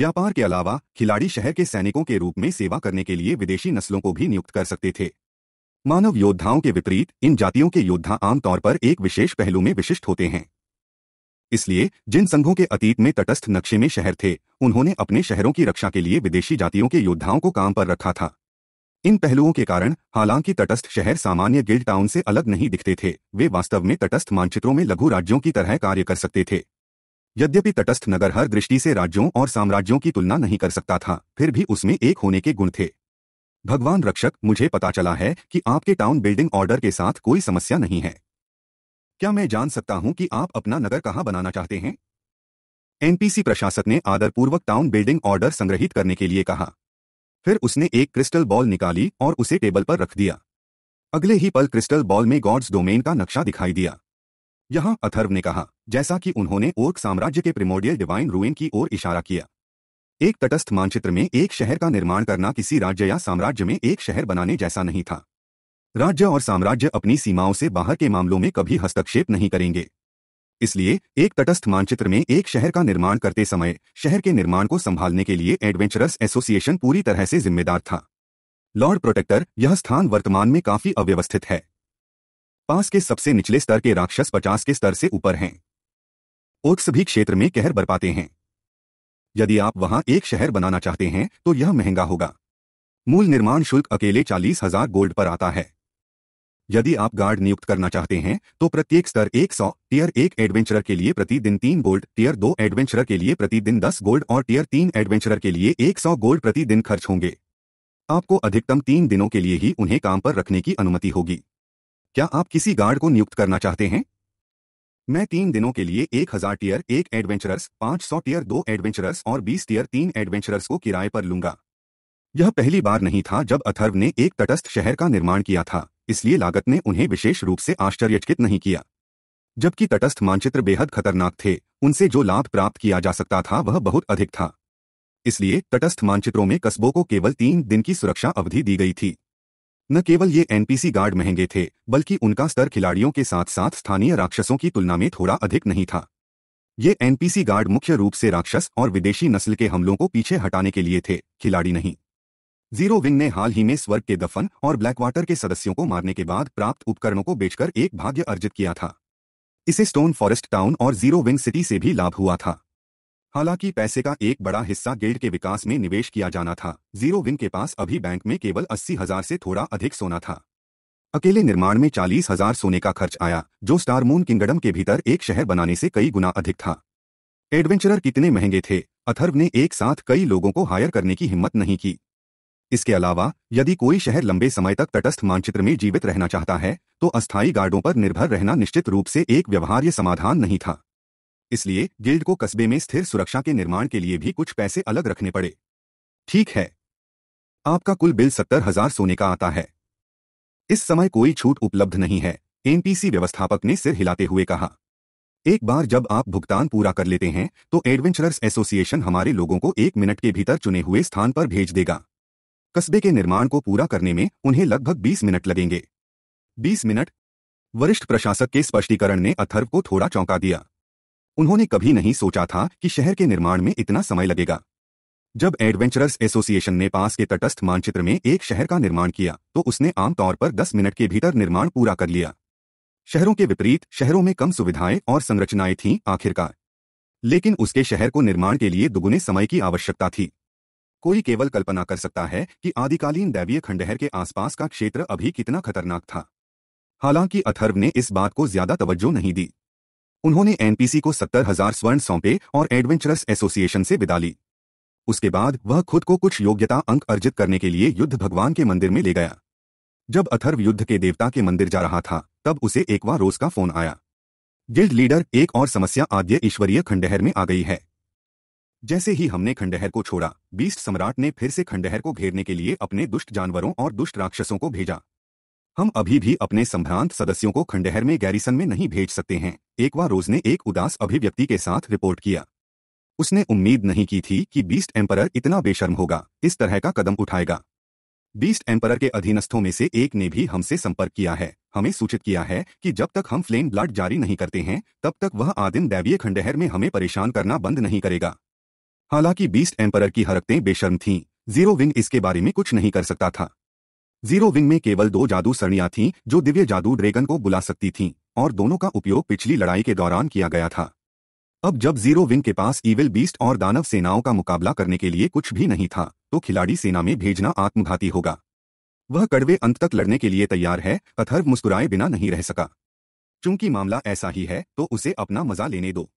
व्यापार के अलावा खिलाड़ी शहर के सैनिकों के रूप में सेवा करने के लिए विदेशी नस्लों को भी नियुक्त कर सकते थे मानव योद्धाओं के विपरीत इन जातियों के योद्धा आमतौर पर एक विशेष पहलू में विशिष्ट होते हैं इसलिए जिन संघों के अतीत में तटस्थ नक्शे में शहर थे उन्होंने अपने शहरों की रक्षा के लिए विदेशी जातियों के योद्धाओं को काम पर रखा था इन पहलुओं के कारण हालांकि तटस्थ शहर सामान्य गिल्ड टाउन से अलग नहीं दिखते थे वे वास्तव में तटस्थ मानचित्रों में लघु राज्यों की तरह कार्य कर सकते थे यद्यपि तटस्थ नगर हर दृष्टि से राज्यों और साम्राज्यों की तुलना नहीं कर सकता था फिर भी उसमें एक होने के गुण थे भगवान रक्षक मुझे पता चला है कि आपके टाउन बिल्डिंग ऑर्डर के साथ कोई समस्या नहीं है क्या मैं जान सकता हूं कि आप अपना नगर कहां बनाना चाहते हैं एनपीसी प्रशासक ने आदरपूर्वक टाउन बिल्डिंग ऑर्डर संग्रहित करने के लिए कहा फिर उसने एक क्रिस्टल बॉल निकाली और उसे टेबल पर रख दिया अगले ही पल क्रिस्टल बॉल में गॉड्स डोमेन का नक्शा दिखाई दिया यहां अथर्व ने कहा जैसा कि उन्होंने ओर्क साम्राज्य के प्रिमोडियल डिवाइन रूइन की ओर इशारा किया एक तटस्थ मानचित्र में एक शहर का निर्माण करना किसी राज्य या साम्राज्य में एक शहर बनाने जैसा नहीं था राज्य और साम्राज्य अपनी सीमाओं से बाहर के मामलों में कभी हस्तक्षेप नहीं करेंगे इसलिए एक तटस्थ मानचित्र में एक शहर का निर्माण करते समय शहर के निर्माण को संभालने के लिए एडवेंचरस एसोसिएशन पूरी तरह से जिम्मेदार था लॉर्ड प्रोटेक्टर यह स्थान वर्तमान में काफी अव्यवस्थित है पास के सबसे निचले स्तर के राक्षस पचास के स्तर से ऊपर हैं ओक्स भी क्षेत्र में कहर बरपाते हैं यदि आप वहां एक शहर बनाना चाहते हैं तो यह महंगा होगा मूल निर्माण शुल्क अकेले चालीस हजार गोल्ड पर आता है यदि आप गार्ड नियुक्त करना चाहते हैं तो प्रत्येक स्तर 100 टीयर एक एडवेंचरर के लिए प्रतिदिन तीन गोल्ड टीयर दो एडवेंचरर के लिए प्रतिदिन दस गोल्ड और टीयर तीन एडवेंचरर के लिए एक सौ गोल्ड प्रतिदिन खर्च होंगे आपको अधिकतम तीन दिनों के लिए ही उन्हें काम पर रखने की अनुमति होगी क्या आप किसी गार्ड को नियुक्त करना चाहते हैं मैं तीन दिनों के लिए एक हजार टीयर एक एडवेंचरर्स पांच सौ टीयर दो एडवेंचरर्स और बीस टीयर तीन एडवेंचरर्स को किराए पर लूंगा यह पहली बार नहीं था जब अथर्व ने एक तटस्थ शहर का निर्माण किया था इसलिए लागत ने उन्हें विशेष रूप से आश्चर्यचकित नहीं किया जबकि तटस्थ मानचित्र बेहद खतरनाक थे उनसे जो लाभ प्राप्त किया जा सकता था वह बहुत अधिक था इसलिए तटस्थ मानचित्रों में कस्बों को केवल तीन दिन की सुरक्षा अवधि दी गई थी न केवल ये एनपीसी गार्ड महंगे थे बल्कि उनका स्तर खिलाड़ियों के साथ साथ स्थानीय राक्षसों की तुलना में थोड़ा अधिक नहीं था ये एनपीसी गार्ड मुख्य रूप से राक्षस और विदेशी नस्ल के हमलों को पीछे हटाने के लिए थे खिलाड़ी नहीं जीरो विंग ने हाल ही में स्वर्ग के दफन और ब्लैकवाटर के सदस्यों को मारने के बाद प्राप्त उपकरणों को बेचकर एक भाग्य अर्जित किया था इसे स्टोन फॉरेस्ट टाउन और जीरो विंग सिटी से भी लाभ हुआ था हालांकि पैसे का एक बड़ा हिस्सा गिल्ड के विकास में निवेश किया जाना था जीरो विन के पास अभी बैंक में केवल अस्सी हजार से थोड़ा अधिक सोना था अकेले निर्माण में चालीस हजार सोने का खर्च आया जो स्टार मून किंगडम के भीतर एक शहर बनाने से कई गुना अधिक था एडवेंचरर कितने महंगे थे अथर्व ने एक साथ कई लोगों को हायर करने की हिम्मत नहीं की इसके अलावा यदि कोई शहर लंबे समय तक तटस्थ मानचित्र में जीवित रहना चाहता है तो अस्थायी गार्डों पर निर्भर रहना निश्चित रूप से एक व्यवहार्य समाधान नहीं था इसलिए गिल्ड को कस्बे में स्थिर सुरक्षा के निर्माण के लिए भी कुछ पैसे अलग रखने पड़े ठीक है आपका कुल बिल सत्तर हजार सोने का आता है इस समय कोई छूट उपलब्ध नहीं है एनपीसी व्यवस्थापक ने सिर हिलाते हुए कहा एक बार जब आप भुगतान पूरा कर लेते हैं तो एडवेंचरर्स एसोसिएशन हमारे लोगों को एक मिनट के भीतर चुने हुए स्थान पर भेज देगा कस्बे के निर्माण को पूरा करने में उन्हें लगभग 20 मिनट लगेंगे 20 मिनट वरिष्ठ प्रशासक के स्पष्टीकरण ने अथर्व को थोड़ा चौंका दिया उन्होंने कभी नहीं सोचा था कि शहर के निर्माण में इतना समय लगेगा जब एडवेंचरर्स एसोसिएशन ने पास के तटस्थ मानचित्र में एक शहर का निर्माण किया तो उसने आमतौर पर 10 मिनट के भीतर निर्माण पूरा कर लिया शहरों के विपरीत शहरों में कम सुविधाएं और संरचनाएं थीं आखिरकार लेकिन उसके शहर को निर्माण के लिए दुगुने समय की आवश्यकता थी कोई केवल कल्पना कर सकता है कि आदिकालीन दैवीय खंडहर के आसपास का क्षेत्र अभी कितना खतरनाक था हालांकि अथर्व ने इस बात को ज्यादा तवज्जो नहीं दी उन्होंने एनपीसी को सत्तर हजार स्वर्ण सौंपे और एडवेंचरस एसोसिएशन से विदा ली उसके बाद वह खुद को कुछ योग्यता अंक अर्जित करने के लिए युद्ध भगवान के मंदिर में ले गया जब अथर्व युद्ध के देवता के मंदिर जा रहा था तब उसे एक बार रोज का फोन आया गिल्ड लीडर एक और समस्या आद्य ईश्वरीय खंडहर में आ गई है जैसे ही हमने खंडहर को छोड़ा बीस्ट सम्राट ने फिर से खंडहर को घेरने के लिए अपने दुष्ट जानवरों और दुष्ट राक्षसों को भेजा हम अभी भी अपने संभ्रांत सदस्यों को खंडहर में गैरिसन में नहीं भेज सकते हैं एक बार रोज ने एक उदास अभिव्यक्ति के साथ रिपोर्ट किया उसने उम्मीद नहीं की थी कि बीस्ट एम्परर इतना बेशर्म होगा इस तरह का कदम उठाएगा बीस्ट एम्परर के अधीनस्थों में से एक ने भी हमसे संपर्क किया है हमें सूचित किया है कि जब तक हम फ्लेम ब्लड जारी नहीं करते हैं तब तक वह आदिम दैवीय खंडहर में हमें परेशान करना बंद नहीं करेगा हालांकि बीस्ट एम्परर की हरकतें बेशर्म थीं जीरो विंग इसके बारे में कुछ नहीं कर सकता था जीरो विंग में केवल दो जादू सरणियां थीं जो दिव्य जादू ड्रैगन को बुला सकती थीं और दोनों का उपयोग पिछली लड़ाई के दौरान किया गया था अब जब जीरो विंग के पास ईविल बीस्ट और दानव सेनाओं का मुकाबला करने के लिए कुछ भी नहीं था तो खिलाड़ी सेना में भेजना आत्मघाती होगा वह कड़वे अंत तक लड़ने के लिए तैयार है अथर्व मुस्कुराए बिना नहीं रह सका चूंकि मामला ऐसा ही है तो उसे अपना मजा लेने दो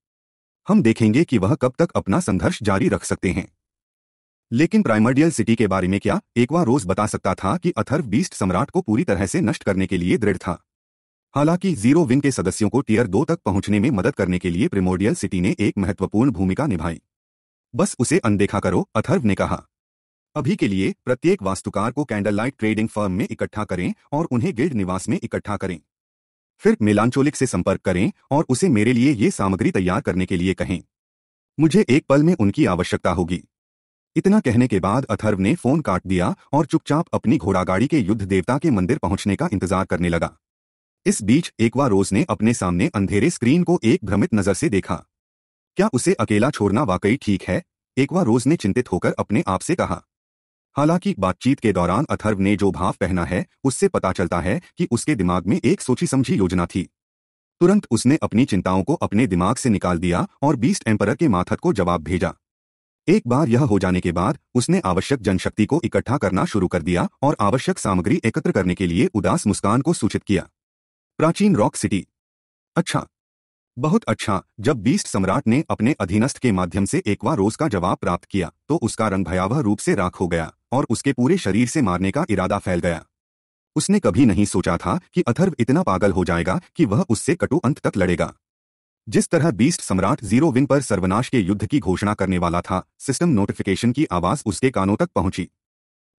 हम देखेंगे कि वह कब तक अपना संघर्ष जारी रख सकते हैं लेकिन प्राइमर्डियल सिटी के बारे में क्या एकवा रोज बता सकता था कि अथर्व बीस्ट सम्राट को पूरी तरह से नष्ट करने के लिए दृढ़ था हालांकि जीरो विन के सदस्यों को टीयर दो तक पहुंचने में मदद करने के लिए प्रिमोडियल सिटी ने एक महत्वपूर्ण भूमिका निभाई बस उसे अनदेखा करो अथर्व ने कहा अभी के लिए प्रत्येक वास्तुकार को कैंडल लाइट ट्रेडिंग फर्म में इकट्ठा करें और उन्हें गिल्ड निवास में इकट्ठा करें फिर मेलांचोलिक से संपर्क करें और उसे मेरे लिए ये सामग्री तैयार करने के लिए कहें मुझे एक पल में उनकी आवश्यकता होगी इतना कहने के बाद अथर्व ने फोन काट दिया और चुपचाप अपनी घोड़ागाड़ी के युद्ध देवता के मंदिर पहुंचने का इंतजार करने लगा इस बीच एकवा रोज ने अपने सामने अंधेरे स्क्रीन को एक भ्रमित नजर से देखा क्या उसे अकेला छोड़ना वाकई ठीक है एकवा रोज ने चिंतित होकर अपने आप से कहा हालांकि बातचीत के दौरान अथर्व ने जो भाव पहना है उससे पता चलता है कि उसके दिमाग में एक सोची समझी योजना थी तुरंत उसने अपनी चिंताओं को अपने दिमाग से निकाल दिया और बीस्ट एम्पर के माथत को जवाब भेजा एक बार यह हो जाने के बाद उसने आवश्यक जनशक्ति को इकट्ठा करना शुरू कर दिया और आवश्यक सामग्री एकत्र करने के लिए उदास मुस्कान को सूचित किया प्राचीन रॉक सिटी अच्छा बहुत अच्छा जब बीस्ट सम्राट ने अपने अधीनस्थ के माध्यम से एक बार रोज का जवाब प्राप्त किया तो उसका रंग भयावह रूप से राख हो गया और उसके पूरे शरीर से मारने का इरादा फैल गया उसने कभी नहीं सोचा था कि अथर्व इतना पागल हो जाएगा कि वह उससे कटु अंत तक लड़ेगा जिस तरह बीस्ट सम्राट जीरो विन पर सर्वनाश के युद्ध की घोषणा करने वाला था सिस्टम नोटिफिकेशन की आवाज उसके कानों तक पहुंची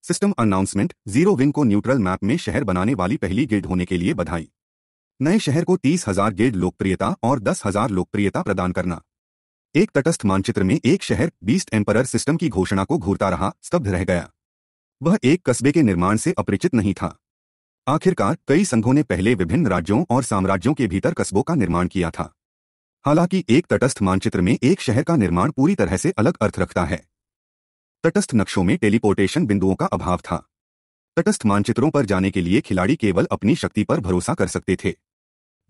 सिस्टम अनाउंसमेंट जीरो विन को न्यूट्रल मैप में शहर बनाने वाली पहली गिल्ड होने के लिए बधाई नए शहर को तीस हजार गिल्ड लोकप्रियता और दस हजार लोकप्रियता प्रदान करना एक तटस्थ मानचित्र में एक शहर बीस्ट एम्परर सिस्टम की घोषणा को घूरता रहा स्तब्ध रह गया वह एक कस्बे के निर्माण से अपरिचित नहीं था आखिरकार कई संघों ने पहले विभिन्न राज्यों और साम्राज्यों के भीतर कस्बों का निर्माण किया था हालांकि एक तटस्थ मानचित्र में एक शहर का निर्माण पूरी तरह से अलग अर्थ रखता है तटस्थ नक्शों में टेलीपोर्टेशन बिंदुओं का अभाव था तटस्थ मानचित्रों पर जाने के लिए खिलाड़ी केवल अपनी शक्ति पर भरोसा कर सकते थे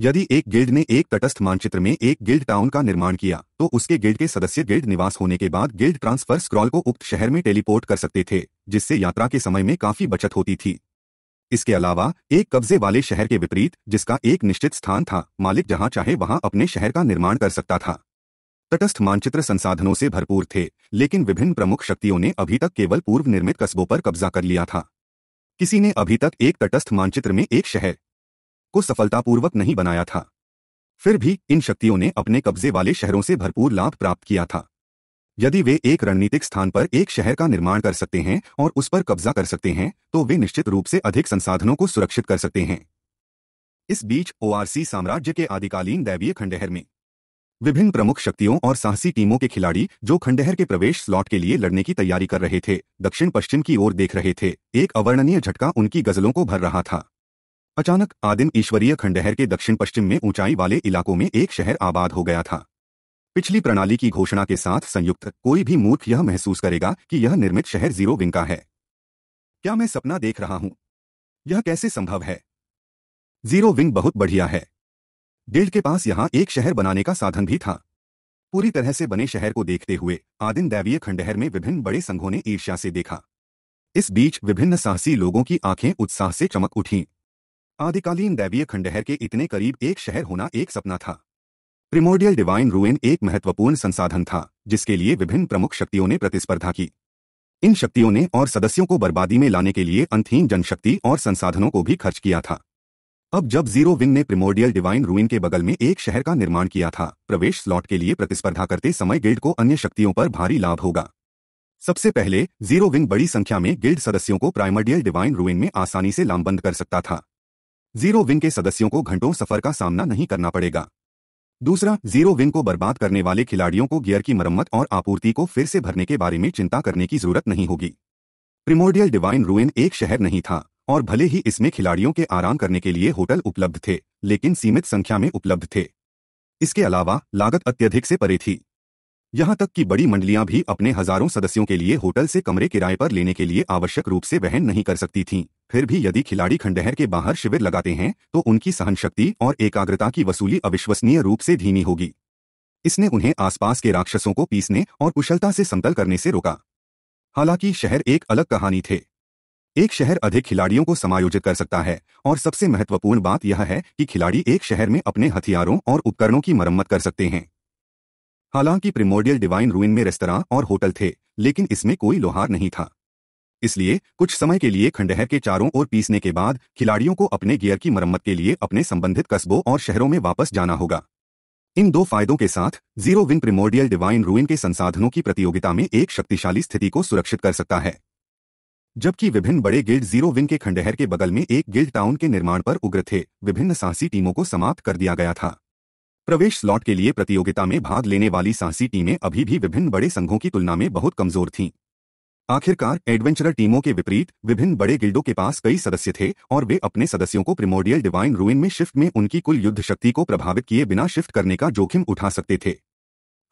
यदि एक गिल्ड ने एक तटस्थ मानचित्र में एक गिल्ड टाउन का निर्माण किया तो उसके गिल्ड के सदस्य गिल्ड निवास होने के बाद गिल्ड ट्रांसफर स्क्रॉल को उक्त शहर में टेलीपोर्ट कर सकते थे जिससे यात्रा के समय में काफी बचत होती थी इसके अलावा एक कब्जे वाले शहर के विपरीत जिसका एक निश्चित स्थान था मालिक जहां चाहे वहां अपने शहर का निर्माण कर सकता था तटस्थ मानचित्र संसाधनों से भरपूर थे लेकिन विभिन्न प्रमुख शक्तियों ने अभी तक केवल पूर्व निर्मित कस्बों पर कब्जा कर लिया था किसी ने अभी तक एक तटस्थ मानचित्र में एक शहर को सफलतापूर्वक नहीं बनाया था फिर भी इन शक्तियों ने अपने कब्जे वाले शहरों से भरपूर लाभ प्राप्त किया था यदि वे एक रणनीतिक स्थान पर एक शहर का निर्माण कर सकते हैं और उस पर कब्जा कर सकते हैं तो वे निश्चित रूप से अधिक संसाधनों को सुरक्षित कर सकते हैं इस बीच ओआरसी साम्राज्य के आदिकालीन दैवीय खंडहर में विभिन्न प्रमुख शक्तियों और साहसी टीमों के खिलाड़ी जो खंडहर के प्रवेश स्लॉट के लिए लड़ने की तैयारी कर रहे थे दक्षिण पश्चिम की ओर देख रहे थे एक अवर्णनीय झटका उनकी गजलों को भर रहा था अचानक आदिम ईश्वरीय खंडहर के दक्षिण पश्चिम में ऊंचाई वाले इलाकों में एक शहर आबाद हो गया था पिछली प्रणाली की घोषणा के साथ संयुक्त कोई भी मूर्ख यह महसूस करेगा कि यह निर्मित शहर जीरो विंग का है क्या मैं सपना देख रहा हूं यह कैसे संभव है जीरो विंग बहुत बढ़िया है गिल्ड के पास यहां एक शहर बनाने का साधन भी था पूरी तरह से बने शहर को देखते हुए आदिन दैवीय खंडहर में विभिन्न बड़े संघों ने ईर्ष्या से देखा इस बीच विभिन्न साहसी लोगों की आंखें उत्साह से चमक उठी आदिकालीन दैवीय खंडहर के इतने करीब एक शहर होना एक सपना था प्रिमोर्डियल डिवाइन रूइन एक महत्वपूर्ण संसाधन था जिसके लिए विभिन्न प्रमुख शक्तियों ने प्रतिस्पर्धा की इन शक्तियों ने और सदस्यों को बर्बादी में लाने के लिए अंतहीन जनशक्ति और संसाधनों को भी खर्च किया था अब जब जीरो विन ने प्रिमोडियल डिवाइन रूइन के बगल में एक शहर का निर्माण किया था प्रवेश स्लॉट के लिए प्रतिस्पर्धा करते समय गिल्ड को अन्य शक्तियों पर भारी लाभ होगा सबसे पहले जीरो विन बड़ी संख्या में गिल्ड सदस्यों को प्राइमोडियल डिवाइन रूइन में आसानी से लामबंद कर सकता था जीरो विन के सदस्यों को घंटों सफर का सामना नहीं करना पड़ेगा दूसरा जीरो विन को बर्बाद करने वाले खिलाड़ियों को गियर की मरम्मत और आपूर्ति को फिर से भरने के बारे में चिंता करने की जरूरत नहीं होगी प्रिमोडियल डिवाइन रूइन एक शहर नहीं था और भले ही इसमें खिलाड़ियों के आराम करने के लिए होटल उपलब्ध थे लेकिन सीमित संख्या में उपलब्ध थे इसके अलावा लागत अत्यधिक से परे थी यहाँ तक कि बड़ी मंडलियां भी अपने हजारों सदस्यों के लिए होटल से कमरे किराए पर लेने के लिए आवश्यक रूप से वहन नहीं कर सकती थीं फिर भी यदि खिलाड़ी खंडहर के बाहर शिविर लगाते हैं तो उनकी सहनशक्ति और एकाग्रता की वसूली अविश्वसनीय रूप से धीमी होगी इसने उन्हें आसपास के राक्षसों को पीसने और कुशलता से समतल करने से रोका हालांकि शहर एक अलग कहानी थे एक शहर अधिक खिलाड़ियों को समायोजित कर सकता है और सबसे महत्वपूर्ण बात यह है कि खिलाड़ी एक शहर में अपने हथियारों और उपकरणों की मरम्मत कर सकते हैं हालांकि प्रिमोडियल डिवाइन रूइन में रेस्तरा और होटल थे लेकिन इसमें कोई लोहार नहीं था इसलिए कुछ समय के लिए खंडहर के चारों ओर पीसने के बाद खिलाड़ियों को अपने गियर की मरम्मत के लिए अपने संबंधित कस्बों और शहरों में वापस जाना होगा इन दो फायदों के साथ zero wing primordial divine ruin के संसाधनों की प्रतियोगिता में एक शक्तिशाली स्थिति को सुरक्षित कर सकता है जबकि विभिन्न बड़े गिल्ड जीरो विन के खंडहर के बगल में एक गिल्ड टाउन के निर्माण पर उग्र थे विभिन्न साहसी टीमों को समाप्त कर दिया गया था प्रवेश स्लॉट के लिए प्रतियोगिता में भाग लेने वाली साहसी टीमें अभी भी विभिन्न बड़े संघों की तुलना में बहुत कमजोर थीं आखिरकार एडवेंचरर टीमों के विपरीत विभिन्न बड़े गिल्डों के पास कई सदस्य थे और वे अपने सदस्यों को प्रिमोडियल डिवाइन रूइन में शिफ्ट में उनकी कुल युद्ध शक्ति को प्रभावित किए बिना शिफ्ट करने का जोखिम उठा सकते थे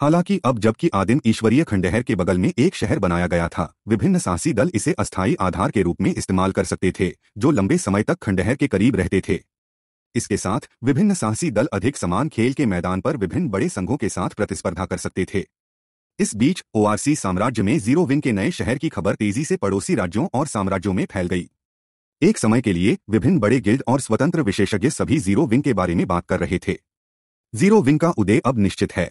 हालांकि अब जबकि आदिम ईश्वरीय खंडहर के बगल में एक शहर बनाया गया था विभिन्न साहसी दल इसे अस्थायी आधार के रूप में इस्तेमाल कर सकते थे जो लंबे समय तक खंडहर के करीब रहते थे इसके साथ विभिन्न साहसी दल अधिक समान खेल के मैदान पर विभिन्न बड़े संघों के साथ प्रतिस्पर्धा कर सकते थे इस बीच ओआरसी साम्राज्य में जीरो विन के नए शहर की खबर तेजी से पड़ोसी राज्यों और साम्राज्यों में फैल गई एक समय के लिए विभिन्न बड़े गिल्ड और स्वतंत्र विशेषज्ञ सभी जीरो विंग के बारे में बात कर रहे थे जीरो विंग का उदय अब निश्चित है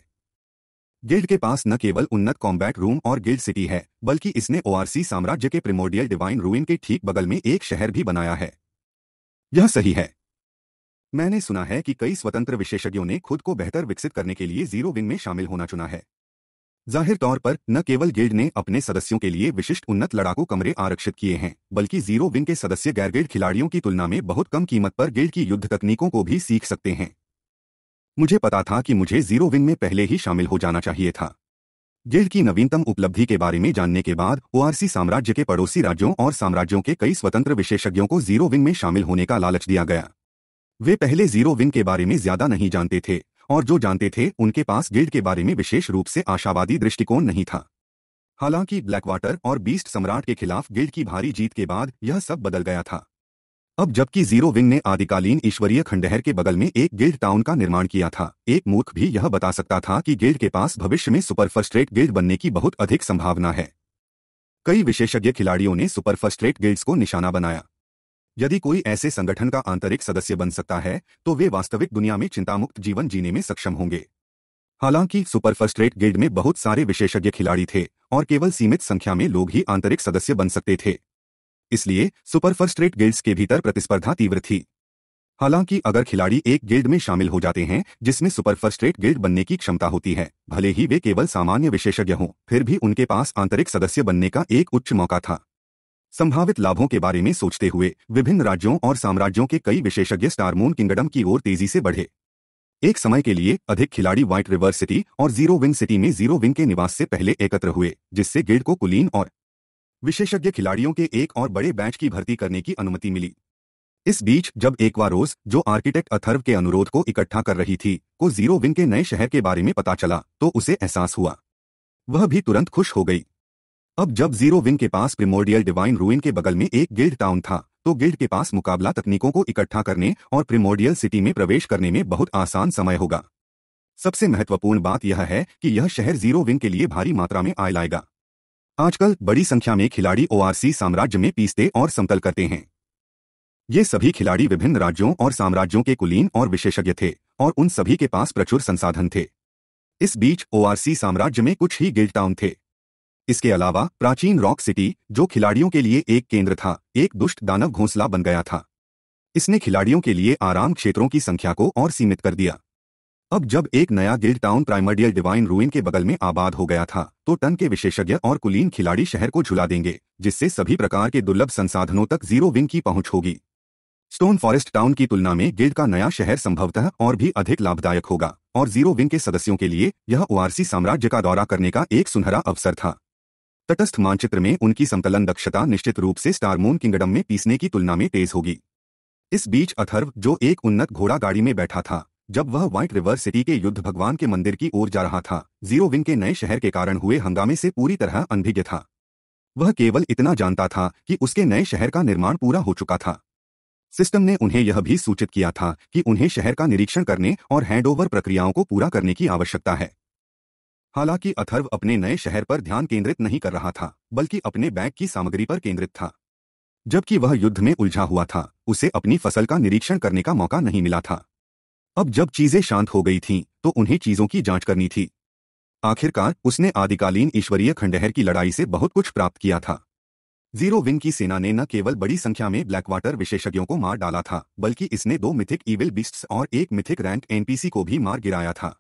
गिल्ड के पास न केवल उन्नत कॉम्बैट रूम और गिल्ड सिटी है बल्कि इसने ओआरसी साम्राज्य के प्रिमोडियल डिवाइन रूइन के ठीक बगल में एक शहर भी बनाया है यह सही है मैंने सुना है कि कई स्वतंत्र विशेषज्ञों ने खुद को बेहतर विकसित करने के लिए जीरो विंग में शामिल होना चुना है जाहिर तौर पर न केवल गिल्ड ने अपने सदस्यों के लिए विशिष्ट उन्नत लड़ाकू कमरे आरक्षित किए हैं बल्कि जीरो विंग के सदस्य गैर गिल्ड खिलाड़ियों की तुलना में बहुत कम कीमत पर गिल्ड की युद्ध तकनीकों को भी सीख सकते हैं मुझे पता था कि मुझे जीरो विंग में पहले ही शामिल हो जाना चाहिए था गिल्ड की नवीनतम उपलब्धि के बारे में जानने के बाद ओआरसी साम्राज्य के पड़ोसी राज्यों और साम्राज्यों के कई स्वतंत्र विशेषज्ञों को जीरो विंग में शामिल होने का लालच दिया गया वे पहले जीरो विन के बारे में ज्यादा नहीं जानते थे और जो जानते थे उनके पास गिल्ड के बारे में विशेष रूप से आशावादी दृष्टिकोण नहीं था हालांकि ब्लैकवाटर और बीस्ट सम्राट के खिलाफ गिल्ड की भारी जीत के बाद यह सब बदल गया था अब जबकि जीरो विंग ने आदिकालीन ईश्वरीय खंडहर के बगल में एक गिल्ड टाउन का निर्माण किया था एक मूर्ख भी यह बता सकता था कि गिल्ड के पास भविष्य में सुपर फर्स्ट रेट गिल्ड बनने की बहुत अधिक संभावना है कई विशेषज्ञ खिलाड़ियों ने सुपर फर्स्ट रेट गिल्ड्स को निशाना बनाया यदि कोई ऐसे संगठन का आंतरिक सदस्य बन सकता है तो वे वास्तविक दुनिया में चिंतामुक्त जीवन जीने में सक्षम होंगे हालांकि सुपर फर्स्ट रेट गिल्ड में बहुत सारे विशेषज्ञ खिलाड़ी थे और केवल सीमित संख्या में लोग ही आंतरिक सदस्य बन सकते थे इसलिए सुपर फर्स्ट रेट गिल्ड्स के भीतर प्रतिस्पर्धा तीव्र थी हालांकि अगर खिलाड़ी एक गिल्ड में शामिल हो जाते हैं जिसमें सुपर फर्स्ट रेट गिल्ड बनने की क्षमता होती है भले ही वे केवल सामान्य विशेषज्ञ हों फिर भी उनके पास आंतरिक सदस्य बनने का एक उच्च मौका था संभावित लाभों के बारे में सोचते हुए विभिन्न राज्यों और साम्राज्यों के कई विशेषज्ञ स्टारमून किंगडम की ओर तेजी से बढ़े एक समय के लिए अधिक खिलाड़ी व्हाइट रिवर सिटी और जीरो विंग सिटी में जीरो विंग के निवास से पहले एकत्र हुए जिससे गिल्ड को कुलीन और विशेषज्ञ खिलाड़ियों के एक और बड़े बैच की भर्ती करने की अनुमति मिली इस बीच जब बार रोज जो आर्किटेक्ट अथर्व के अनुरोध को इकट्ठा कर रही थी को जीरो विंग के नए शहर के बारे में पता चला तो उसे एहसास हुआ वह भी तुरंत खुश हो गई अब जब जीरो विंग के पास प्रिमोडियल डिवाइन रूइन के बगल में एक गिल्ड टाउन था तो गिल्ड के पास मुकाबला तकनीकों को इकट्ठा करने और प्रिमोडियल सिटी में प्रवेश करने में बहुत आसान समय होगा सबसे महत्वपूर्ण बात यह है कि यह शहर जीरो विंग के लिए भारी मात्रा में आय लाएगा आजकल बड़ी संख्या में खिलाड़ी ओआरसी साम्राज्य में पीसते और समतल करते हैं ये सभी खिलाड़ी विभिन्न राज्यों और साम्राज्यों के कुलीन और विशेषज्ञ थे और उन सभी के पास प्रचुर संसाधन थे इस बीच ओआरसी साम्राज्य में कुछ ही गिल्ड टाउन थे इसके अलावा प्राचीन रॉक सिटी जो खिलाड़ियों के लिए एक केंद्र था एक दुष्ट दानव घोंसला बन गया था इसने खिलाड़ियों के लिए आराम क्षेत्रों की संख्या को और सीमित कर दिया अब जब एक नया guild town primordial divine ruin के बगल में आबाद हो गया था तो टन के विशेषज्ञ और कुलीन खिलाड़ी शहर को झुला देंगे जिससे सभी प्रकार के दुर्लभ संसाधनों तक जीरो विंग की पहुंच होगी स्टोन फॉरेस्ट टाउन की तुलना में गिल्ड का नया शहर संभवतः और भी अधिक लाभदायक होगा और जीरो विंग के सदस्यों के लिए यह ओआरसी साम्राज्य का दौरा करने का एक सुनहरा अवसर था तटस्थ मानचित्र में उनकी संकलन दक्षता निश्चित रूप से स्टारमोन किंगडम में पीसने की तुलना में तेज होगी इस बीच अथर्व जो एक उन्नत घोड़ा गाड़ी में बैठा था जब वह व्हाइट रिवर सिटी के युद्ध भगवान के मंदिर की ओर जा रहा था जीरो विंग के नए शहर के कारण हुए हंगामे से पूरी तरह अनभिज्ञ था वह केवल इतना जानता था कि उसके नए शहर का निर्माण पूरा हो चुका था सिस्टम ने उन्हें यह भी सूचित किया था कि उन्हें शहर का निरीक्षण करने और हैंडओवर प्रक्रियाओं को पूरा करने की आवश्यकता है हालांकि अथर्व अपने नए शहर पर ध्यान केंद्रित नहीं कर रहा था बल्कि अपने बैग की सामग्री पर केंद्रित था जबकि वह युद्ध में उलझा हुआ था उसे अपनी फसल का निरीक्षण करने का मौका नहीं मिला था अब जब चीजें शांत हो गई थीं तो उन्हें चीजों की जांच करनी थी आखिरकार उसने आदिकालीन ईश्वरीय खंडहर की लड़ाई से बहुत कुछ प्राप्त किया था जीरो विन की सेना ने न केवल बड़ी संख्या में ब्लैकवाटर विशेषज्ञों को मार डाला था बल्कि इसने दो मिथिक ईविल बिस्ट्स और एक मिथिक रैंक एनपीसी को भी मार गिराया था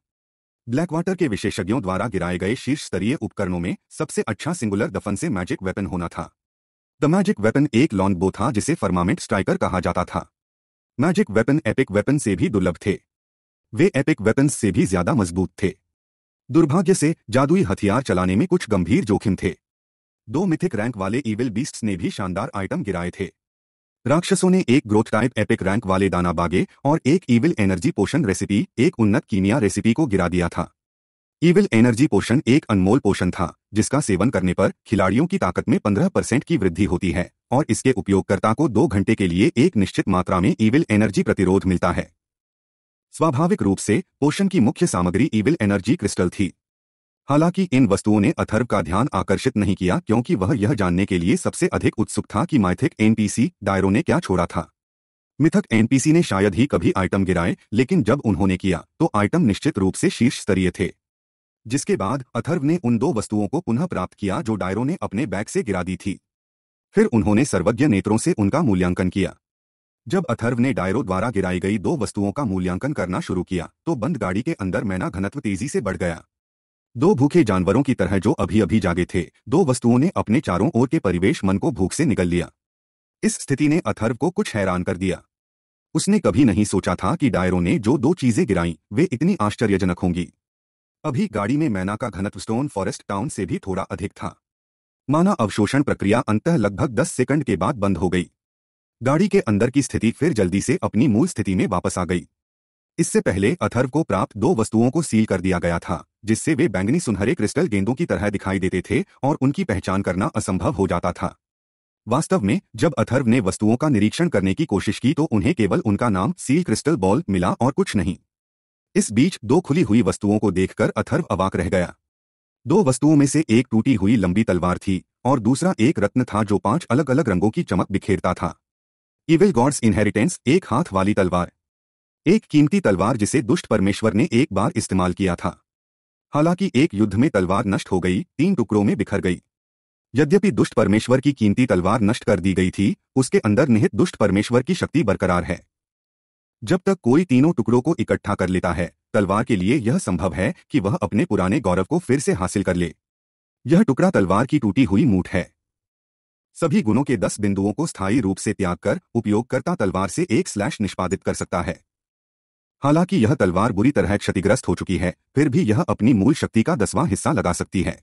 ब्लैकवाटर के विशेषज्ञों द्वारा गिराए गए शीर्ष स्तरीय उपकरणों में सबसे अच्छा सिंगुलर दफन से मैजिक वेपन होना था द मैजिक वेपन एक लॉन्ग बो था जिसे फर्मामेंट स्ट्राइकर कहा जाता था मैजिक वेपन एपिक वेपन से भी दुर्लभ थे वे एपिक वेपन से भी ज्यादा मजबूत थे दुर्भाग्य से जादुई हथियार चलाने में कुछ गंभीर जोखिम थे दो मिथिक रैंक वाले ईविल बीस्ट्स ने भी शानदार आइटम गिराए थे राक्षसों ने एक ग्रोथ टाइप एपिक रैंक वाले दाना बागे और एक ईविल एनर्जी पोषण रेसिपी एक उन्नत कीमिया रेसिपी को गिरा दिया था ईविल एनर्जी पोषण एक अनमोल पोषण था जिसका सेवन करने पर खिलाड़ियों की ताकत में 15 परसेंट की वृद्धि होती है और इसके उपयोगकर्ता को दो घंटे के लिए एक निश्चित मात्रा में ईविल एनर्जी प्रतिरोध मिलता है स्वाभाविक रूप से पोषण की मुख्य सामग्री ईविल एनर्जी क्रिस्टल थी हालांकि इन वस्तुओं ने अथर्व का ध्यान आकर्षित नहीं किया क्योंकि वह यह जानने के लिए सबसे अधिक उत्सुक था कि माइथिक एनपीसी डायरो ने क्या छोड़ा था मिथक एनपीसी ने शायद ही कभी आइटम गिराए लेकिन जब उन्होंने किया तो आइटम निश्चित रूप से शीर्ष स्तरीय थे जिसके बाद अथर्व ने उन दो वस्तुओं को पुनः प्राप्त किया जो डायरो ने अपने बैग से गिरा दी थी फिर उन्होंने सर्वज्ञ नेत्रों से उनका मूल्यांकन किया जब अथर्व ने डायरो द्वारा गिराई गई दो वस्तुओं का मूल्यांकन करना शुरू किया तो बंद गाड़ी के अंदर मैना घनत्व तेजी से बढ़ गया दो भूखे जानवरों की तरह जो अभी अभी जागे थे दो वस्तुओं ने अपने चारों ओर के परिवेश मन को भूख से निकल लिया इस स्थिति ने अथर्व को कुछ हैरान कर दिया उसने कभी नहीं सोचा था कि डायरों ने जो दो चीजें गिराई वे इतनी आश्चर्यजनक होंगी अभी गाड़ी में मैना का घनत्व स्टोन फॉरेस्ट टाउन से भी थोड़ा अधिक था माना अवशोषण प्रक्रिया अंतः लगभग दस सेकंड के बाद बंद हो गई गाड़ी के अंदर की स्थिति फिर जल्दी से अपनी मूल स्थिति में वापस आ गई इससे पहले अथर्व को प्राप्त दो वस्तुओं को सील कर दिया गया था जिससे वे बैंगनी सुनहरे क्रिस्टल गेंदों की तरह दिखाई देते थे और उनकी पहचान करना असंभव हो जाता था वास्तव में जब अथर्व ने वस्तुओं का निरीक्षण करने की कोशिश की तो उन्हें केवल उनका नाम सील क्रिस्टल बॉल मिला और कुछ नहीं इस बीच दो खुली हुई वस्तुओं को देखकर अथर्व अवाक रह गया दो वस्तुओं में से एक टूटी हुई लंबी तलवार थी और दूसरा एक रत्न था जो पांच अलग अलग रंगों की चमक बिखेरता था इविल गॉड्स इनहेरिटेंस एक हाथ वाली तलवार एक कीमती तलवार जिसे दुष्ट परमेश्वर ने एक बार इस्तेमाल किया था हालांकि एक युद्ध में तलवार नष्ट हो गई तीन टुकड़ों में बिखर गई यद्यपि दुष्ट परमेश्वर की कीमती तलवार नष्ट कर दी गई थी उसके अंदर निहित दुष्ट परमेश्वर की शक्ति बरकरार है जब तक कोई तीनों टुकड़ों को इकट्ठा कर लेता है तलवार के लिए यह संभव है कि वह अपने पुराने गौरव को फिर से हासिल कर ले यह टुकड़ा तलवार की टूटी हुई मूठ है सभी गुणों के दस बिंदुओं को स्थायी रूप से त्याग कर उपयोगकर्ता तलवार से एक स्लैश निष्पादित कर सकता है हालांकि यह तलवार बुरी तरह क्षतिग्रस्त हो चुकी है फिर भी यह अपनी मूल शक्ति का दसवां हिस्सा लगा सकती है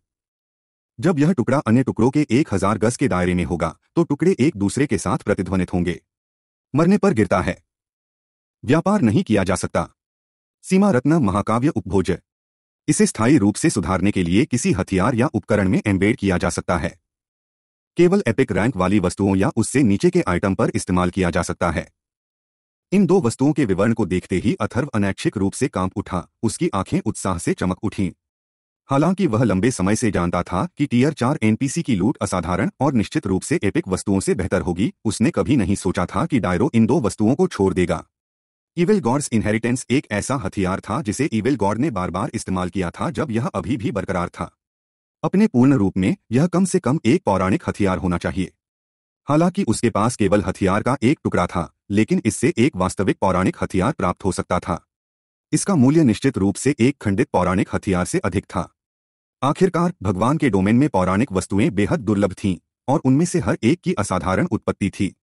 जब यह टुकड़ा अन्य टुकड़ों के एक हजार गज के दायरे में होगा तो टुकड़े एक दूसरे के साथ प्रतिध्वनित होंगे मरने पर गिरता है व्यापार नहीं किया जा सकता सीमा रत्न महाकाव्य उपभोज्य इसे स्थायी रूप से सुधारने के लिए किसी हथियार या उपकरण में एम्बेड किया जा सकता है केवल एपिक रैंक वाली वस्तुओं या उससे नीचे के आइटम पर इस्तेमाल किया जा सकता है इन दो वस्तुओं के विवरण को देखते ही अथर्व अनैच्छिक रूप से कांप उठा उसकी आंखें उत्साह से चमक उठीं हालांकि वह लंबे समय से जानता था कि टीयर चार एनपीसी की लूट असाधारण और निश्चित रूप से एपिक वस्तुओं से बेहतर होगी उसने कभी नहीं सोचा था कि डायरो इन दो वस्तुओं को छोड़ देगा इविल गॉड्स इनहेरिटेंस एक ऐसा हथियार था जिसे इविल गॉड ने बार बार इस्तेमाल किया था जब यह अभी भी बरकरार था अपने पूर्ण रूप में यह कम से कम एक पौराणिक हथियार होना चाहिए हालांकि उसके पास केवल हथियार का एक टुकड़ा था लेकिन इससे एक वास्तविक पौराणिक हथियार प्राप्त हो सकता था इसका मूल्य निश्चित रूप से एक खंडित पौराणिक हथियार से अधिक था आखिरकार भगवान के डोमेन में पौराणिक वस्तुएं बेहद दुर्लभ थीं और उनमें से हर एक की असाधारण उत्पत्ति थी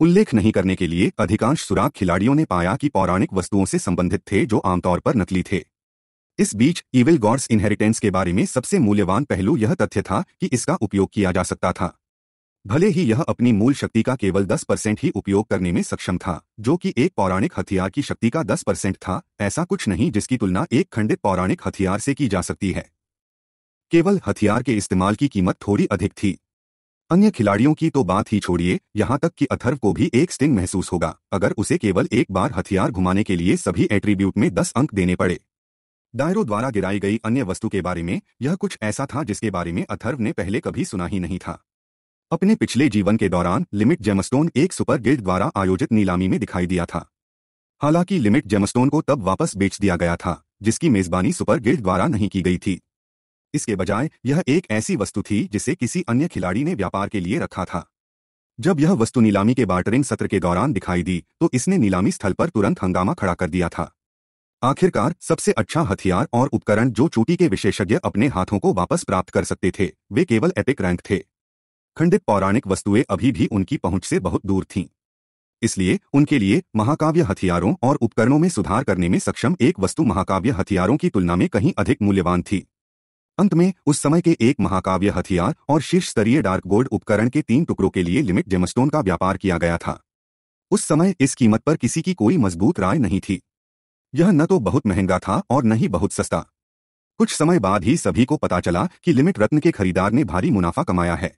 उल्लेख नहीं करने के लिए अधिकांश सुराग खिलाड़ियों ने पाया कि पौराणिक वस्तुओं से संबंधित थे जो आमतौर पर नकली थे इस बीच इविल गॉड्स इनहेरिटेंस के बारे में सबसे मूल्यवान पहलू यह तथ्य था कि इसका उपयोग किया जा सकता था भले ही यह अपनी मूल शक्ति का केवल 10 परसेंट ही उपयोग करने में सक्षम था जो कि एक पौराणिक हथियार की शक्ति का 10 परसेंट था ऐसा कुछ नहीं जिसकी तुलना एक खंडित पौराणिक हथियार से की जा सकती है केवल हथियार के इस्तेमाल की कीमत थोड़ी अधिक थी अन्य खिलाड़ियों की तो बात ही छोड़िए यहां तक कि अथर्व को भी एक स्टिंग महसूस होगा अगर उसे केवल एक बार हथियार घुमाने के लिए सभी एट्रीब्यूट में दस अंक देने पड़े डायरो द्वारा गिराई गई अन्य वस्तु के बारे में यह कुछ ऐसा था जिसके बारे में अथर्व ने पहले कभी सुना ही नहीं था अपने पिछले जीवन के दौरान लिमिट जेमस्टोन एक सुपर गिल्ड द्वारा आयोजित नीलामी में दिखाई दिया था हालांकि लिमिट जेमस्टोन को तब वापस बेच दिया गया था जिसकी मेजबानी सुपर गिल्ड द्वारा नहीं की गई थी इसके बजाय यह एक ऐसी वस्तु थी जिसे किसी अन्य खिलाड़ी ने व्यापार के लिए रखा था जब यह वस्तु नीलामी के बार्टरिंग सत्र के दौरान दिखाई दी तो इसने नीलामी स्थल पर तुरंत हंगामा खड़ा कर दिया था आखिरकार सबसे अच्छा हथियार और उपकरण जो चोटी के विशेषज्ञ अपने हाथों को वापस प्राप्त कर सकते थे वे केवल एपिक रैंक थे खंडित पौराणिक वस्तुएं अभी भी उनकी पहुंच से बहुत दूर थीं इसलिए उनके लिए महाकाव्य हथियारों और उपकरणों में सुधार करने में सक्षम एक वस्तु महाकाव्य हथियारों की तुलना में कहीं अधिक मूल्यवान थी अंत में उस समय के एक महाकाव्य हथियार और शीर्ष स्तरीय डार्क गोल्ड उपकरण के तीन टुकड़ों के लिए लिमिट जेमस्टोन का व्यापार किया गया था उस समय इस कीमत पर किसी की कोई मजबूत राय नहीं थी यह न तो बहुत महंगा था और न ही बहुत सस्ता कुछ समय बाद ही सभी को पता चला कि लिमिट रत्न के खरीदार ने भारी मुनाफा कमाया है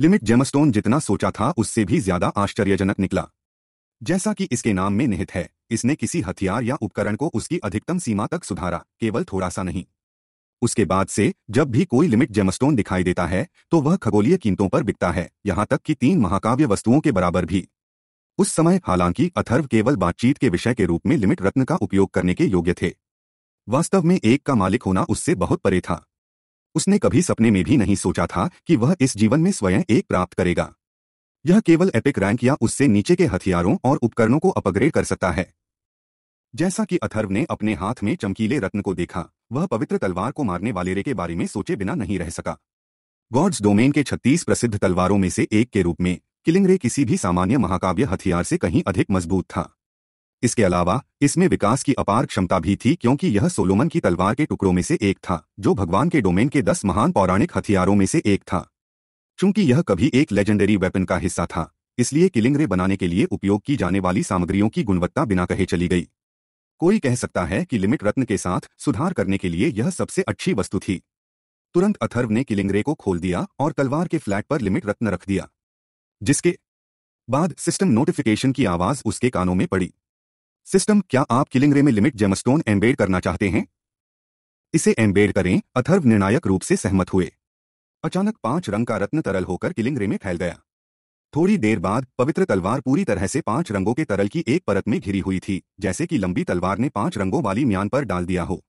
लिमिट जेमस्टोन जितना सोचा था उससे भी ज्यादा आश्चर्यजनक निकला जैसा कि इसके नाम में निहित है इसने किसी हथियार या उपकरण को उसकी अधिकतम सीमा तक सुधारा केवल थोड़ा सा नहीं उसके बाद से जब भी कोई लिमिट जेमस्टोन दिखाई देता है तो वह खगोलीय कीमतों पर बिकता है यहां तक कि तीन महाकाव्य वस्तुओं के बराबर भी उस समय हालांकि अथर्व केवल बातचीत के विषय के रूप में लिमिट रत्न का उपयोग करने के योग्य थे वास्तव में एक का मालिक होना उससे बहुत परे था उसने कभी सपने में भी नहीं सोचा था कि वह इस जीवन में स्वयं एक प्राप्त करेगा यह केवल एपिक रैंक या उससे नीचे के हथियारों और उपकरणों को अपग्रेड कर सकता है जैसा कि अथर्व ने अपने हाथ में चमकीले रत्न को देखा वह पवित्र तलवार को मारने वाले रे के बारे में सोचे बिना नहीं रह सका गॉड्स डोमेन के 36 प्रसिद्ध तलवारों में से एक के रूप में किलिंग रे किसी भी सामान्य महाकाव्य हथियार से कहीं अधिक मजबूत था इसके अलावा इसमें विकास की अपार क्षमता भी थी क्योंकि यह सोलोमन की तलवार के टुकड़ों में से एक था जो भगवान के डोमेन के दस महान पौराणिक हथियारों में से एक था चूंकि यह कभी एक लेजेंडरी वेपन का हिस्सा था इसलिए किलिंगरे बनाने के लिए उपयोग की जाने वाली सामग्रियों की गुणवत्ता बिना कहे चली गई कोई कह सकता है कि लिमिट रत्न के साथ सुधार करने के लिए यह सबसे अच्छी वस्तु थी तुरंत अथर्व ने किलिंगरे को खोल दिया और तलवार के फ्लैट पर लिमिट रत्न रख दिया जिसके बाद सिस्टम नोटिफिकेशन की आवाज उसके कानों में पड़ी सिस्टम क्या आप किलिंग रे में लिमिट जेमस्टोन एम्बेड करना चाहते हैं इसे एम्बेड करें अथर्व निर्णायक रूप से सहमत हुए अचानक पांच रंग का रत्न तरल होकर किलिंग रे में फैल गया थोड़ी देर बाद पवित्र तलवार पूरी तरह से पांच रंगों के तरल की एक परत में घिरी हुई थी जैसे कि लंबी तलवार ने पांच रंगों वाली म्यान पर डाल दिया हो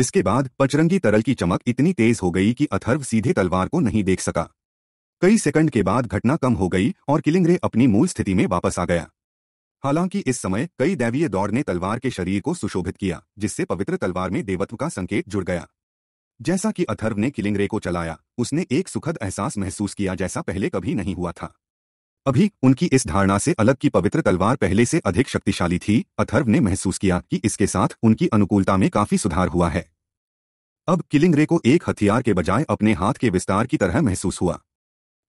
जिसके बाद पचरंगी तरल की चमक इतनी तेज हो गई कि अथर्व सीधे तलवार को नहीं देख सका कई सेकंड के बाद घटना कम हो गई और किलिंगरे अपनी मूल स्थिति में वापस आ गया हालांकि इस समय कई दैवीय दौड़ ने तलवार के शरीर को सुशोभित किया जिससे पवित्र तलवार में देवत्व का संकेत जुड़ गया जैसा कि अथर्व ने किलिंगरे को चलाया उसने एक सुखद एहसास महसूस किया जैसा पहले कभी नहीं हुआ था अभी उनकी इस धारणा से अलग की पवित्र तलवार पहले से अधिक शक्तिशाली थी अथर्व ने महसूस किया कि इसके साथ उनकी अनुकूलता में काफी सुधार हुआ है अब किलिंगरे को एक हथियार के बजाय अपने हाथ के विस्तार की तरह महसूस हुआ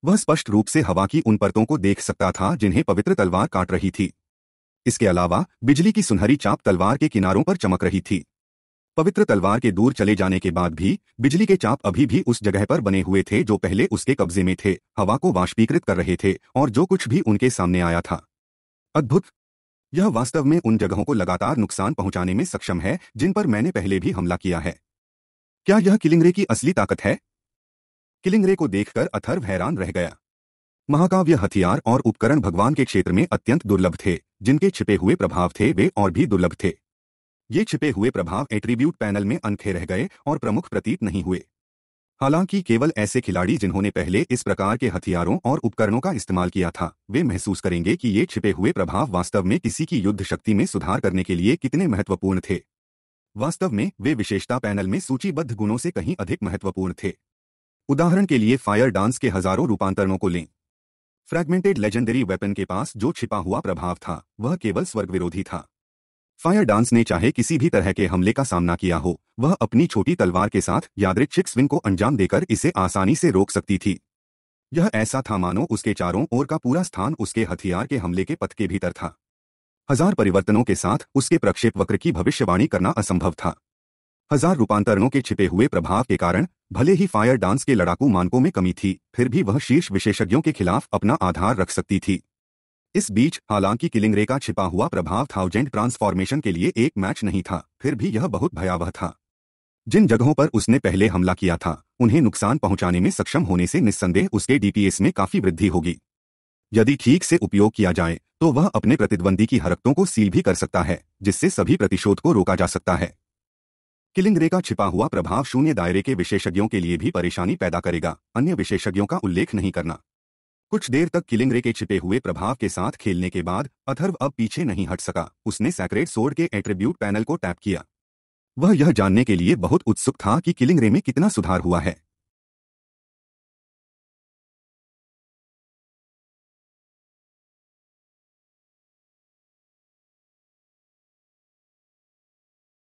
वह स्पष्ट रूप से हवा की उन परतों को देख सकता था जिन्हें पवित्र तलवार काट रही थी इसके अलावा बिजली की सुनहरी चाप तलवार के किनारों पर चमक रही थी पवित्र तलवार के दूर चले जाने के बाद भी बिजली के चाप अभी भी उस जगह पर बने हुए थे जो पहले उसके कब्जे में थे हवा को वाष्पीकृत कर रहे थे और जो कुछ भी उनके सामने आया था अद्भुत यह वास्तव में उन जगहों को लगातार नुकसान पहुंचाने में सक्षम है जिन पर मैंने पहले भी हमला किया है क्या यह किलिंगरे की असली ताकत है किलिंगरे को देखकर अथर्व हैरान रह गया महाकाव्य हथियार और उपकरण भगवान के क्षेत्र में अत्यंत दुर्लभ थे जिनके छिपे हुए प्रभाव थे वे और भी दुर्लभ थे ये छिपे हुए प्रभाव एट्रीब्यूट पैनल में अनखे रह गए और प्रमुख प्रतीत नहीं हुए हालांकि केवल ऐसे खिलाड़ी जिन्होंने पहले इस प्रकार के हथियारों और उपकरणों का इस्तेमाल किया था वे महसूस करेंगे कि ये छिपे हुए प्रभाव वास्तव में किसी की युद्ध शक्ति में सुधार करने के लिए कितने महत्वपूर्ण थे वास्तव में वे विशेषता पैनल में सूचीबद्ध गुणों से कहीं अधिक महत्वपूर्ण थे उदाहरण के लिए फायर डांस के हजारों रूपांतरणों को लें फ्रैगमेंटेड लेजेंडरी वेपन के पास जो छिपा हुआ प्रभाव था वह केवल स्वर्ग विरोधी था फायर डांस ने चाहे किसी भी तरह के हमले का सामना किया हो वह अपनी छोटी तलवार के साथ यादृच्छिक स्विंग को अंजाम देकर इसे आसानी से रोक सकती थी यह ऐसा था मानो उसके चारों ओर का पूरा स्थान उसके हथियार के हमले के पथ के भीतर था हजार परिवर्तनों के साथ उसके प्रक्षेप वक्र की भविष्यवाणी करना असंभव था हजार रूपांतरणों के छिपे हुए प्रभाव के कारण भले ही फायर डांस के लड़ाकू मानकों में कमी थी फिर भी वह शीर्ष विशेषज्ञों के खिलाफ अपना आधार रख सकती थी इस बीच हालांकि किलिंगरे का छिपा हुआ प्रभाव थाउजेंड ट्रांसफॉर्मेशन के लिए एक मैच नहीं था फिर भी यह बहुत भयावह था जिन जगहों पर उसने पहले हमला किया था उन्हें नुकसान पहुंचाने में सक्षम होने से निस्संदेह उसके डीपीएस में काफी वृद्धि होगी यदि ठीक से उपयोग किया जाए तो वह अपने प्रतिद्वंदी की हरकतों को सील भी कर सकता है जिससे सभी प्रतिशोध को रोका जा सकता है किलिंग रे का छिपा हुआ प्रभाव शून्य दायरे के विशेषज्ञों के लिए भी परेशानी पैदा करेगा अन्य विशेषज्ञों का उल्लेख नहीं करना कुछ देर तक किलिंग रे के छिपे हुए प्रभाव के साथ खेलने के बाद अथर्व अब पीछे नहीं हट सका उसने सैक्रेट सोर्ड के एट्रीब्यूट पैनल को टैप किया वह यह जानने के लिए बहुत उत्सुक था कि किलिंग रे में कितना सुधार हुआ है